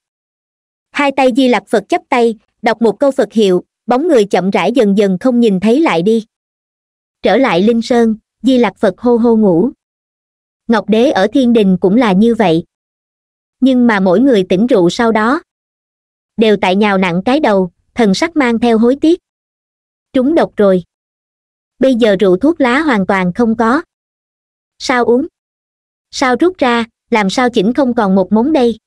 Speaker 1: hai tay di lặc phật chắp tay đọc một câu phật hiệu bóng người chậm rãi dần dần không nhìn thấy lại đi trở lại linh sơn di lặc phật hô hô ngủ ngọc đế ở thiên đình cũng là như vậy nhưng mà mỗi người tỉnh rượu sau đó đều tại nhào nặng cái đầu thần sắc mang theo hối tiếc trúng độc rồi bây giờ rượu thuốc lá hoàn toàn không có sao uống sao rút ra làm sao chỉnh không còn một món đây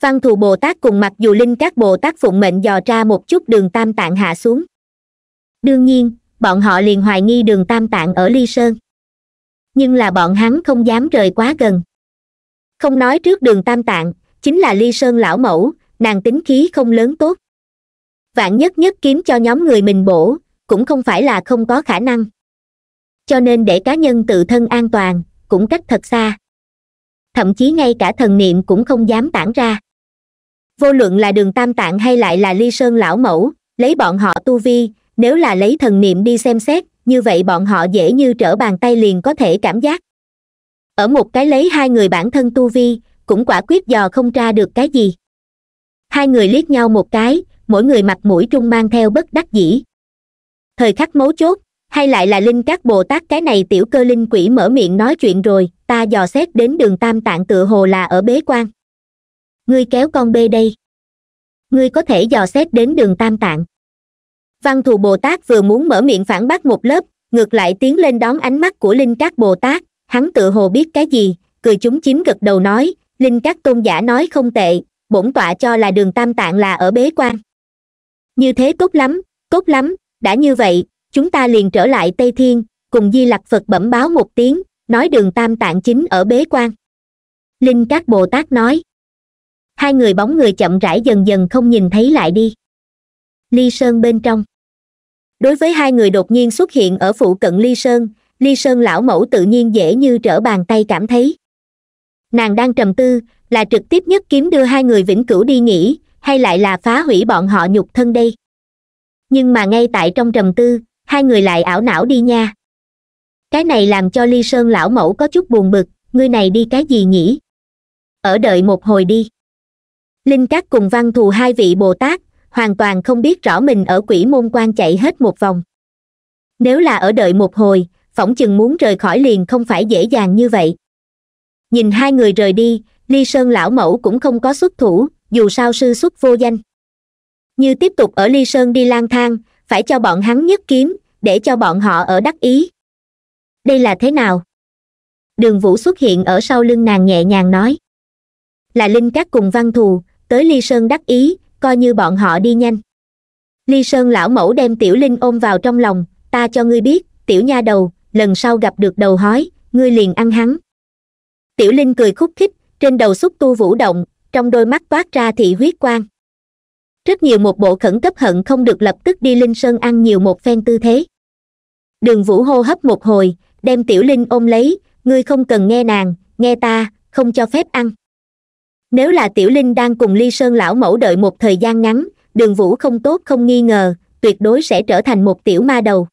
Speaker 1: văn thù bồ tát cùng mặc dù linh các bồ tát phụng mệnh dò ra một chút đường tam tạng hạ xuống đương nhiên bọn họ liền hoài nghi đường tam tạng ở ly sơn nhưng là bọn hắn không dám rời quá gần không nói trước đường tam tạng chính là ly sơn lão mẫu nàng tính khí không lớn tốt vạn nhất nhất kiếm cho nhóm người mình bổ cũng không phải là không có khả năng cho nên để cá nhân tự thân an toàn cũng cách thật xa thậm chí ngay cả thần niệm cũng không dám tản ra vô luận là đường tam tạng hay lại là ly sơn lão mẫu lấy bọn họ tu vi nếu là lấy thần niệm đi xem xét như vậy bọn họ dễ như trở bàn tay liền có thể cảm giác ở một cái lấy hai người bản thân tu vi cũng quả quyết dò không ra được cái gì hai người liếc nhau một cái mỗi người mặt mũi trung mang theo bất đắc dĩ thời khắc mấu chốt hay lại là linh các bồ tát cái này tiểu cơ linh quỷ mở miệng nói chuyện rồi ta dò xét đến đường tam tạng tựa hồ là ở bế quan ngươi kéo con bê đây ngươi có thể dò xét đến đường tam tạng văn thù bồ tát vừa muốn mở miệng phản bác một lớp ngược lại tiến lên đón ánh mắt của linh các bồ tát hắn tự hồ biết cái gì cười chúng chiếm gật đầu nói linh các tôn giả nói không tệ bổn tọa cho là đường tam tạng là ở bế quan như thế tốt lắm tốt lắm đã như vậy chúng ta liền trở lại tây thiên cùng di lặc phật bẩm báo một tiếng nói đường tam tạng chính ở bế quan linh các bồ tát nói hai người bóng người chậm rãi dần dần không nhìn thấy lại đi ly sơn bên trong đối với hai người đột nhiên xuất hiện ở phụ cận ly sơn ly sơn lão mẫu tự nhiên dễ như trở bàn tay cảm thấy nàng đang trầm tư là trực tiếp nhất kiếm đưa hai người vĩnh cửu đi nghỉ hay lại là phá hủy bọn họ nhục thân đây nhưng mà ngay tại trong trầm tư hai người lại ảo não đi nha cái này làm cho ly sơn lão mẫu có chút buồn bực ngươi này đi cái gì nhỉ ở đợi một hồi đi linh các cùng văn thù hai vị bồ tát hoàn toàn không biết rõ mình ở quỷ môn quan chạy hết một vòng nếu là ở đợi một hồi phỏng chừng muốn rời khỏi liền không phải dễ dàng như vậy nhìn hai người rời đi ly sơn lão mẫu cũng không có xuất thủ dù sao sư xuất vô danh như tiếp tục ở ly sơn đi lang thang phải cho bọn hắn nhất kiếm để cho bọn họ ở đắc ý đây là thế nào đường vũ xuất hiện ở sau lưng nàng nhẹ nhàng nói là linh các cùng văn thù tới ly sơn đắc ý coi như bọn họ đi nhanh ly sơn lão mẫu đem tiểu linh ôm vào trong lòng ta cho ngươi biết tiểu nha đầu lần sau gặp được đầu hói ngươi liền ăn hắn tiểu linh cười khúc khích trên đầu xúc tu vũ động trong đôi mắt toát ra thị huyết quang rất nhiều một bộ khẩn cấp hận không được lập tức đi linh sơn ăn nhiều một phen tư thế đường vũ hô hấp một hồi đem tiểu linh ôm lấy ngươi không cần nghe nàng nghe ta không cho phép ăn nếu là tiểu linh đang cùng ly sơn lão mẫu đợi một thời gian ngắn đường vũ không tốt không nghi ngờ tuyệt đối sẽ trở thành một tiểu ma đầu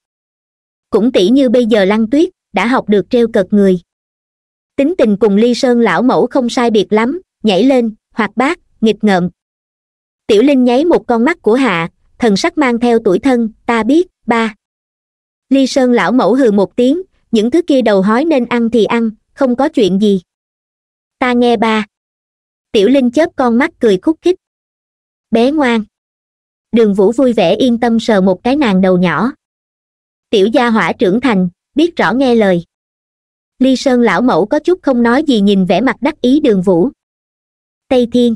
Speaker 1: cũng tỷ như bây giờ lăng tuyết đã học được treo cợt người tính tình cùng ly sơn lão mẫu không sai biệt lắm nhảy lên hoạt bát nghịch ngợm tiểu linh nháy một con mắt của hạ thần sắc mang theo tuổi thân ta biết ba ly sơn lão mẫu hừ một tiếng những thứ kia đầu hói nên ăn thì ăn không có chuyện gì ta nghe ba tiểu linh chớp con mắt cười khúc khích bé ngoan đường vũ vui vẻ yên tâm sờ một cái nàng đầu nhỏ tiểu gia hỏa trưởng thành biết rõ nghe lời ly sơn lão mẫu có chút không nói gì nhìn vẻ mặt đắc ý đường vũ tây thiên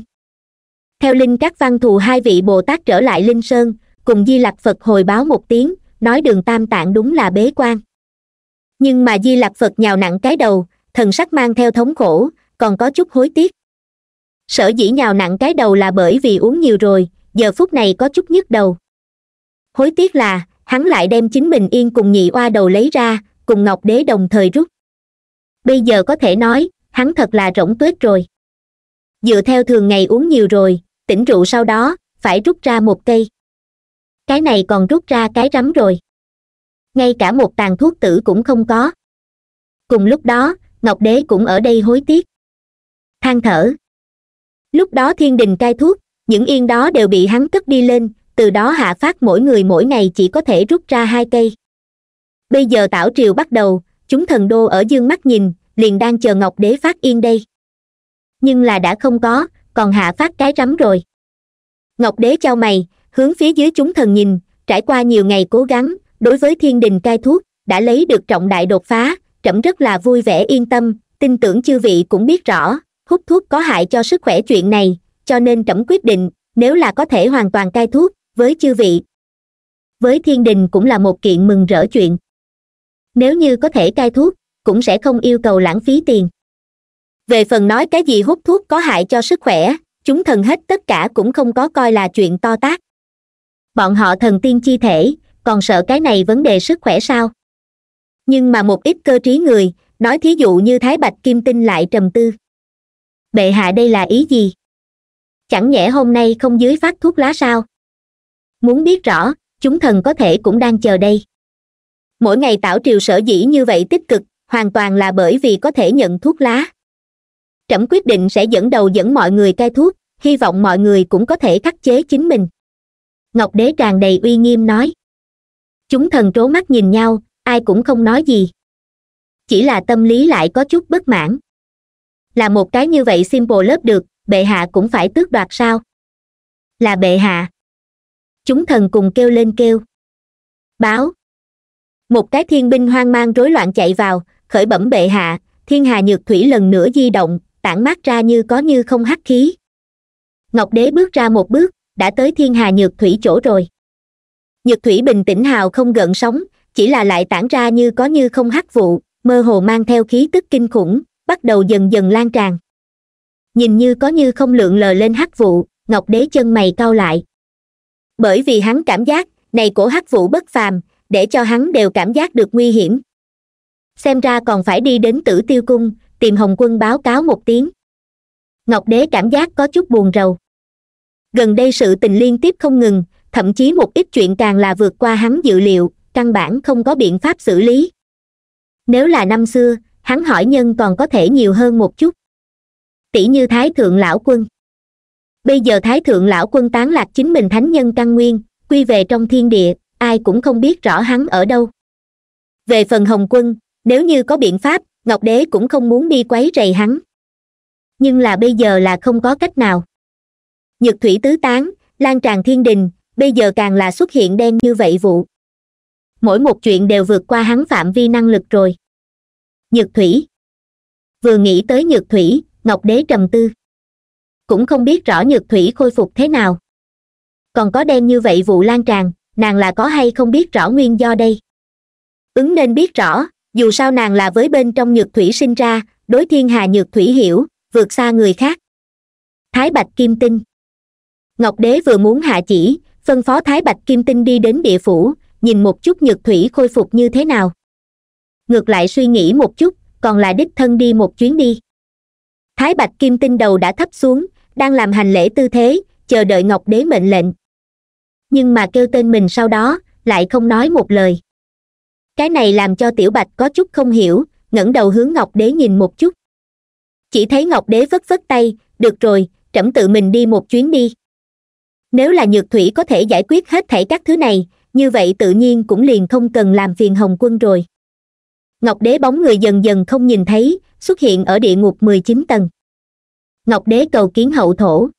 Speaker 1: theo linh các văn thù hai vị bồ tát trở lại linh sơn cùng di lặc phật hồi báo một tiếng nói đường tam tạng đúng là bế quan nhưng mà di lặc phật nhào nặng cái đầu thần sắc mang theo thống khổ còn có chút hối tiếc sở dĩ nhào nặng cái đầu là bởi vì uống nhiều rồi giờ phút này có chút nhức đầu hối tiếc là hắn lại đem chính mình yên cùng nhị oa đầu lấy ra cùng ngọc đế đồng thời rút bây giờ có thể nói hắn thật là rỗng tuếch rồi dựa theo thường ngày uống nhiều rồi tỉnh rượu sau đó phải rút ra một cây cái này còn rút ra cái rắm rồi ngay cả một tàn thuốc tử cũng không có cùng lúc đó ngọc đế cũng ở đây hối tiếc than thở lúc đó thiên đình cai thuốc những yên đó đều bị hắn cất đi lên từ đó hạ phát mỗi người mỗi ngày chỉ có thể rút ra hai cây bây giờ tảo triều bắt đầu chúng thần đô ở dương mắt nhìn liền đang chờ ngọc đế phát yên đây nhưng là đã không có còn hạ phát cái rắm rồi ngọc đế trao mày hướng phía dưới chúng thần nhìn trải qua nhiều ngày cố gắng đối với thiên đình cai thuốc đã lấy được trọng đại đột phá trẫm rất là vui vẻ yên tâm tin tưởng chư vị cũng biết rõ hút thuốc có hại cho sức khỏe chuyện này cho nên trẫm quyết định nếu là có thể hoàn toàn cai thuốc với chư vị với thiên đình cũng là một kiện mừng rỡ chuyện nếu như có thể cai thuốc cũng sẽ không yêu cầu lãng phí tiền về phần nói cái gì hút thuốc có hại cho sức khỏe chúng thần hết tất cả cũng không có coi là chuyện to tát bọn họ thần tiên chi thể còn sợ cái này vấn đề sức khỏe sao nhưng mà một ít cơ trí người nói thí dụ như thái bạch kim tinh lại trầm tư bệ hạ đây là ý gì chẳng nhẽ hôm nay không dưới phát thuốc lá sao muốn biết rõ chúng thần có thể cũng đang chờ đây mỗi ngày tảo triều sở dĩ như vậy tích cực hoàn toàn là bởi vì có thể nhận thuốc lá trẫm quyết định sẽ dẫn đầu dẫn mọi người cai thuốc hy vọng mọi người cũng có thể khắc chế chính mình ngọc đế tràn đầy uy nghiêm nói chúng thần trố mắt nhìn nhau ai cũng không nói gì chỉ là tâm lý lại có chút bất mãn là một cái như vậy simple lớp được bệ hạ cũng phải tước đoạt sao là bệ hạ chúng thần cùng kêu lên kêu báo một cái thiên binh hoang mang rối loạn chạy vào khởi bẩm bệ hạ thiên hà nhược thủy lần nữa di động tản mát ra như có như không hắc khí ngọc đế bước ra một bước đã tới thiên hà nhược thủy chỗ rồi nhược thủy bình tĩnh hào không gợn sóng chỉ là lại tản ra như có như không hắc vụ mơ hồ mang theo khí tức kinh khủng bắt đầu dần dần lan tràn nhìn như có như không lượng lờ lên hắc vụ ngọc đế chân mày cau lại bởi vì hắn cảm giác này cổ hắc vụ bất phàm để cho hắn đều cảm giác được nguy hiểm xem ra còn phải đi đến tử tiêu cung tìm hồng quân báo cáo một tiếng ngọc đế cảm giác có chút buồn rầu gần đây sự tình liên tiếp không ngừng thậm chí một ít chuyện càng là vượt qua hắn dự liệu căn bản không có biện pháp xử lý nếu là năm xưa hắn hỏi nhân còn có thể nhiều hơn một chút tỷ như thái thượng lão quân bây giờ thái thượng lão quân tán lạc chính mình thánh nhân căn nguyên quy về trong thiên địa ai cũng không biết rõ hắn ở đâu về phần hồng quân nếu như có biện pháp ngọc đế cũng không muốn đi quấy rầy hắn nhưng là bây giờ là không có cách nào nhật thủy tứ tán lan tràn thiên đình bây giờ càng là xuất hiện đen như vậy vụ mỗi một chuyện đều vượt qua hắn phạm vi năng lực rồi nhược thủy vừa nghĩ tới nhược thủy ngọc đế trầm tư cũng không biết rõ nhược thủy khôi phục thế nào còn có đen như vậy vụ lan tràn nàng là có hay không biết rõ nguyên do đây ứng nên biết rõ dù sao nàng là với bên trong nhược thủy sinh ra đối thiên hà nhược thủy hiểu vượt xa người khác thái bạch kim tinh ngọc đế vừa muốn hạ chỉ phân phó thái bạch kim tinh đi đến địa phủ nhìn một chút nhược thủy khôi phục như thế nào ngược lại suy nghĩ một chút còn là đích thân đi một chuyến đi thái bạch kim tinh đầu đã thấp xuống đang làm hành lễ tư thế chờ đợi ngọc đế mệnh lệnh nhưng mà kêu tên mình sau đó lại không nói một lời cái này làm cho tiểu bạch có chút không hiểu ngẩng đầu hướng ngọc đế nhìn một chút chỉ thấy ngọc đế vất vất tay được rồi trẫm tự mình đi một chuyến đi nếu là nhược thủy có thể giải quyết hết thảy các thứ này như vậy tự nhiên cũng liền không cần làm phiền hồng quân rồi ngọc đế bóng người dần dần không nhìn thấy xuất hiện ở địa ngục mười chín tầng ngọc đế cầu kiến hậu thổ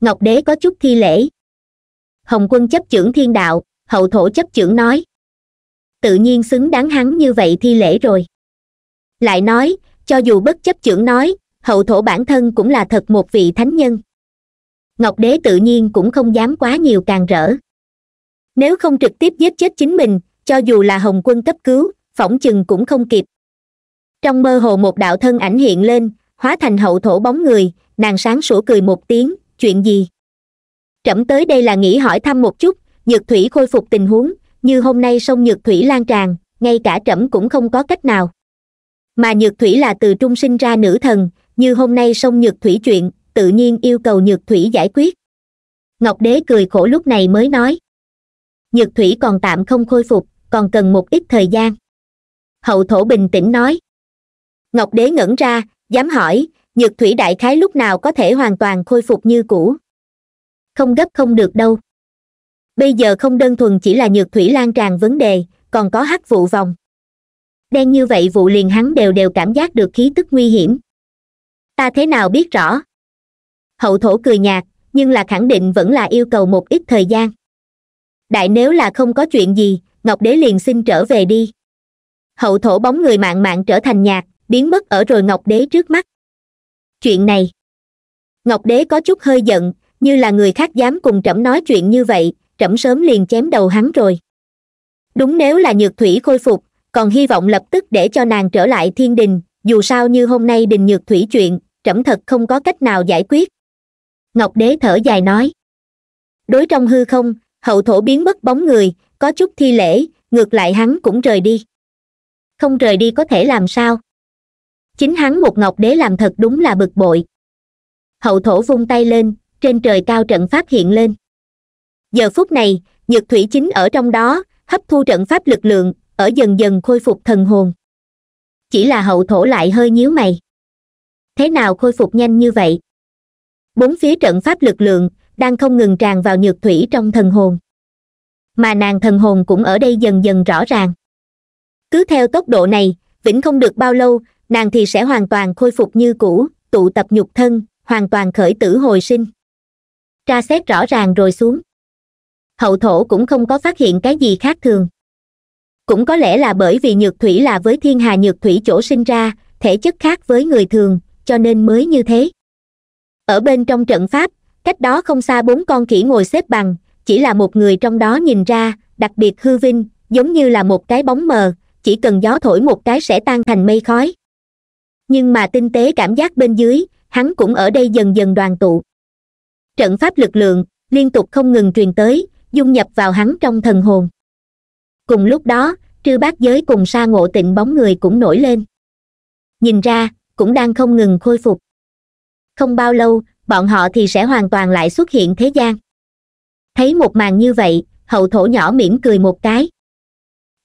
Speaker 1: ngọc đế có chút thi lễ hồng quân chấp trưởng thiên đạo hậu thổ chấp trưởng nói tự nhiên xứng đáng hắn như vậy thi lễ rồi lại nói cho dù bất chấp trưởng nói hậu thổ bản thân cũng là thật một vị thánh nhân ngọc đế tự nhiên cũng không dám quá nhiều càng rỡ nếu không trực tiếp giết chết chính mình cho dù là hồng quân cấp cứu phỏng chừng cũng không kịp trong mơ hồ một đạo thân ảnh hiện lên hóa thành hậu thổ bóng người nàng sáng sủa cười một tiếng chuyện gì trẫm tới đây là nghĩ hỏi thăm một chút nhược thủy khôi phục tình huống như hôm nay sông nhược thủy lan tràn ngay cả trẫm cũng không có cách nào mà nhược thủy là từ trung sinh ra nữ thần như hôm nay sông nhược thủy chuyện tự nhiên yêu cầu nhược thủy giải quyết ngọc đế cười khổ lúc này mới nói nhược thủy còn tạm không khôi phục còn cần một ít thời gian hậu thổ bình tĩnh nói ngọc đế ngẩn ra dám hỏi nhược thủy đại khái lúc nào có thể hoàn toàn khôi phục như cũ không gấp không được đâu bây giờ không đơn thuần chỉ là nhược thủy lan tràn vấn đề còn có hắc vụ vòng đen như vậy vụ liền hắn đều đều cảm giác được khí tức nguy hiểm ta thế nào biết rõ hậu thổ cười nhạt nhưng là khẳng định vẫn là yêu cầu một ít thời gian đại nếu là không có chuyện gì ngọc đế liền xin trở về đi hậu thổ bóng người mạng mạng trở thành nhạt biến mất ở rồi ngọc đế trước mắt chuyện này ngọc đế có chút hơi giận như là người khác dám cùng trẫm nói chuyện như vậy trẫm sớm liền chém đầu hắn rồi đúng nếu là nhược thủy khôi phục còn hy vọng lập tức để cho nàng trở lại thiên đình dù sao như hôm nay đình nhược thủy chuyện trẫm thật không có cách nào giải quyết ngọc đế thở dài nói đối trong hư không hậu thổ biến mất bóng người có chút thi lễ ngược lại hắn cũng rời đi không rời đi có thể làm sao chính hắn một ngọc đế làm thật đúng là bực bội hậu thổ vung tay lên trên trời cao trận pháp hiện lên giờ phút này nhược thủy chính ở trong đó hấp thu trận pháp lực lượng ở dần dần khôi phục thần hồn chỉ là hậu thổ lại hơi nhíu mày thế nào khôi phục nhanh như vậy bốn phía trận pháp lực lượng đang không ngừng tràn vào nhược thủy trong thần hồn mà nàng thần hồn cũng ở đây dần dần rõ ràng cứ theo tốc độ này vĩnh không được bao lâu nàng thì sẽ hoàn toàn khôi phục như cũ tụ tập nhục thân hoàn toàn khởi tử hồi sinh tra xét rõ ràng rồi xuống hậu thổ cũng không có phát hiện cái gì khác thường cũng có lẽ là bởi vì nhược thủy là với thiên hà nhược thủy chỗ sinh ra thể chất khác với người thường cho nên mới như thế ở bên trong trận pháp cách đó không xa bốn con khỉ ngồi xếp bằng chỉ là một người trong đó nhìn ra đặc biệt hư vinh giống như là một cái bóng mờ chỉ cần gió thổi một cái sẽ tan thành mây khói nhưng mà tinh tế cảm giác bên dưới hắn cũng ở đây dần dần đoàn tụ trận pháp lực lượng liên tục không ngừng truyền tới dung nhập vào hắn trong thần hồn cùng lúc đó trư bát giới cùng sa ngộ tịnh bóng người cũng nổi lên nhìn ra cũng đang không ngừng khôi phục không bao lâu bọn họ thì sẽ hoàn toàn lại xuất hiện thế gian thấy một màn như vậy hậu thổ nhỏ mỉm cười một cái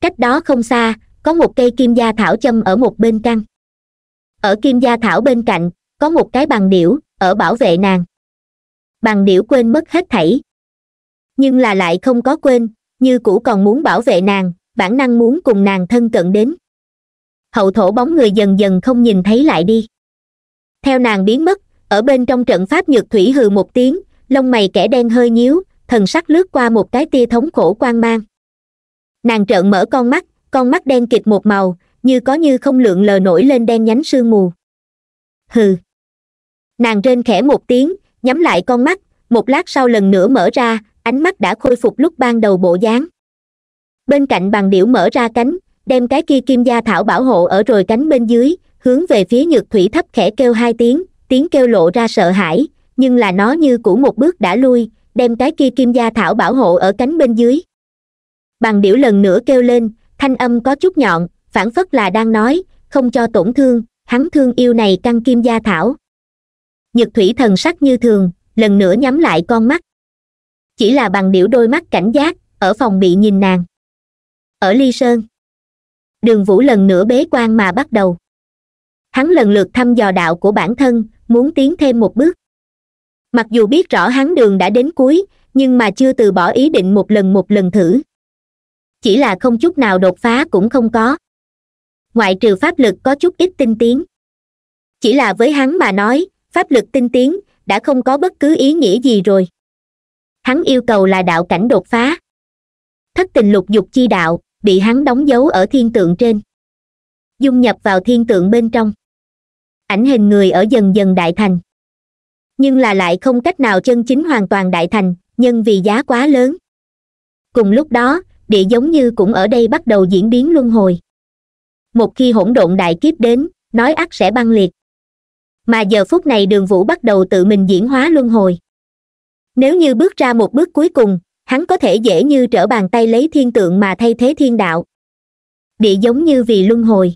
Speaker 1: cách đó không xa có một cây kim gia thảo châm ở một bên căn ở kim gia thảo bên cạnh có một cái bằng điểu ở bảo vệ nàng bằng điểu quên mất hết thảy nhưng là lại không có quên như cũ còn muốn bảo vệ nàng bản năng muốn cùng nàng thân cận đến hậu thổ bóng người dần dần không nhìn thấy lại đi theo nàng biến mất ở bên trong trận pháp nhược thủy hừ một tiếng lông mày kẻ đen hơi nhíu thần sắc lướt qua một cái tia thống khổ quan mang nàng trợn mở con mắt con mắt đen kịt một màu như có như không lượng lờ nổi lên đen nhánh sương mù hừ nàng rên khẽ một tiếng nhắm lại con mắt một lát sau lần nữa mở ra ánh mắt đã khôi phục lúc ban đầu bộ dáng bên cạnh bằng điểu mở ra cánh đem cái kia kim gia thảo bảo hộ ở rồi cánh bên dưới hướng về phía nhược thủy thấp khẽ kêu hai tiếng tiếng kêu lộ ra sợ hãi nhưng là nó như cũ một bước đã lui đem cái kia kim gia thảo bảo hộ ở cánh bên dưới bằng điểu lần nữa kêu lên thanh âm có chút nhọn phản phất là đang nói không cho tổn thương hắn thương yêu này căn kim gia thảo nhật thủy thần sắc như thường lần nữa nhắm lại con mắt chỉ là bằng điểu đôi mắt cảnh giác ở phòng bị nhìn nàng ở ly sơn đường vũ lần nữa bế quan mà bắt đầu hắn lần lượt thăm dò đạo của bản thân muốn tiến thêm một bước mặc dù biết rõ hắn đường đã đến cuối nhưng mà chưa từ bỏ ý định một lần một lần thử chỉ là không chút nào đột phá cũng không có ngoại trừ pháp lực có chút ít tinh tiến chỉ là với hắn mà nói pháp lực tinh tiến đã không có bất cứ ý nghĩa gì rồi hắn yêu cầu là đạo cảnh đột phá thất tình lục dục chi đạo bị hắn đóng dấu ở thiên tượng trên dung nhập vào thiên tượng bên trong ảnh hình người ở dần dần đại thành nhưng là lại không cách nào chân chính hoàn toàn đại thành nhân vì giá quá lớn cùng lúc đó địa giống như cũng ở đây bắt đầu diễn biến luân hồi một khi hỗn độn đại kiếp đến nói ắt sẽ băng liệt mà giờ phút này đường vũ bắt đầu tự mình diễn hóa luân hồi nếu như bước ra một bước cuối cùng hắn có thể dễ như trở bàn tay lấy thiên tượng mà thay thế thiên đạo địa giống như vì luân hồi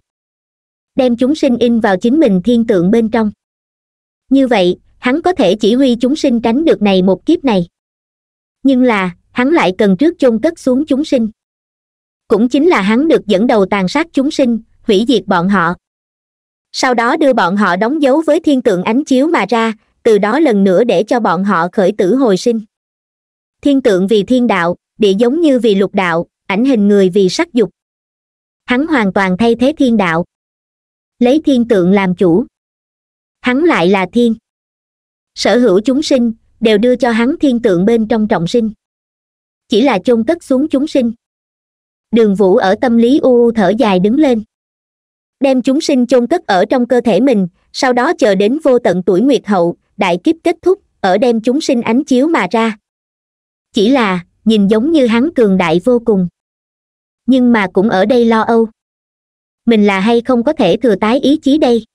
Speaker 1: đem chúng sinh in vào chính mình thiên tượng bên trong như vậy hắn có thể chỉ huy chúng sinh tránh được này một kiếp này nhưng là hắn lại cần trước chôn cất xuống chúng sinh cũng chính là hắn được dẫn đầu tàn sát chúng sinh hủy diệt bọn họ sau đó đưa bọn họ đóng dấu với thiên tượng ánh chiếu mà ra từ đó lần nữa để cho bọn họ khởi tử hồi sinh thiên tượng vì thiên đạo địa giống như vì lục đạo ảnh hình người vì sắc dục hắn hoàn toàn thay thế thiên đạo lấy thiên tượng làm chủ hắn lại là thiên sở hữu chúng sinh đều đưa cho hắn thiên tượng bên trong trọng sinh chỉ là chôn cất xuống chúng sinh đường vũ ở tâm lý u u thở dài đứng lên đem chúng sinh chôn cất ở trong cơ thể mình sau đó chờ đến vô tận tuổi nguyệt hậu đại kiếp kết thúc ở đem chúng sinh ánh chiếu mà ra chỉ là nhìn giống như hắn cường đại vô cùng nhưng mà cũng ở đây lo âu mình là hay không có thể thừa tái ý chí đây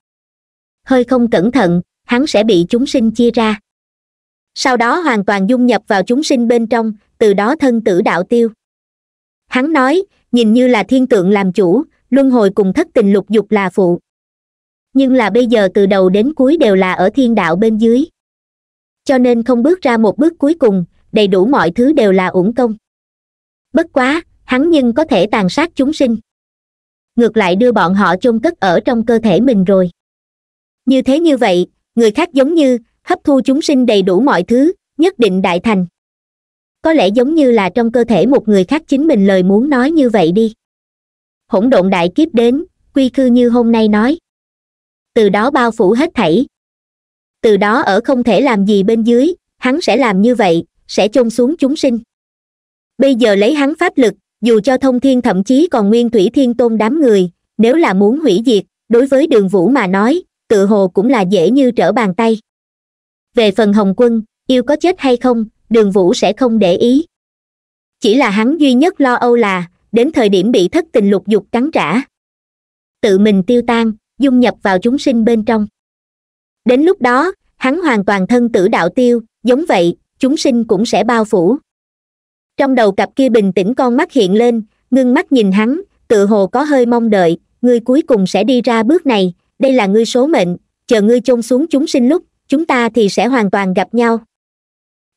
Speaker 1: hơi không cẩn thận hắn sẽ bị chúng sinh chia ra sau đó hoàn toàn dung nhập vào chúng sinh bên trong từ đó thân tử đạo tiêu hắn nói nhìn như là thiên tượng làm chủ luân hồi cùng thất tình lục dục là phụ nhưng là bây giờ từ đầu đến cuối đều là ở thiên đạo bên dưới cho nên không bước ra một bước cuối cùng đầy đủ mọi thứ đều là uổng công bất quá hắn nhưng có thể tàn sát chúng sinh ngược lại đưa bọn họ chôn cất ở trong cơ thể mình rồi như thế như vậy người khác giống như hấp thu chúng sinh đầy đủ mọi thứ nhất định đại thành có lẽ giống như là trong cơ thể một người khác chính mình lời muốn nói như vậy đi hỗn độn đại kiếp đến quy khư như hôm nay nói từ đó bao phủ hết thảy từ đó ở không thể làm gì bên dưới hắn sẽ làm như vậy sẽ chôn xuống chúng sinh bây giờ lấy hắn pháp lực dù cho thông thiên thậm chí còn nguyên thủy thiên tôn đám người nếu là muốn hủy diệt đối với đường vũ mà nói tự hồ cũng là dễ như trở bàn tay về phần hồng quân yêu có chết hay không đường vũ sẽ không để ý chỉ là hắn duy nhất lo âu là đến thời điểm bị thất tình lục dục cắn trả tự mình tiêu tan dung nhập vào chúng sinh bên trong đến lúc đó hắn hoàn toàn thân tử đạo tiêu giống vậy chúng sinh cũng sẽ bao phủ trong đầu cặp kia bình tĩnh con mắt hiện lên ngưng mắt nhìn hắn tự hồ có hơi mong đợi ngươi cuối cùng sẽ đi ra bước này đây là ngươi số mệnh chờ ngươi chôn xuống chúng sinh lúc chúng ta thì sẽ hoàn toàn gặp nhau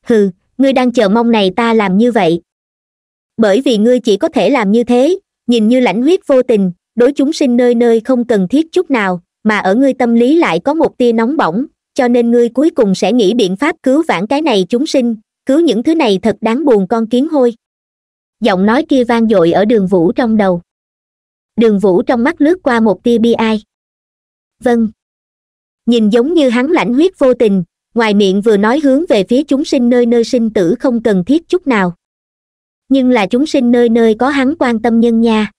Speaker 1: hừ ngươi đang chờ mong này ta làm như vậy bởi vì ngươi chỉ có thể làm như thế nhìn như lãnh huyết vô tình đối chúng sinh nơi nơi không cần thiết chút nào mà ở ngươi tâm lý lại có một tia nóng bỏng cho nên ngươi cuối cùng sẽ nghĩ biện pháp cứu vãn cái này chúng sinh cứu những thứ này thật đáng buồn con kiến hôi giọng nói kia vang dội ở đường vũ trong đầu đường vũ trong mắt lướt qua một tia bi ai vâng nhìn giống như hắn lãnh huyết vô tình ngoài miệng vừa nói hướng về phía chúng sinh nơi nơi sinh tử không cần thiết chút nào nhưng là chúng sinh nơi nơi có hắn quan tâm nhân nha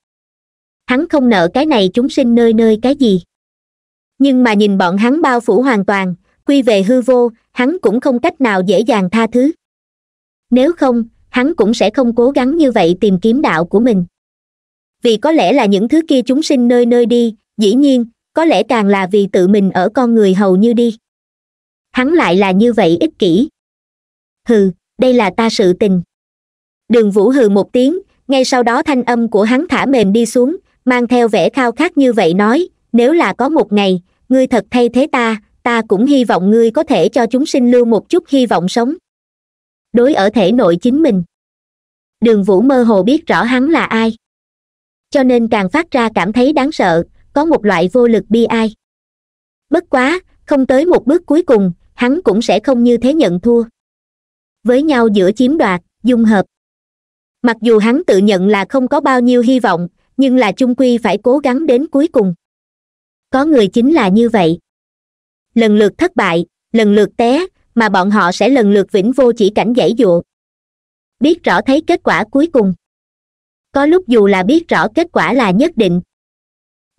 Speaker 1: hắn không nợ cái này chúng sinh nơi nơi cái gì nhưng mà nhìn bọn hắn bao phủ hoàn toàn quy về hư vô hắn cũng không cách nào dễ dàng tha thứ nếu không hắn cũng sẽ không cố gắng như vậy tìm kiếm đạo của mình vì có lẽ là những thứ kia chúng sinh nơi nơi đi dĩ nhiên có lẽ càng là vì tự mình ở con người hầu như đi hắn lại là như vậy ích kỷ hừ đây là ta sự tình đường vũ hừ một tiếng ngay sau đó thanh âm của hắn thả mềm đi xuống mang theo vẻ khao khát như vậy nói nếu là có một ngày ngươi thật thay thế ta ta cũng hy vọng ngươi có thể cho chúng sinh lưu một chút hy vọng sống đối ở thể nội chính mình đường vũ mơ hồ biết rõ hắn là ai cho nên càng phát ra cảm thấy đáng sợ có một loại vô lực bi ai bất quá không tới một bước cuối cùng hắn cũng sẽ không như thế nhận thua với nhau giữa chiếm đoạt dung hợp mặc dù hắn tự nhận là không có bao nhiêu hy vọng nhưng là chung quy phải cố gắng đến cuối cùng có người chính là như vậy lần lượt thất bại lần lượt té mà bọn họ sẽ lần lượt vĩnh vô chỉ cảnh giải dụa biết rõ thấy kết quả cuối cùng có lúc dù là biết rõ kết quả là nhất định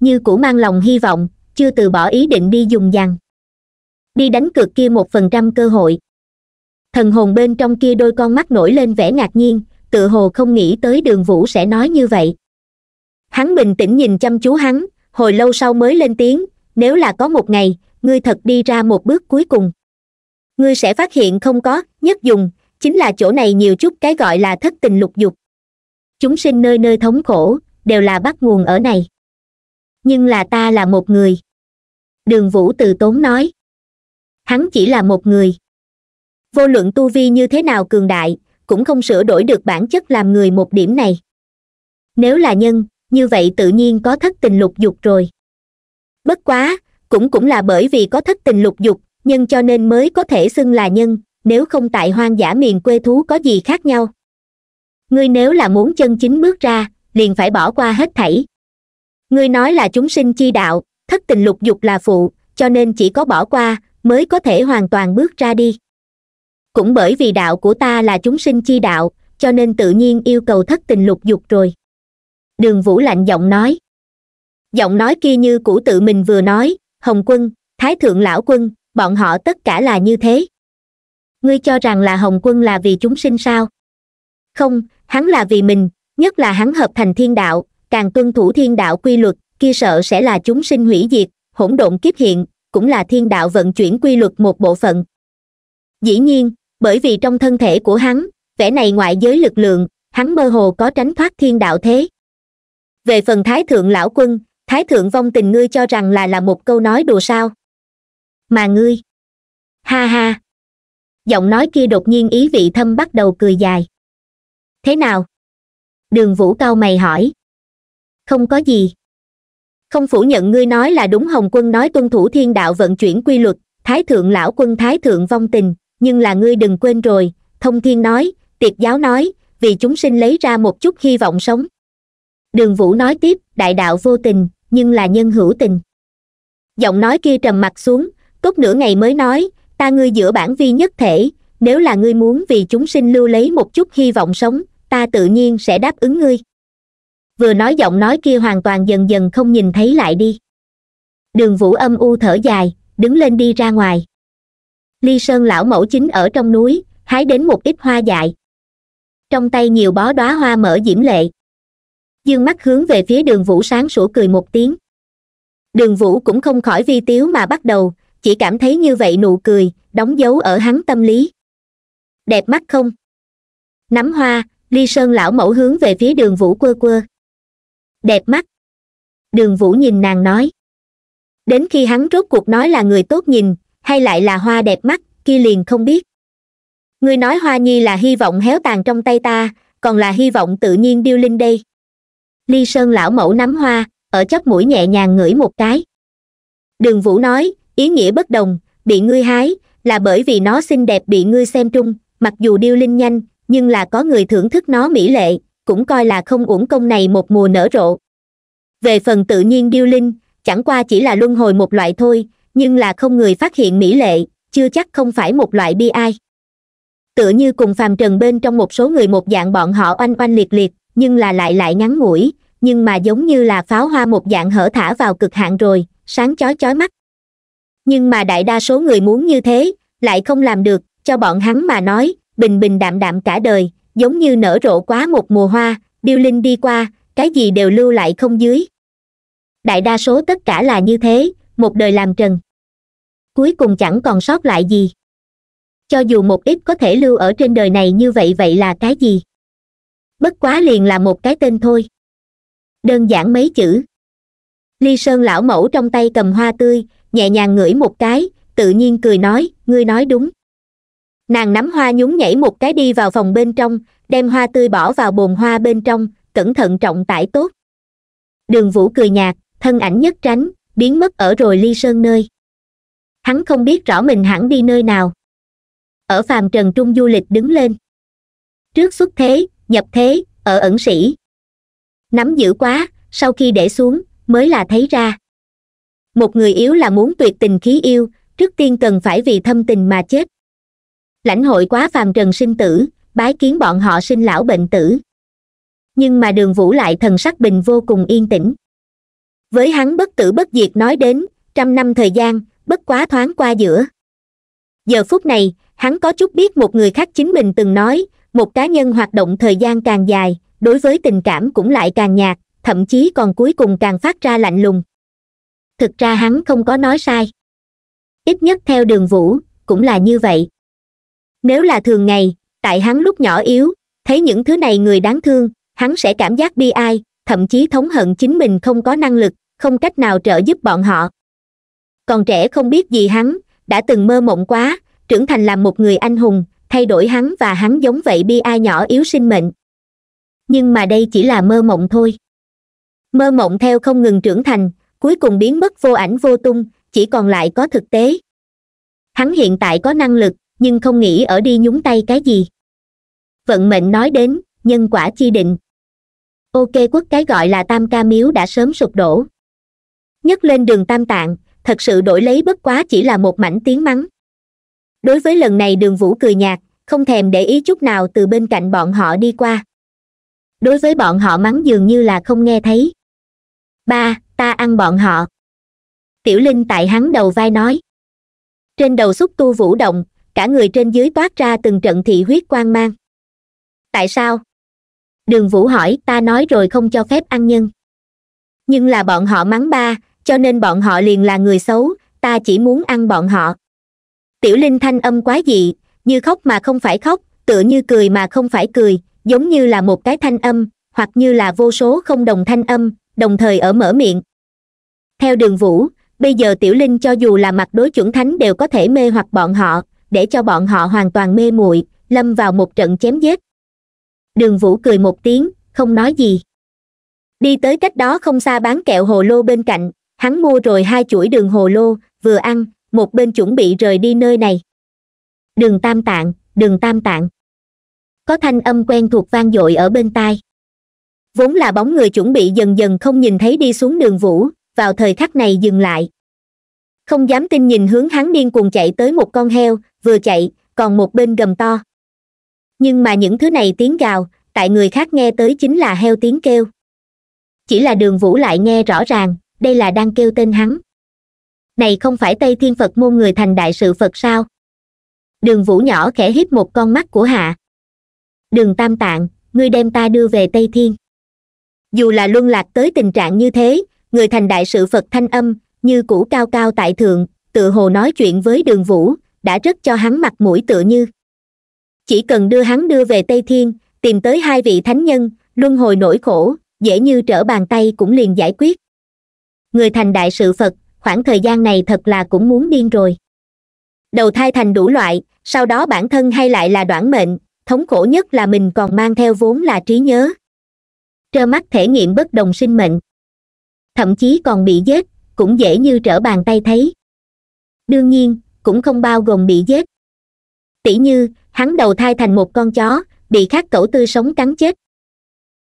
Speaker 1: như cũ mang lòng hy vọng chưa từ bỏ ý định đi dùng dằn đi đánh cược kia một phần trăm cơ hội thần hồn bên trong kia đôi con mắt nổi lên vẻ ngạc nhiên tự hồ không nghĩ tới đường vũ sẽ nói như vậy hắn bình tĩnh nhìn chăm chú hắn hồi lâu sau mới lên tiếng nếu là có một ngày ngươi thật đi ra một bước cuối cùng ngươi sẽ phát hiện không có nhất dùng chính là chỗ này nhiều chút cái gọi là thất tình lục dục chúng sinh nơi nơi thống khổ đều là bắt nguồn ở này nhưng là ta là một người đường vũ từ tốn nói hắn chỉ là một người vô luận tu vi như thế nào cường đại cũng không sửa đổi được bản chất làm người một điểm này nếu là nhân như vậy tự nhiên có thất tình lục dục rồi bất quá cũng cũng là bởi vì có thất tình lục dục nhân cho nên mới có thể xưng là nhân nếu không tại hoang dã miền quê thú có gì khác nhau ngươi nếu là muốn chân chính bước ra liền phải bỏ qua hết thảy ngươi nói là chúng sinh chi đạo thất tình lục dục là phụ cho nên chỉ có bỏ qua mới có thể hoàn toàn bước ra đi cũng bởi vì đạo của ta là chúng sinh chi đạo cho nên tự nhiên yêu cầu thất tình lục dục rồi đường vũ lạnh giọng nói giọng nói kia như cũ tự mình vừa nói hồng quân thái thượng lão quân bọn họ tất cả là như thế ngươi cho rằng là hồng quân là vì chúng sinh sao không hắn là vì mình nhất là hắn hợp thành thiên đạo càng tuân thủ thiên đạo quy luật kia sợ sẽ là chúng sinh hủy diệt hỗn độn kiếp hiện cũng là thiên đạo vận chuyển quy luật một bộ phận dĩ nhiên bởi vì trong thân thể của hắn vẻ này ngoại giới lực lượng hắn mơ hồ có tránh thoát thiên đạo thế về phần thái thượng lão quân thái thượng vong tình ngươi cho rằng là là một câu nói đùa sao mà ngươi ha ha giọng nói kia đột nhiên ý vị thâm bắt đầu cười dài thế nào đường vũ cao mày hỏi không có gì không phủ nhận ngươi nói là đúng hồng quân nói tuân thủ thiên đạo vận chuyển quy luật thái thượng lão quân thái thượng vong tình nhưng là ngươi đừng quên rồi thông thiên nói tiệt giáo nói vì chúng sinh lấy ra một chút hy vọng sống đường vũ nói tiếp đại đạo vô tình nhưng là nhân hữu tình giọng nói kia trầm mặt xuống tốt nửa ngày mới nói ta ngươi giữa bản vi nhất thể nếu là ngươi muốn vì chúng sinh lưu lấy một chút hy vọng sống ta tự nhiên sẽ đáp ứng ngươi vừa nói giọng nói kia hoàn toàn dần dần không nhìn thấy lại đi đường vũ âm u thở dài đứng lên đi ra ngoài ly sơn lão mẫu chính ở trong núi hái đến một ít hoa dại trong tay nhiều bó đóa hoa mở diễm lệ dương mắt hướng về phía đường vũ sáng sủa cười một tiếng đường vũ cũng không khỏi vi tiếu mà bắt đầu chỉ cảm thấy như vậy nụ cười đóng dấu ở hắn tâm lý đẹp mắt không nắm hoa ly sơn lão mẫu hướng về phía đường vũ quơ quơ đẹp mắt đường vũ nhìn nàng nói đến khi hắn rốt cuộc nói là người tốt nhìn hay lại là hoa đẹp mắt kia liền không biết ngươi nói hoa nhi là hy vọng héo tàn trong tay ta còn là hy vọng tự nhiên điêu linh đây ly sơn lão mẫu nắm hoa ở chóp mũi nhẹ nhàng ngửi một cái đường vũ nói ý nghĩa bất đồng bị ngươi hái là bởi vì nó xinh đẹp bị ngươi xem trung mặc dù điêu linh nhanh nhưng là có người thưởng thức nó mỹ lệ cũng coi là không uổng công này một mùa nở rộ về phần tự nhiên điêu linh chẳng qua chỉ là luân hồi một loại thôi nhưng là không người phát hiện mỹ lệ chưa chắc không phải một loại bi ai tựa như cùng phàm trần bên trong một số người một dạng bọn họ oanh oanh liệt liệt nhưng là lại lại ngắn ngủi nhưng mà giống như là pháo hoa một dạng hở thả vào cực hạn rồi sáng chói chói mắt nhưng mà đại đa số người muốn như thế lại không làm được cho bọn hắn mà nói bình bình đạm đạm cả đời giống như nở rộ quá một mùa hoa điêu linh đi qua cái gì đều lưu lại không dưới đại đa số tất cả là như thế một đời làm trần cuối cùng chẳng còn sót lại gì cho dù một ít có thể lưu ở trên đời này như vậy vậy là cái gì bất quá liền là một cái tên thôi đơn giản mấy chữ ly sơn lão mẫu trong tay cầm hoa tươi nhẹ nhàng ngửi một cái tự nhiên cười nói ngươi nói đúng nàng nắm hoa nhún nhảy một cái đi vào phòng bên trong đem hoa tươi bỏ vào bồn hoa bên trong cẩn thận trọng tải tốt đường vũ cười nhạt thân ảnh nhất tránh biến mất ở rồi ly sơn nơi hắn không biết rõ mình hẳn đi nơi nào ở phàm trần trung du lịch đứng lên trước xuất thế nhập thế ở ẩn sĩ nắm giữ quá sau khi để xuống mới là thấy ra một người yếu là muốn tuyệt tình khí yêu trước tiên cần phải vì thâm tình mà chết lãnh hội quá phàm trần sinh tử bái kiến bọn họ sinh lão bệnh tử nhưng mà đường vũ lại thần sắc bình vô cùng yên tĩnh với hắn bất tử bất diệt nói đến trăm năm thời gian bất quá thoáng qua giữa giờ phút này hắn có chút biết một người khác chính mình từng nói một cá nhân hoạt động thời gian càng dài đối với tình cảm cũng lại càng nhạt thậm chí còn cuối cùng càng phát ra lạnh lùng thực ra hắn không có nói sai ít nhất theo đường vũ cũng là như vậy nếu là thường ngày tại hắn lúc nhỏ yếu thấy những thứ này người đáng thương hắn sẽ cảm giác bi ai thậm chí thống hận chính mình không có năng lực không cách nào trợ giúp bọn họ còn trẻ không biết gì hắn đã từng mơ mộng quá trưởng thành làm một người anh hùng thay đổi hắn và hắn giống vậy bi ai nhỏ yếu sinh mệnh nhưng mà đây chỉ là mơ mộng thôi mơ mộng theo không ngừng trưởng thành cuối cùng biến mất vô ảnh vô tung chỉ còn lại có thực tế hắn hiện tại có năng lực nhưng không nghĩ ở đi nhúng tay cái gì vận mệnh nói đến nhân quả chi định ok quốc cái gọi là tam ca miếu đã sớm sụp đổ nhất lên đường tam tạng thật sự đổi lấy bất quá chỉ là một mảnh tiếng mắng đối với lần này đường vũ cười nhạt không thèm để ý chút nào từ bên cạnh bọn họ đi qua đối với bọn họ mắng dường như là không nghe thấy ba ta ăn bọn họ tiểu linh tại hắn đầu vai nói trên đầu xúc tu vũ động cả người trên dưới toát ra từng trận thị huyết quang mang tại sao đường vũ hỏi ta nói rồi không cho phép ăn nhân nhưng là bọn họ mắng ba cho nên bọn họ liền là người xấu ta chỉ muốn ăn bọn họ tiểu linh thanh âm quá dị như khóc mà không phải khóc tựa như cười mà không phải cười giống như là một cái thanh âm hoặc như là vô số không đồng thanh âm đồng thời ở mở miệng theo đường vũ bây giờ tiểu linh cho dù là mặt đối chuẩn thánh đều có thể mê hoặc bọn họ để cho bọn họ hoàn toàn mê muội lâm vào một trận chém giết đường vũ cười một tiếng không nói gì đi tới cách đó không xa bán kẹo hồ lô bên cạnh hắn mua rồi hai chuỗi đường hồ lô vừa ăn một bên chuẩn bị rời đi nơi này đường tam tạng đường tam tạng có thanh âm quen thuộc vang dội ở bên tai vốn là bóng người chuẩn bị dần dần không nhìn thấy đi xuống đường vũ vào thời khắc này dừng lại không dám tin nhìn hướng hắn điên cuồng chạy tới một con heo vừa chạy còn một bên gầm to nhưng mà những thứ này tiếng gào tại người khác nghe tới chính là heo tiếng kêu chỉ là đường vũ lại nghe rõ ràng đây là đang kêu tên hắn này không phải tây thiên phật môn người thành đại sự phật sao đường vũ nhỏ khẽ hít một con mắt của hạ đường tam tạng ngươi đem ta đưa về tây thiên dù là luân lạc tới tình trạng như thế người thành đại sự phật thanh âm như cũ cao cao tại thượng tự hồ nói chuyện với đường vũ đã rất cho hắn mặt mũi tựa như chỉ cần đưa hắn đưa về tây thiên tìm tới hai vị thánh nhân luân hồi nỗi khổ dễ như trở bàn tay cũng liền giải quyết người thành đại sự phật khoảng thời gian này thật là cũng muốn điên rồi đầu thai thành đủ loại sau đó bản thân hay lại là đoản mệnh thống khổ nhất là mình còn mang theo vốn là trí nhớ trơ mắt thể nghiệm bất đồng sinh mệnh thậm chí còn bị giết cũng dễ như trở bàn tay thấy đương nhiên cũng không bao gồm bị giết tỉ như hắn đầu thai thành một con chó bị khát cẩu tư sống cắn chết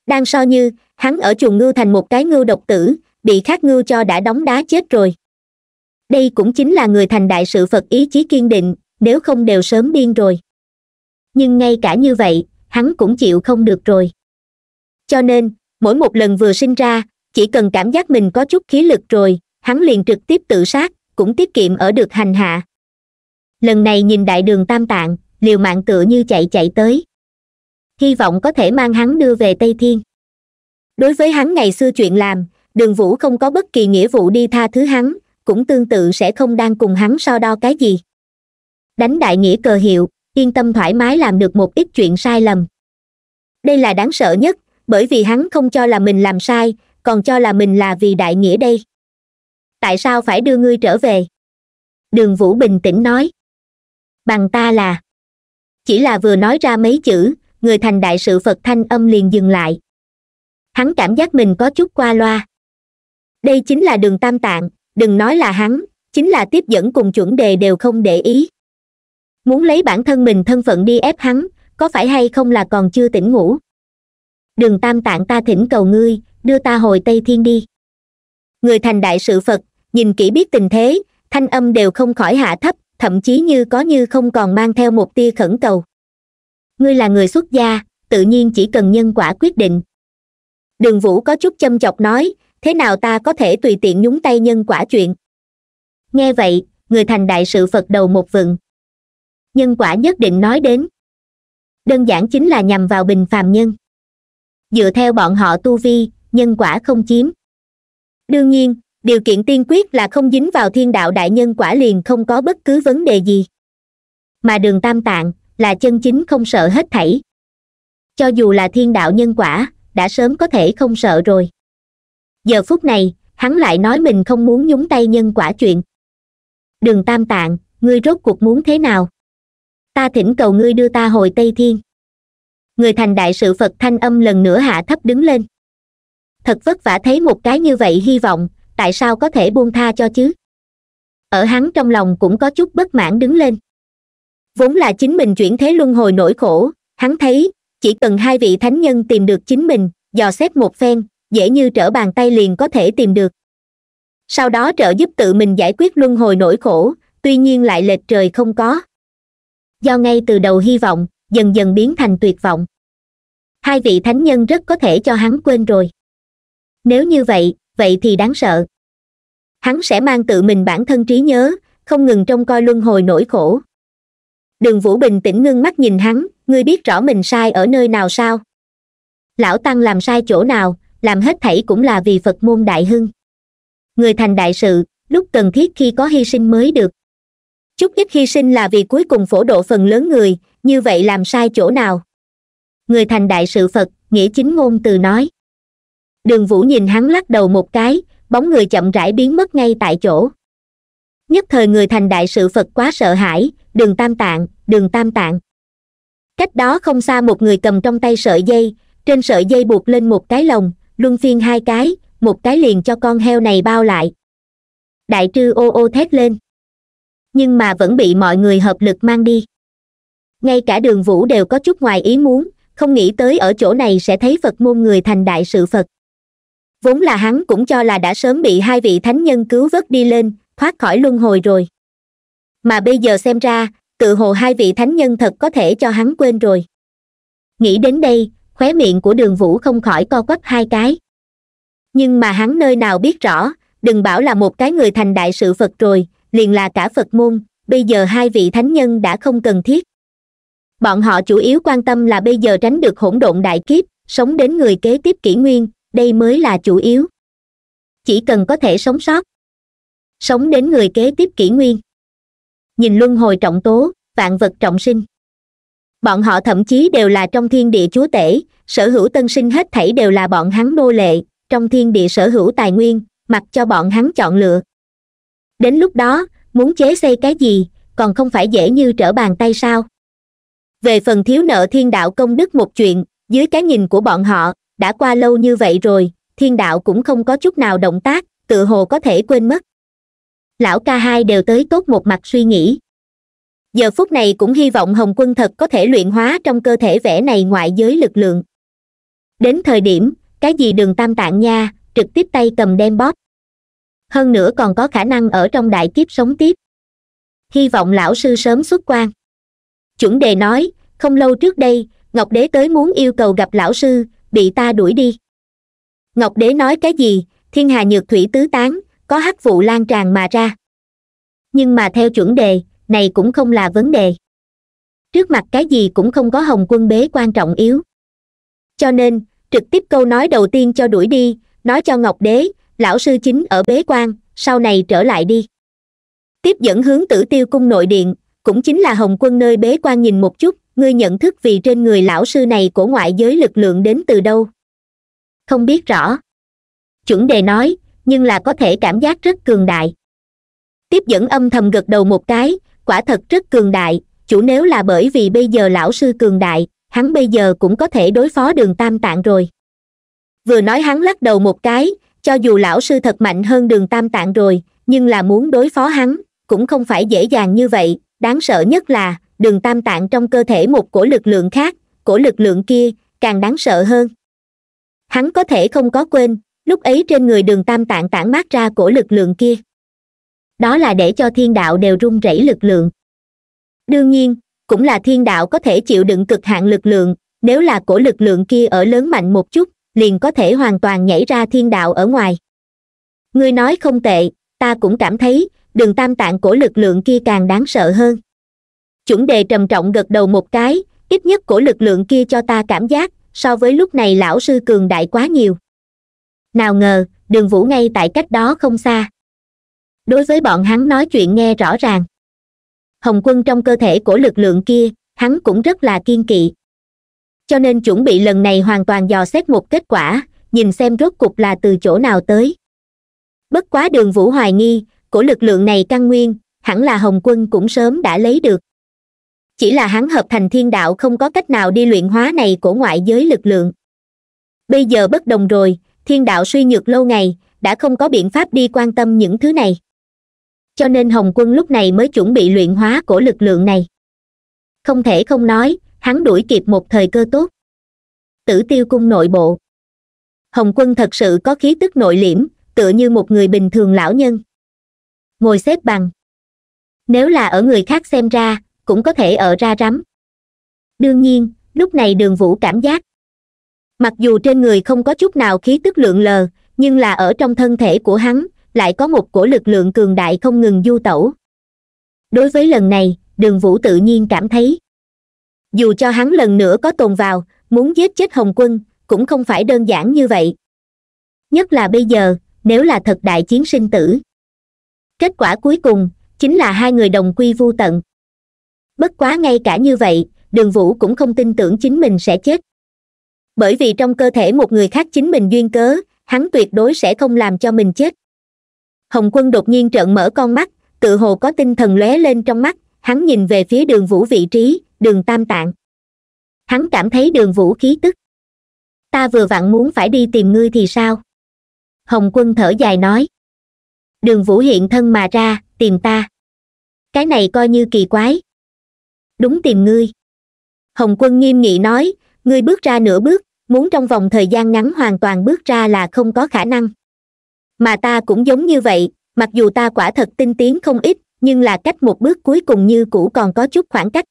Speaker 1: đang so như hắn ở chuồng ngưu thành một cái ngưu độc tử bị khát ngưu cho đã đóng đá chết rồi đây cũng chính là người thành đại sự phật ý chí kiên định nếu không đều sớm điên rồi nhưng ngay cả như vậy hắn cũng chịu không được rồi cho nên mỗi một lần vừa sinh ra chỉ cần cảm giác mình có chút khí lực rồi hắn liền trực tiếp tự sát cũng tiết kiệm ở được hành hạ lần này nhìn đại đường tam tạng liều mạng tựa như chạy chạy tới hy vọng có thể mang hắn đưa về tây thiên đối với hắn ngày xưa chuyện làm đường vũ không có bất kỳ nghĩa vụ đi tha thứ hắn cũng tương tự sẽ không đang cùng hắn so đo cái gì đánh đại nghĩa cờ hiệu yên tâm thoải mái làm được một ít chuyện sai lầm đây là đáng sợ nhất bởi vì hắn không cho là mình làm sai còn cho là mình là vì đại nghĩa đây tại sao phải đưa ngươi trở về đường vũ bình tĩnh nói bằng ta là chỉ là vừa nói ra mấy chữ người thành đại sự phật thanh âm liền dừng lại hắn cảm giác mình có chút qua loa đây chính là đường tam tạng đừng nói là hắn chính là tiếp dẫn cùng chuẩn đề đều không để ý muốn lấy bản thân mình thân phận đi ép hắn có phải hay không là còn chưa tỉnh ngủ đường tam tạng ta thỉnh cầu ngươi đưa ta hồi tây thiên đi người thành đại sự phật nhìn kỹ biết tình thế thanh âm đều không khỏi hạ thấp thậm chí như có như không còn mang theo một tia khẩn cầu ngươi là người xuất gia tự nhiên chỉ cần nhân quả quyết định đường vũ có chút châm chọc nói thế nào ta có thể tùy tiện nhúng tay nhân quả chuyện nghe vậy người thành đại sự phật đầu một vựng nhân quả nhất định nói đến đơn giản chính là nhằm vào bình phàm nhân dựa theo bọn họ tu vi nhân quả không chiếm đương nhiên điều kiện tiên quyết là không dính vào thiên đạo đại nhân quả liền không có bất cứ vấn đề gì mà đường tam tạng là chân chính không sợ hết thảy cho dù là thiên đạo nhân quả đã sớm có thể không sợ rồi giờ phút này hắn lại nói mình không muốn nhúng tay nhân quả chuyện đường tam tạng ngươi rốt cuộc muốn thế nào ta thỉnh cầu ngươi đưa ta hồi tây thiên người thành đại sự phật thanh âm lần nữa hạ thấp đứng lên thật vất vả thấy một cái như vậy hy vọng tại sao có thể buông tha cho chứ ở hắn trong lòng cũng có chút bất mãn đứng lên vốn là chính mình chuyển thế luân hồi nỗi khổ hắn thấy chỉ cần hai vị thánh nhân tìm được chính mình dò xét một phen dễ như trở bàn tay liền có thể tìm được sau đó trợ giúp tự mình giải quyết luân hồi nỗi khổ tuy nhiên lại lệch trời không có do ngay từ đầu hy vọng dần dần biến thành tuyệt vọng hai vị thánh nhân rất có thể cho hắn quên rồi nếu như vậy vậy thì đáng sợ hắn sẽ mang tự mình bản thân trí nhớ không ngừng trông coi luân hồi nỗi khổ đường vũ bình tĩnh ngưng mắt nhìn hắn ngươi biết rõ mình sai ở nơi nào sao lão tăng làm sai chỗ nào làm hết thảy cũng là vì phật môn đại hưng người thành đại sự lúc cần thiết khi có hy sinh mới được chút ít hy sinh là vì cuối cùng phổ độ phần lớn người như vậy làm sai chỗ nào người thành đại sự phật nghĩa chính ngôn từ nói đường vũ nhìn hắn lắc đầu một cái bóng người chậm rãi biến mất ngay tại chỗ nhất thời người thành đại sự phật quá sợ hãi đường tam tạng đường tam tạng cách đó không xa một người cầm trong tay sợi dây trên sợi dây buộc lên một cái lồng luân phiên hai cái một cái liền cho con heo này bao lại đại trư ô ô thét lên nhưng mà vẫn bị mọi người hợp lực mang đi ngay cả đường vũ đều có chút ngoài ý muốn không nghĩ tới ở chỗ này sẽ thấy phật môn người thành đại sự phật vốn là hắn cũng cho là đã sớm bị hai vị thánh nhân cứu vớt đi lên thoát khỏi luân hồi rồi mà bây giờ xem ra tự hồ hai vị thánh nhân thật có thể cho hắn quên rồi nghĩ đến đây khóe miệng của đường vũ không khỏi co quắp hai cái nhưng mà hắn nơi nào biết rõ đừng bảo là một cái người thành đại sự phật rồi liền là cả phật môn bây giờ hai vị thánh nhân đã không cần thiết bọn họ chủ yếu quan tâm là bây giờ tránh được hỗn độn đại kiếp sống đến người kế tiếp kỷ nguyên đây mới là chủ yếu chỉ cần có thể sống sót sống đến người kế tiếp kỷ nguyên nhìn luân hồi trọng tố vạn vật trọng sinh bọn họ thậm chí đều là trong thiên địa chúa tể sở hữu tân sinh hết thảy đều là bọn hắn nô lệ trong thiên địa sở hữu tài nguyên mặc cho bọn hắn chọn lựa đến lúc đó muốn chế xây cái gì còn không phải dễ như trở bàn tay sao về phần thiếu nợ thiên đạo công đức một chuyện dưới cái nhìn của bọn họ đã qua lâu như vậy rồi thiên đạo cũng không có chút nào động tác tự hồ có thể quên mất lão ca hai đều tới tốt một mặt suy nghĩ giờ phút này cũng hy vọng hồng quân thật có thể luyện hóa trong cơ thể vẽ này ngoại giới lực lượng đến thời điểm cái gì đường tam tạng nha trực tiếp tay cầm đem bóp hơn nữa còn có khả năng ở trong đại kiếp sống tiếp hy vọng lão sư sớm xuất quan chuẩn đề nói không lâu trước đây ngọc đế tới muốn yêu cầu gặp lão sư bị ta đuổi đi ngọc đế nói cái gì thiên hà nhược thủy tứ tán có hắc vụ lan tràn mà ra nhưng mà theo chuẩn đề này cũng không là vấn đề trước mặt cái gì cũng không có hồng quân bế quan trọng yếu cho nên trực tiếp câu nói đầu tiên cho đuổi đi nói cho ngọc đế lão sư chính ở bế quan sau này trở lại đi tiếp dẫn hướng tử tiêu cung nội điện cũng chính là hồng quân nơi bế quan nhìn một chút ngươi nhận thức vì trên người lão sư này của ngoại giới lực lượng đến từ đâu không biết rõ chuẩn đề nói nhưng là có thể cảm giác rất cường đại tiếp dẫn âm thầm gật đầu một cái quả thật rất cường đại chủ nếu là bởi vì bây giờ lão sư cường đại hắn bây giờ cũng có thể đối phó đường tam tạng rồi vừa nói hắn lắc đầu một cái cho dù lão sư thật mạnh hơn đường tam tạng rồi nhưng là muốn đối phó hắn cũng không phải dễ dàng như vậy đáng sợ nhất là đường tam tạng trong cơ thể một cổ lực lượng khác cổ lực lượng kia càng đáng sợ hơn hắn có thể không có quên lúc ấy trên người đường tam tạng tản mát ra cổ lực lượng kia đó là để cho thiên đạo đều rung rẩy lực lượng đương nhiên cũng là thiên đạo có thể chịu đựng cực hạn lực lượng nếu là cổ lực lượng kia ở lớn mạnh một chút liền có thể hoàn toàn nhảy ra thiên đạo ở ngoài ngươi nói không tệ ta cũng cảm thấy đường tam tạng cổ lực lượng kia càng đáng sợ hơn chuẩn đề trầm trọng gật đầu một cái ít nhất của lực lượng kia cho ta cảm giác so với lúc này lão sư cường đại quá nhiều nào ngờ đường vũ ngay tại cách đó không xa đối với bọn hắn nói chuyện nghe rõ ràng hồng quân trong cơ thể của lực lượng kia hắn cũng rất là kiên kỵ cho nên chuẩn bị lần này hoàn toàn dò xét một kết quả nhìn xem rốt cục là từ chỗ nào tới bất quá đường vũ hoài nghi của lực lượng này căn nguyên hẳn là hồng quân cũng sớm đã lấy được chỉ là hắn hợp thành thiên đạo không có cách nào đi luyện hóa này của ngoại giới lực lượng bây giờ bất đồng rồi thiên đạo suy nhược lâu ngày đã không có biện pháp đi quan tâm những thứ này cho nên hồng quân lúc này mới chuẩn bị luyện hóa của lực lượng này không thể không nói hắn đuổi kịp một thời cơ tốt tử tiêu cung nội bộ hồng quân thật sự có khí tức nội liễm tựa như một người bình thường lão nhân ngồi xếp bằng nếu là ở người khác xem ra cũng có thể ở ra rắm đương nhiên lúc này đường vũ cảm giác mặc dù trên người không có chút nào khí tức lượng lờ nhưng là ở trong thân thể của hắn lại có một cổ lực lượng cường đại không ngừng du tẩu đối với lần này đường vũ tự nhiên cảm thấy dù cho hắn lần nữa có tồn vào muốn giết chết hồng quân cũng không phải đơn giản như vậy nhất là bây giờ nếu là thật đại chiến sinh tử kết quả cuối cùng chính là hai người đồng quy vu tận bất quá ngay cả như vậy đường vũ cũng không tin tưởng chính mình sẽ chết bởi vì trong cơ thể một người khác chính mình duyên cớ hắn tuyệt đối sẽ không làm cho mình chết hồng quân đột nhiên trợn mở con mắt tự hồ có tinh thần lóe lên trong mắt hắn nhìn về phía đường vũ vị trí đường tam tạng hắn cảm thấy đường vũ khí tức ta vừa vặn muốn phải đi tìm ngươi thì sao hồng quân thở dài nói đường vũ hiện thân mà ra tìm ta cái này coi như kỳ quái đúng tìm ngươi hồng quân nghiêm nghị nói ngươi bước ra nửa bước muốn trong vòng thời gian ngắn hoàn toàn bước ra là không có khả năng mà ta cũng giống như vậy mặc dù ta quả thật tinh tiến không ít nhưng là cách một bước cuối cùng như cũ còn có chút khoảng cách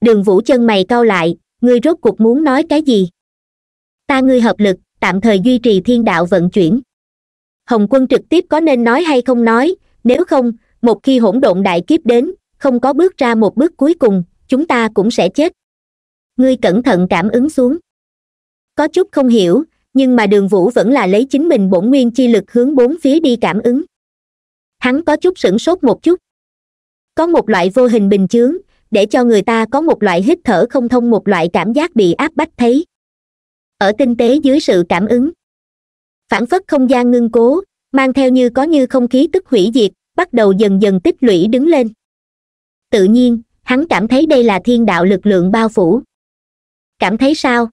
Speaker 1: đường vũ chân mày cau lại ngươi rốt cuộc muốn nói cái gì ta ngươi hợp lực tạm thời duy trì thiên đạo vận chuyển hồng quân trực tiếp có nên nói hay không nói nếu không một khi hỗn độn đại kiếp đến không có bước ra một bước cuối cùng chúng ta cũng sẽ chết ngươi cẩn thận cảm ứng xuống có chút không hiểu nhưng mà đường vũ vẫn là lấy chính mình bổn nguyên chi lực hướng bốn phía đi cảm ứng hắn có chút sửng sốt một chút có một loại vô hình bình chướng để cho người ta có một loại hít thở không thông một loại cảm giác bị áp bách thấy ở tinh tế dưới sự cảm ứng phản phất không gian ngưng cố mang theo như có như không khí tức hủy diệt bắt đầu dần dần tích lũy đứng lên tự nhiên hắn cảm thấy đây là thiên đạo lực lượng bao phủ cảm thấy sao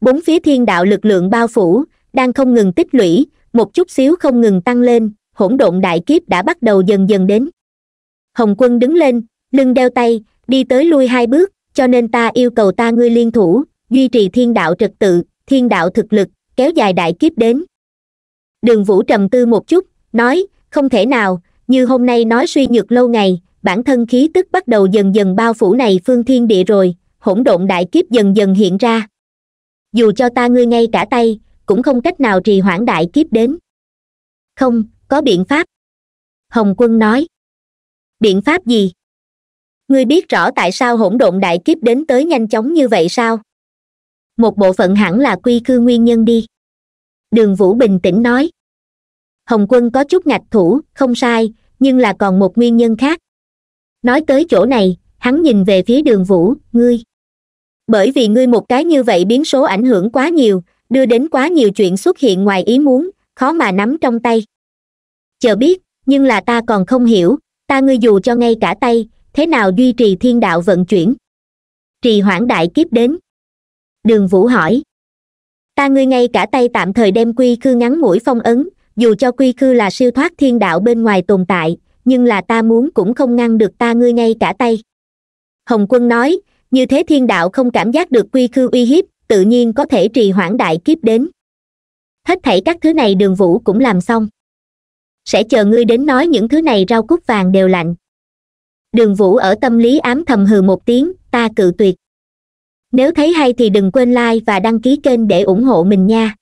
Speaker 1: bốn phía thiên đạo lực lượng bao phủ đang không ngừng tích lũy một chút xíu không ngừng tăng lên hỗn độn đại kiếp đã bắt đầu dần dần đến hồng quân đứng lên lưng đeo tay đi tới lui hai bước cho nên ta yêu cầu ta ngươi liên thủ duy trì thiên đạo trật tự thiên đạo thực lực kéo dài đại kiếp đến đường vũ trầm tư một chút nói không thể nào như hôm nay nói suy nhược lâu ngày bản thân khí tức bắt đầu dần dần bao phủ này phương thiên địa rồi hỗn độn đại kiếp dần dần hiện ra dù cho ta ngươi ngay cả tay cũng không cách nào trì hoãn đại kiếp đến không có biện pháp hồng quân nói biện pháp gì ngươi biết rõ tại sao hỗn độn đại kiếp đến tới nhanh chóng như vậy sao một bộ phận hẳn là quy cư nguyên nhân đi đường vũ bình tĩnh nói hồng quân có chút ngạch thủ không sai nhưng là còn một nguyên nhân khác nói tới chỗ này hắn nhìn về phía đường vũ ngươi bởi vì ngươi một cái như vậy biến số ảnh hưởng quá nhiều đưa đến quá nhiều chuyện xuất hiện ngoài ý muốn khó mà nắm trong tay chờ biết nhưng là ta còn không hiểu ta ngươi dù cho ngay cả tay thế nào duy trì thiên đạo vận chuyển trì hoãn đại kiếp đến đường vũ hỏi ta ngươi ngay cả tay tạm thời đem quy khư ngắn mũi phong ấn dù cho quy khư là siêu thoát thiên đạo bên ngoài tồn tại nhưng là ta muốn cũng không ngăn được ta ngươi ngay cả tay hồng quân nói như thế thiên đạo không cảm giác được quy khư uy hiếp tự nhiên có thể trì hoãn đại kiếp đến hết thảy các thứ này đường vũ cũng làm xong sẽ chờ ngươi đến nói những thứ này rau cúc vàng đều lạnh đường vũ ở tâm lý ám thầm hừ một tiếng ta cự tuyệt nếu thấy hay thì đừng quên like và đăng ký kênh để ủng hộ mình nha